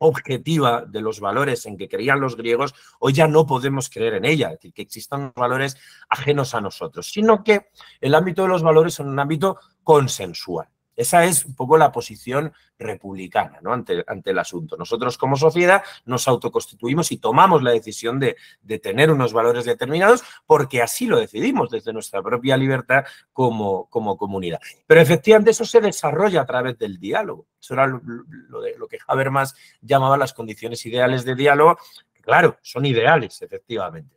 Speaker 3: objetiva de los valores en que creían los griegos, hoy ya no podemos creer en ella, es decir, que existan valores ajenos a nosotros, sino que el ámbito de los valores es un ámbito consensual. Esa es un poco la posición republicana ¿no? ante, ante el asunto. Nosotros como sociedad nos autoconstituimos y tomamos la decisión de, tener unos valores determinados porque así lo decidimos desde nuestra propia libertad como, como comunidad. Pero efectivamente eso se desarrolla a través del diálogo. Eso era lo, de, lo que Habermas llamaba las condiciones ideales de diálogo. Claro, son ideales, efectivamente.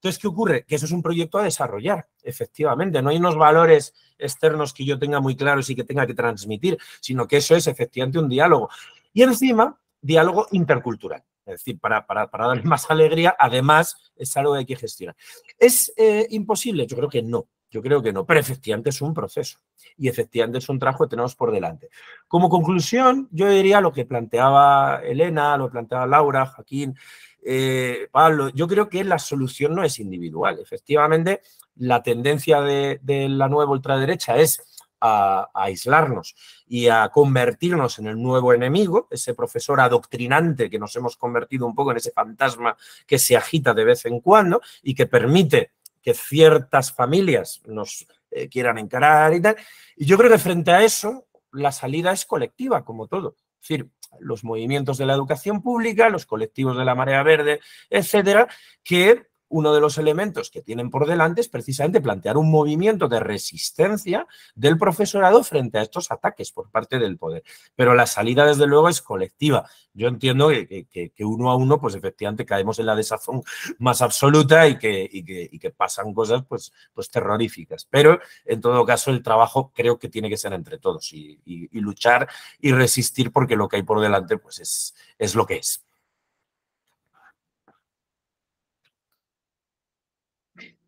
Speaker 3: Entonces, ¿qué ocurre? Que eso es un proyecto a desarrollar, efectivamente. No hay unos valores externos que yo tenga muy claros y que tenga que transmitir, sino que eso es efectivamente un diálogo. Y encima, diálogo intercultural. Es decir, para, para, darle más alegría, además, es algo que hay que gestionar. ¿Es eh, imposible? Yo creo que no. Yo creo que no, pero efectivamente es un proceso y efectivamente es un trabajo que tenemos por delante. Como conclusión, yo diría lo que planteaba Elena, lo planteaba Laura, Joaquín, eh, Pablo, yo creo que la solución no es individual. Efectivamente, la tendencia de, la nueva ultraderecha es a, aislarnos y a convertirnos en el nuevo enemigo, ese profesor adoctrinante que nos hemos convertido un poco en ese fantasma que se agita de vez en cuando y que permite que ciertas familias nos eh, quieran encarar y tal. Y yo creo que frente a eso, la salida es colectiva, como todo. decir, los movimientos de la educación pública, los colectivos de la marea verde, etcétera, que uno de los elementos que tienen por delante es precisamente plantear un movimiento de resistencia del profesorado frente a estos ataques por parte del poder. Pero la salida, desde luego, es colectiva. Yo entiendo que, uno a uno, pues efectivamente caemos en la desazón más absoluta y que, pasan cosas pues, pues terroríficas. Pero, en todo caso, el trabajo creo que tiene que ser entre todos y, luchar y resistir porque lo que hay por delante pues es, es lo que es.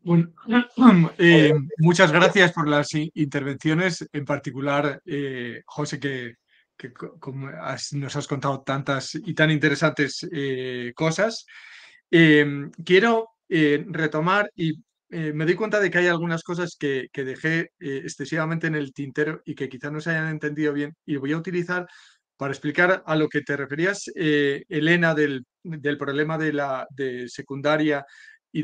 Speaker 1: Bueno, eh, muchas gracias por las intervenciones, en particular, eh, José, que, como nos has contado tantas y tan interesantes eh, cosas. Em, quiero retomar y me doy cuenta de que hay algunas cosas que, dejé excesivamente en el tintero y que quizás no se hayan entendido bien y voy a utilizar para explicar a lo que te referías, Elena, del, problema de la de secundaria y,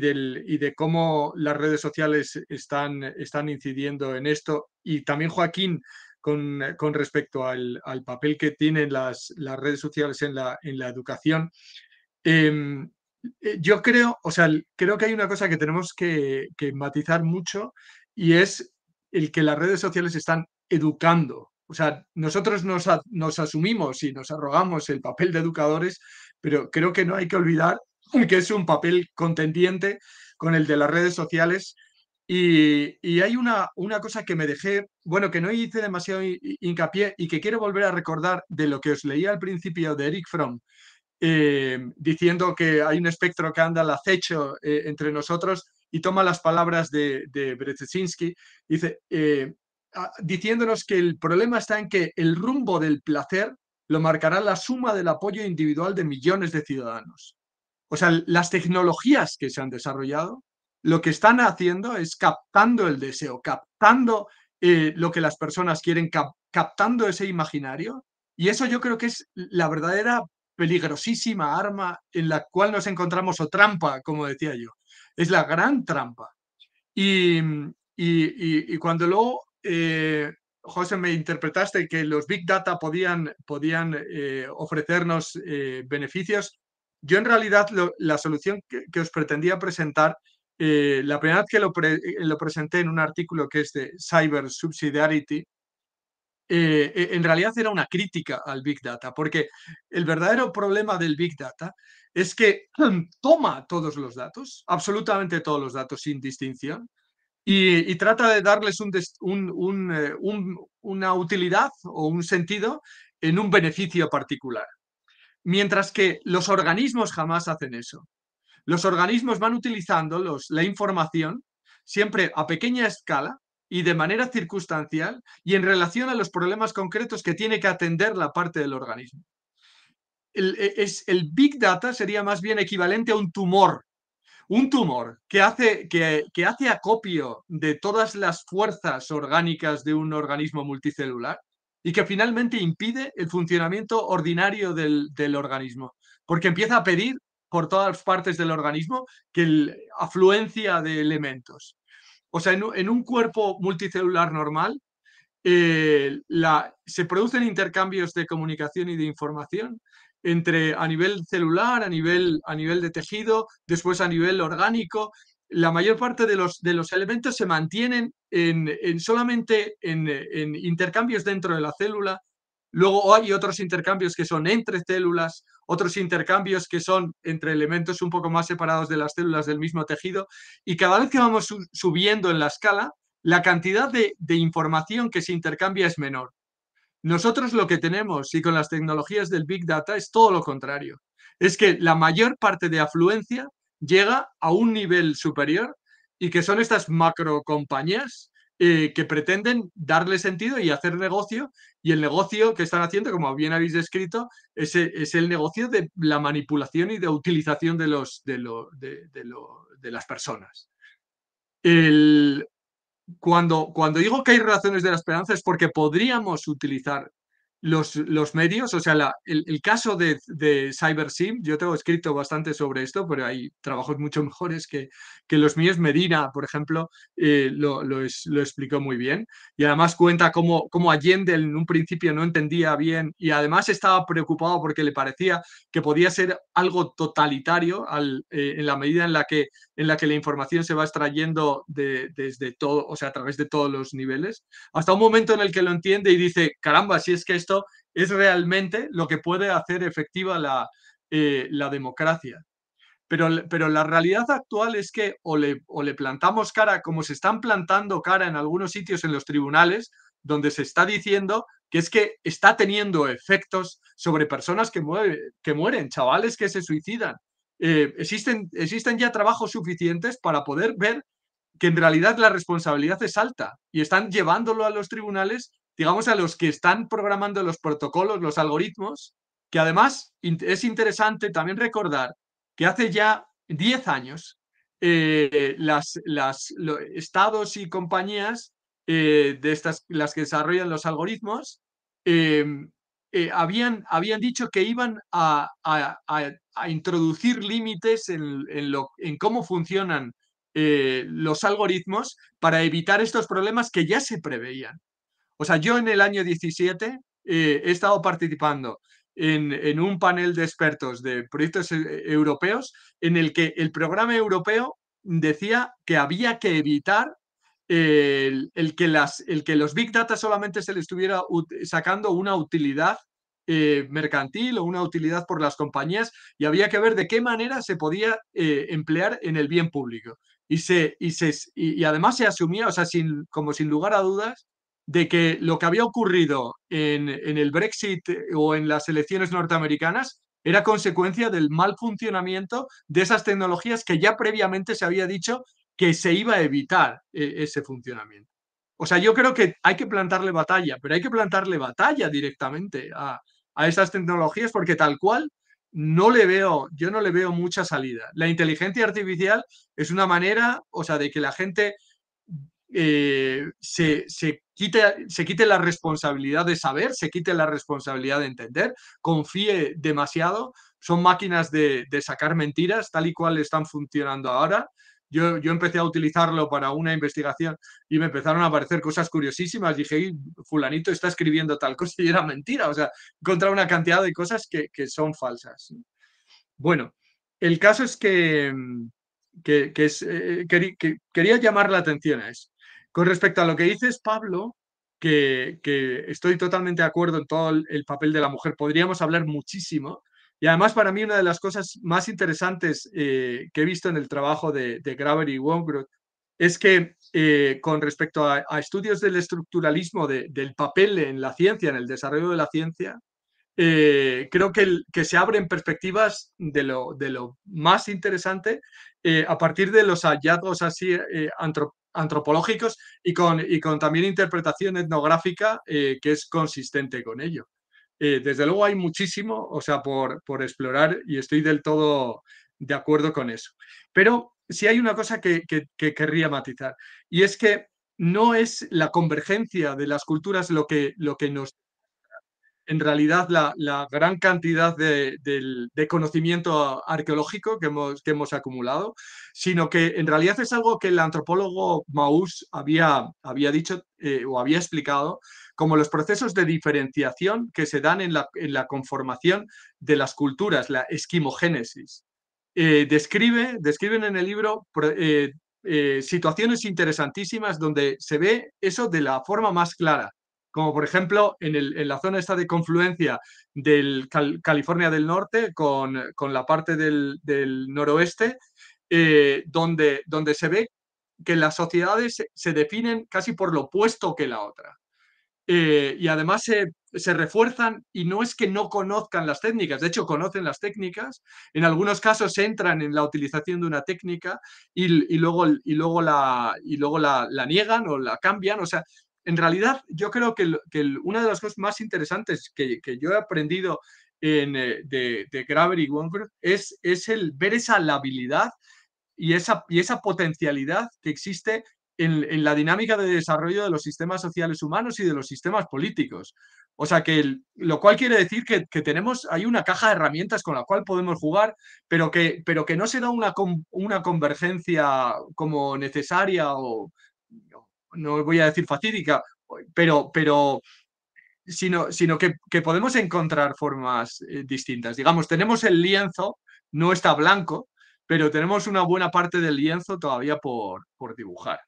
Speaker 1: de cómo las redes sociales están, están incidiendo en esto. Y también Joaquín, con, respecto al, papel que tienen las, redes sociales en la, en la educación. Em, eh, yo creo, o sea, creo que hay una cosa que tenemos que, matizar mucho y es el que las redes sociales están educando. O sea, nosotros nos, nos, asumimos y nos arrogamos el papel de educadores, pero creo que no hay que olvidar que es un papel contendiente con el de las redes sociales. Y, hay una, una cosa que me dejé, bueno, que no hice demasiado hincapié y que quiero volver a recordar de lo que os leía al principio de Eric Fromm, em, diciendo que hay un espectro que anda al acecho eh, entre nosotros y toma las palabras de, de dice, eh, diciéndonos que el problema está en que el rumbo del placer lo marcará la suma del apoyo individual de millones de ciudadanos o sea, las tecnologías que se han desarrollado, lo que están haciendo es captando el deseo, captando eh, lo que las personas quieren, captando ese imaginario. Y eso yo creo que es la verdadera peligrosísima arma en la cual nos encontramos, o trampa, como decía yo. Es la gran trampa. Y, y, y, cuando luego, eh, José, me interpretaste que los big data podían, podían eh, ofrecernos beneficios, yo en realidad la solución que, os pretendía presentar, eh, la primera vez que eh, lo, presenté en un artículo que es de Cyber Subsidiarity, eh, e, en realidad era una crítica al Big Data, porque el verdadero problema del Big Data es que toma todos los datos, absolutamente todos los datos sin distinción, y, trata de darles una utilidad o un sentido en un beneficio particular. Mientras que los organismos jamás hacen eso. Los organismos van utilizando la información siempre a pequeña escala y de manera circunstancial y en relación a los problemas concretos que tiene que atender la parte del organismo. El, e, Big Data sería más bien equivalente a un tumor. Un tumor que hace, que hace acopio de todas las fuerzas orgánicas de un organismo multicelular y que finalmente impide el funcionamiento ordinario del, organismo, porque empieza a pedir por todas partes del organismo que afluencia de elementos. O sea, en, un cuerpo multicelular normal eh, la, se producen intercambios de comunicación y de información entre a nivel celular, a nivel, a nivel de tejido, después a nivel orgánico, la mayor parte de los, de los elementos se mantienen en, solamente en, intercambios dentro de la célula. Luego hay otros intercambios que son entre células, otros intercambios que son entre elementos un poco más separados de las células del mismo tejido. Y cada vez que vamos subiendo en la escala, la cantidad de, de información que se intercambia es menor. Nosotros lo que tenemos y con las tecnologías del Big Data es todo lo contrario. Es que la mayor parte de afluencia llega a un nivel superior y que son estas macro compañías eh, que pretenden darle sentido y hacer negocio. Y el negocio que están haciendo, como bien habéis descrito, es, es el negocio de la manipulación y de utilización de, los, de, de, las personas. cuando, cuando digo que hay relaciones de la esperanza es porque podríamos utilizar los, los medios, o sea, el, el, caso de, de CyberSim, yo tengo escrito bastante sobre esto, pero hay trabajos mucho mejores que, que los míos. Medina, por ejemplo, eh, lo, lo, lo, explicó muy bien. Y además cuenta cómo, cómo Allende en un principio no entendía bien y además estaba preocupado porque le parecía que podía ser algo totalitario al, eh, en la medida en la, que, en la que la información se va extrayendo de, desde todo, o sea, a través de todos los niveles, hasta un momento en el que lo entiende y dice, caramba, si es que esto es realmente lo que puede hacer efectiva eh, la, democracia. Pero, pero, la realidad actual es que o le, plantamos cara, como se están plantando cara en algunos sitios en los tribunales, donde se está diciendo que es que está teniendo efectos sobre personas que, que mueren, chavales que se suicidan. Eh, existen, existen ya trabajos suficientes para poder ver que en realidad la responsabilidad es alta y están llevándolo a los tribunales digamos, a los que están programando los protocolos, los algoritmos, que además es interesante también recordar que hace ya 10 años eh, los estados y compañías eh, de estas, las que desarrollan los algoritmos, em, eh, habían, habían dicho que iban a, introducir límites en, en cómo funcionan los algoritmos para evitar estos problemas que ya se preveían. O sea, yo en el año 17 eh, he estado participando en, en, un panel de expertos de proyectos eh, europeos en el que el programa europeo decía que había que evitar el, que, las, el que los big data solamente se le estuviera sacando una utilidad eh, mercantil o una utilidad por las compañías y había que ver de qué manera se podía emplear en el bien público. Y, además se asumía, o sea, sin, como sin lugar a dudas, de que lo que había ocurrido en, el Brexit eh, o en las elecciones norteamericanas era consecuencia del mal funcionamiento de esas tecnologías que ya previamente se había dicho que se iba a evitar eh, ese funcionamiento. O sea, yo creo que hay que plantarle batalla, pero hay que plantarle batalla directamente a, esas tecnologías porque tal cual no le veo, yo no le veo mucha salida. La inteligencia artificial es una manera, o sea, de que la gente eh, se, quite, se la responsabilidad de saber, se quite la responsabilidad de entender, confíe demasiado. Son máquinas de, sacar mentiras, tal y cual están funcionando ahora. Yo, yo, empecé a utilizarlo para una investigación y me empezaron a aparecer cosas curiosísimas. Dije, fulanito está escribiendo tal cosa y era mentira. O sea, contra una cantidad de cosas que, son falsas. Bueno, el caso es que, mm, eh, que, quería llamar la atención a eso. Con respecto a lo que dices, Pablo, que, estoy totalmente de acuerdo en todo el, papel de la mujer, podríamos hablar muchísimo. Y además para mí una de las cosas más interesantes eh, que he visto en el trabajo de, Graver y Wombrot es que eh, con respecto a, estudios del estructuralismo, del papel en la ciencia, en el desarrollo de la ciencia, eh, creo que, que, se abren perspectivas de lo, de lo más interesante a partir de los hallazgos así antropológicos y con, y con también interpretación etnográfica eh, que es consistente con ello. Eh, desde luego hay muchísimo, o sea, por, por explorar y estoy del todo de acuerdo con eso. Pero si hay una cosa que, que, que querría matizar y es que no es la convergencia de las culturas lo que, lo que nos en realidad la, gran cantidad de, conocimiento arqueológico que hemos, acumulado, sino que en realidad es algo que el antropólogo Mauss había, dicho eh, o había explicado como los procesos de diferenciación que se dan en la, conformación de las culturas, la esquimogénesis. Eh, describe, describen en el libro eh, situaciones interesantísimas donde se ve eso de la forma más clara como por ejemplo en, la zona esta de confluencia del California del Norte con, la parte del, noroeste, eh, donde, donde se ve que las sociedades se, definen casi por lo opuesto que la otra. Eh, y además se, refuerzan y no es que no conozcan las técnicas, de hecho conocen las técnicas, en algunos casos entran en la utilización de una técnica y, luego, y luego, la, y luego la niegan o la cambian, o sea, en realidad yo creo que, que una de las cosas más interesantes que, yo he aprendido eh, de, de Graver y es, es el ver esa labilidad y esa, y esa potencialidad que existe en, la dinámica de desarrollo de los sistemas sociales humanos y de los sistemas políticos. O sea, que lo cual quiere decir que, tenemos, hay una caja de herramientas con la cual podemos jugar, pero que, pero que no se da una, una convergencia como necesaria o, no voy a decir fatídica, pero, pero sino, sino que, podemos encontrar formas eh, distintas. Digamos, tenemos el lienzo, no está blanco, pero tenemos una buena parte del lienzo todavía por, por dibujar.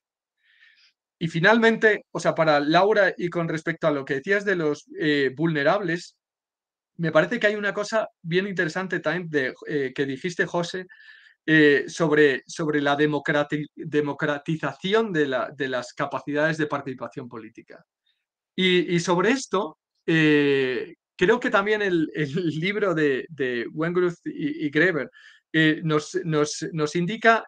Speaker 1: Y finalmente, o sea, para Laura y con respecto a lo que decías de los eh, vulnerables, me parece que hay una cosa bien interesante también de, eh, que dijiste, José, eh, sobre, sobre la democratización de, las capacidades de participación política. Y, sobre esto, eh, creo que también el, libro de, de y, Greber eh, nos, indica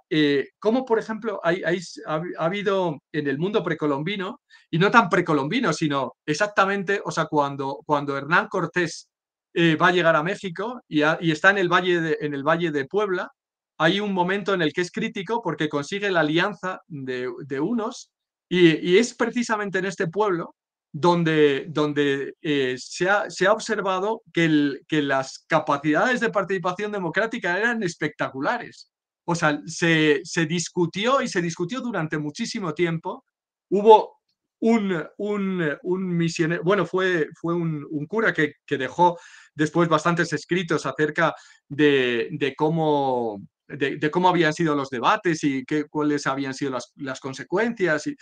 Speaker 1: cómo, por ejemplo, hay, ha, habido en el mundo precolombino, y no tan precolombino, sino exactamente, o sea, cuando, cuando Hernán Cortés va a llegar a México y, está en el Valle en el valle de Puebla, hay un momento en el que es crítico porque consigue la alianza de, unos y, es precisamente en este pueblo donde, donde eh, se, ha, se, ha, observado que, el, que, las capacidades de participación democrática eran espectaculares. O sea, se, se discutió y se discutió durante muchísimo tiempo. Hubo un, un, un misionero, bueno, fue, fue un, un cura que, que, dejó después bastantes escritos acerca de, de cómo de, cómo habían sido los debates y qué, cuáles habían sido las, consecuencias. Y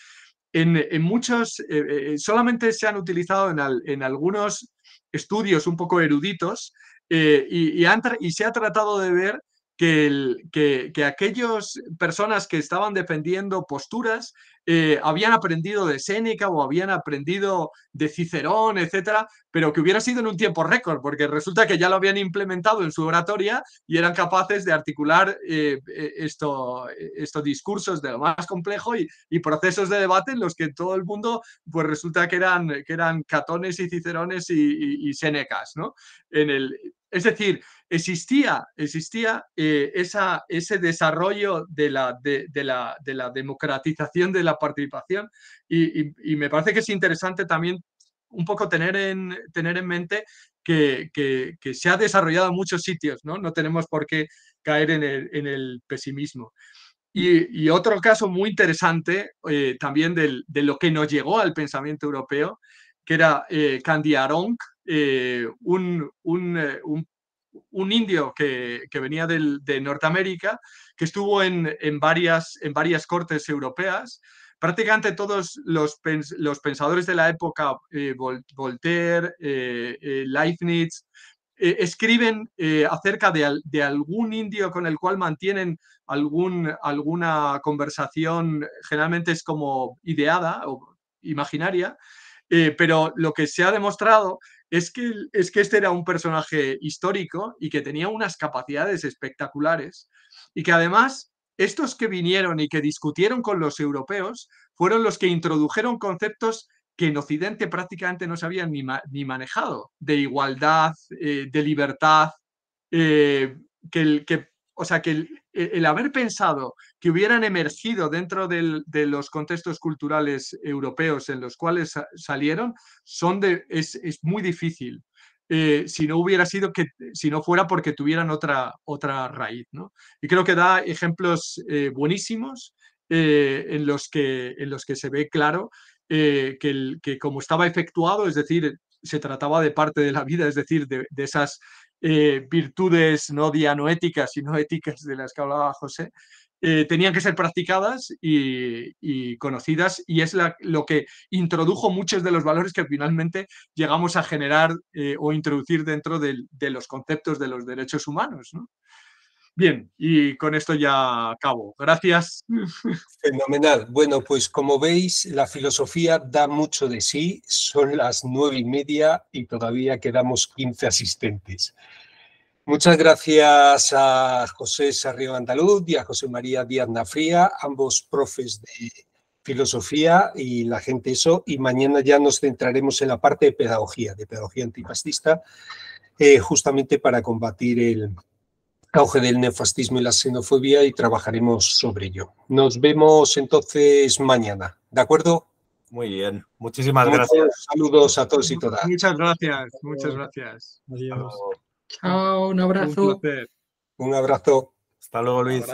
Speaker 1: en, muchos, eh, eh, solamente se han utilizado en, algunos estudios un poco eruditos eh, y, se ha tratado de ver que, que, que aquellas personas que estaban defendiendo posturas eh, habían aprendido de Séneca o habían aprendido de Cicerón, etcétera, pero que hubiera sido en un tiempo récord, porque resulta que ya lo habían implementado en su oratoria y eran capaces de articular eh, eh, esto, estos discursos de lo más complejo y, procesos de debate en los que todo el mundo, pues resulta que eran, que eran catones y cicerones y, y, En el, es decir, existía, existía esa, ese desarrollo de la, de, la, de la democratización de la participación y, me parece que es interesante también un poco tener en, tener en mente que, se ha desarrollado en muchos sitios, ¿no? No tenemos por qué caer en el, pesimismo. Y, otro caso muy interesante eh, también de lo que nos llegó al pensamiento europeo, que era eh, Candy eh, eh, un, un, indio que, venía de Norteamérica, que estuvo en, varias, en varias cortes europeas, prácticamente todos los, pensadores de la época, eh, Voltaire, eh, eh, Leibniz, escriben acerca de, algún indio con el cual mantienen algún, alguna conversación, generalmente es como ideada o imaginaria, pero lo que se ha demostrado es que, es que, este era un personaje histórico y que tenía unas capacidades espectaculares y que además estos que vinieron y que discutieron con los europeos fueron los que introdujeron conceptos que en Occidente prácticamente no se habían ni, manejado, de igualdad, eh, de libertad, eh, que, el, que, o sea, que el, e-, haber pensado que hubieran emergido dentro de los contextos culturales europeos en los cuales salieron, son de, es, es muy difícil. Eh, si no hubiera sido que, si no fuera porque tuvieran otra, otra raíz. ¿no? Y creo que da ejemplos eh, buenísimos eh, en, los que, en los que se ve claro que, como estaba efectuado, es decir, se trataba de parte de la vida, es decir, de, de esas virtudes no dianoéticas, sino éticas de las que hablaba José, eh, tenían que ser practicadas y, conocidas y es lo que introdujo muchos de los valores que finalmente llegamos a generar eh, o introducir dentro de, los conceptos de los derechos humanos. Bien, y con esto ya acabo. Gracias.
Speaker 2: Fenomenal. Bueno, pues como veis, la filosofía da mucho de sí. Son las nueve y media y todavía quedamos quince asistentes. Muchas gracias a José Sarrió Andaluz y a José María Díaz Nafría, ambos profes de filosofía y la gente eso, y mañana ya nos centraremos en la parte de pedagogía, de pedagogía antifascista, eh, justamente para combatir el auge del neofascismo y la xenofobia y trabajaremos sobre ello. Nos vemos entonces mañana, ¿de acuerdo? Muy bien, muchísimas gracias. Saludos a todos y todas.
Speaker 1: Muchas gracias, muchas gracias. Adiós. Chao, un abrazo.
Speaker 2: Un, abrazo. Hasta luego, Luis.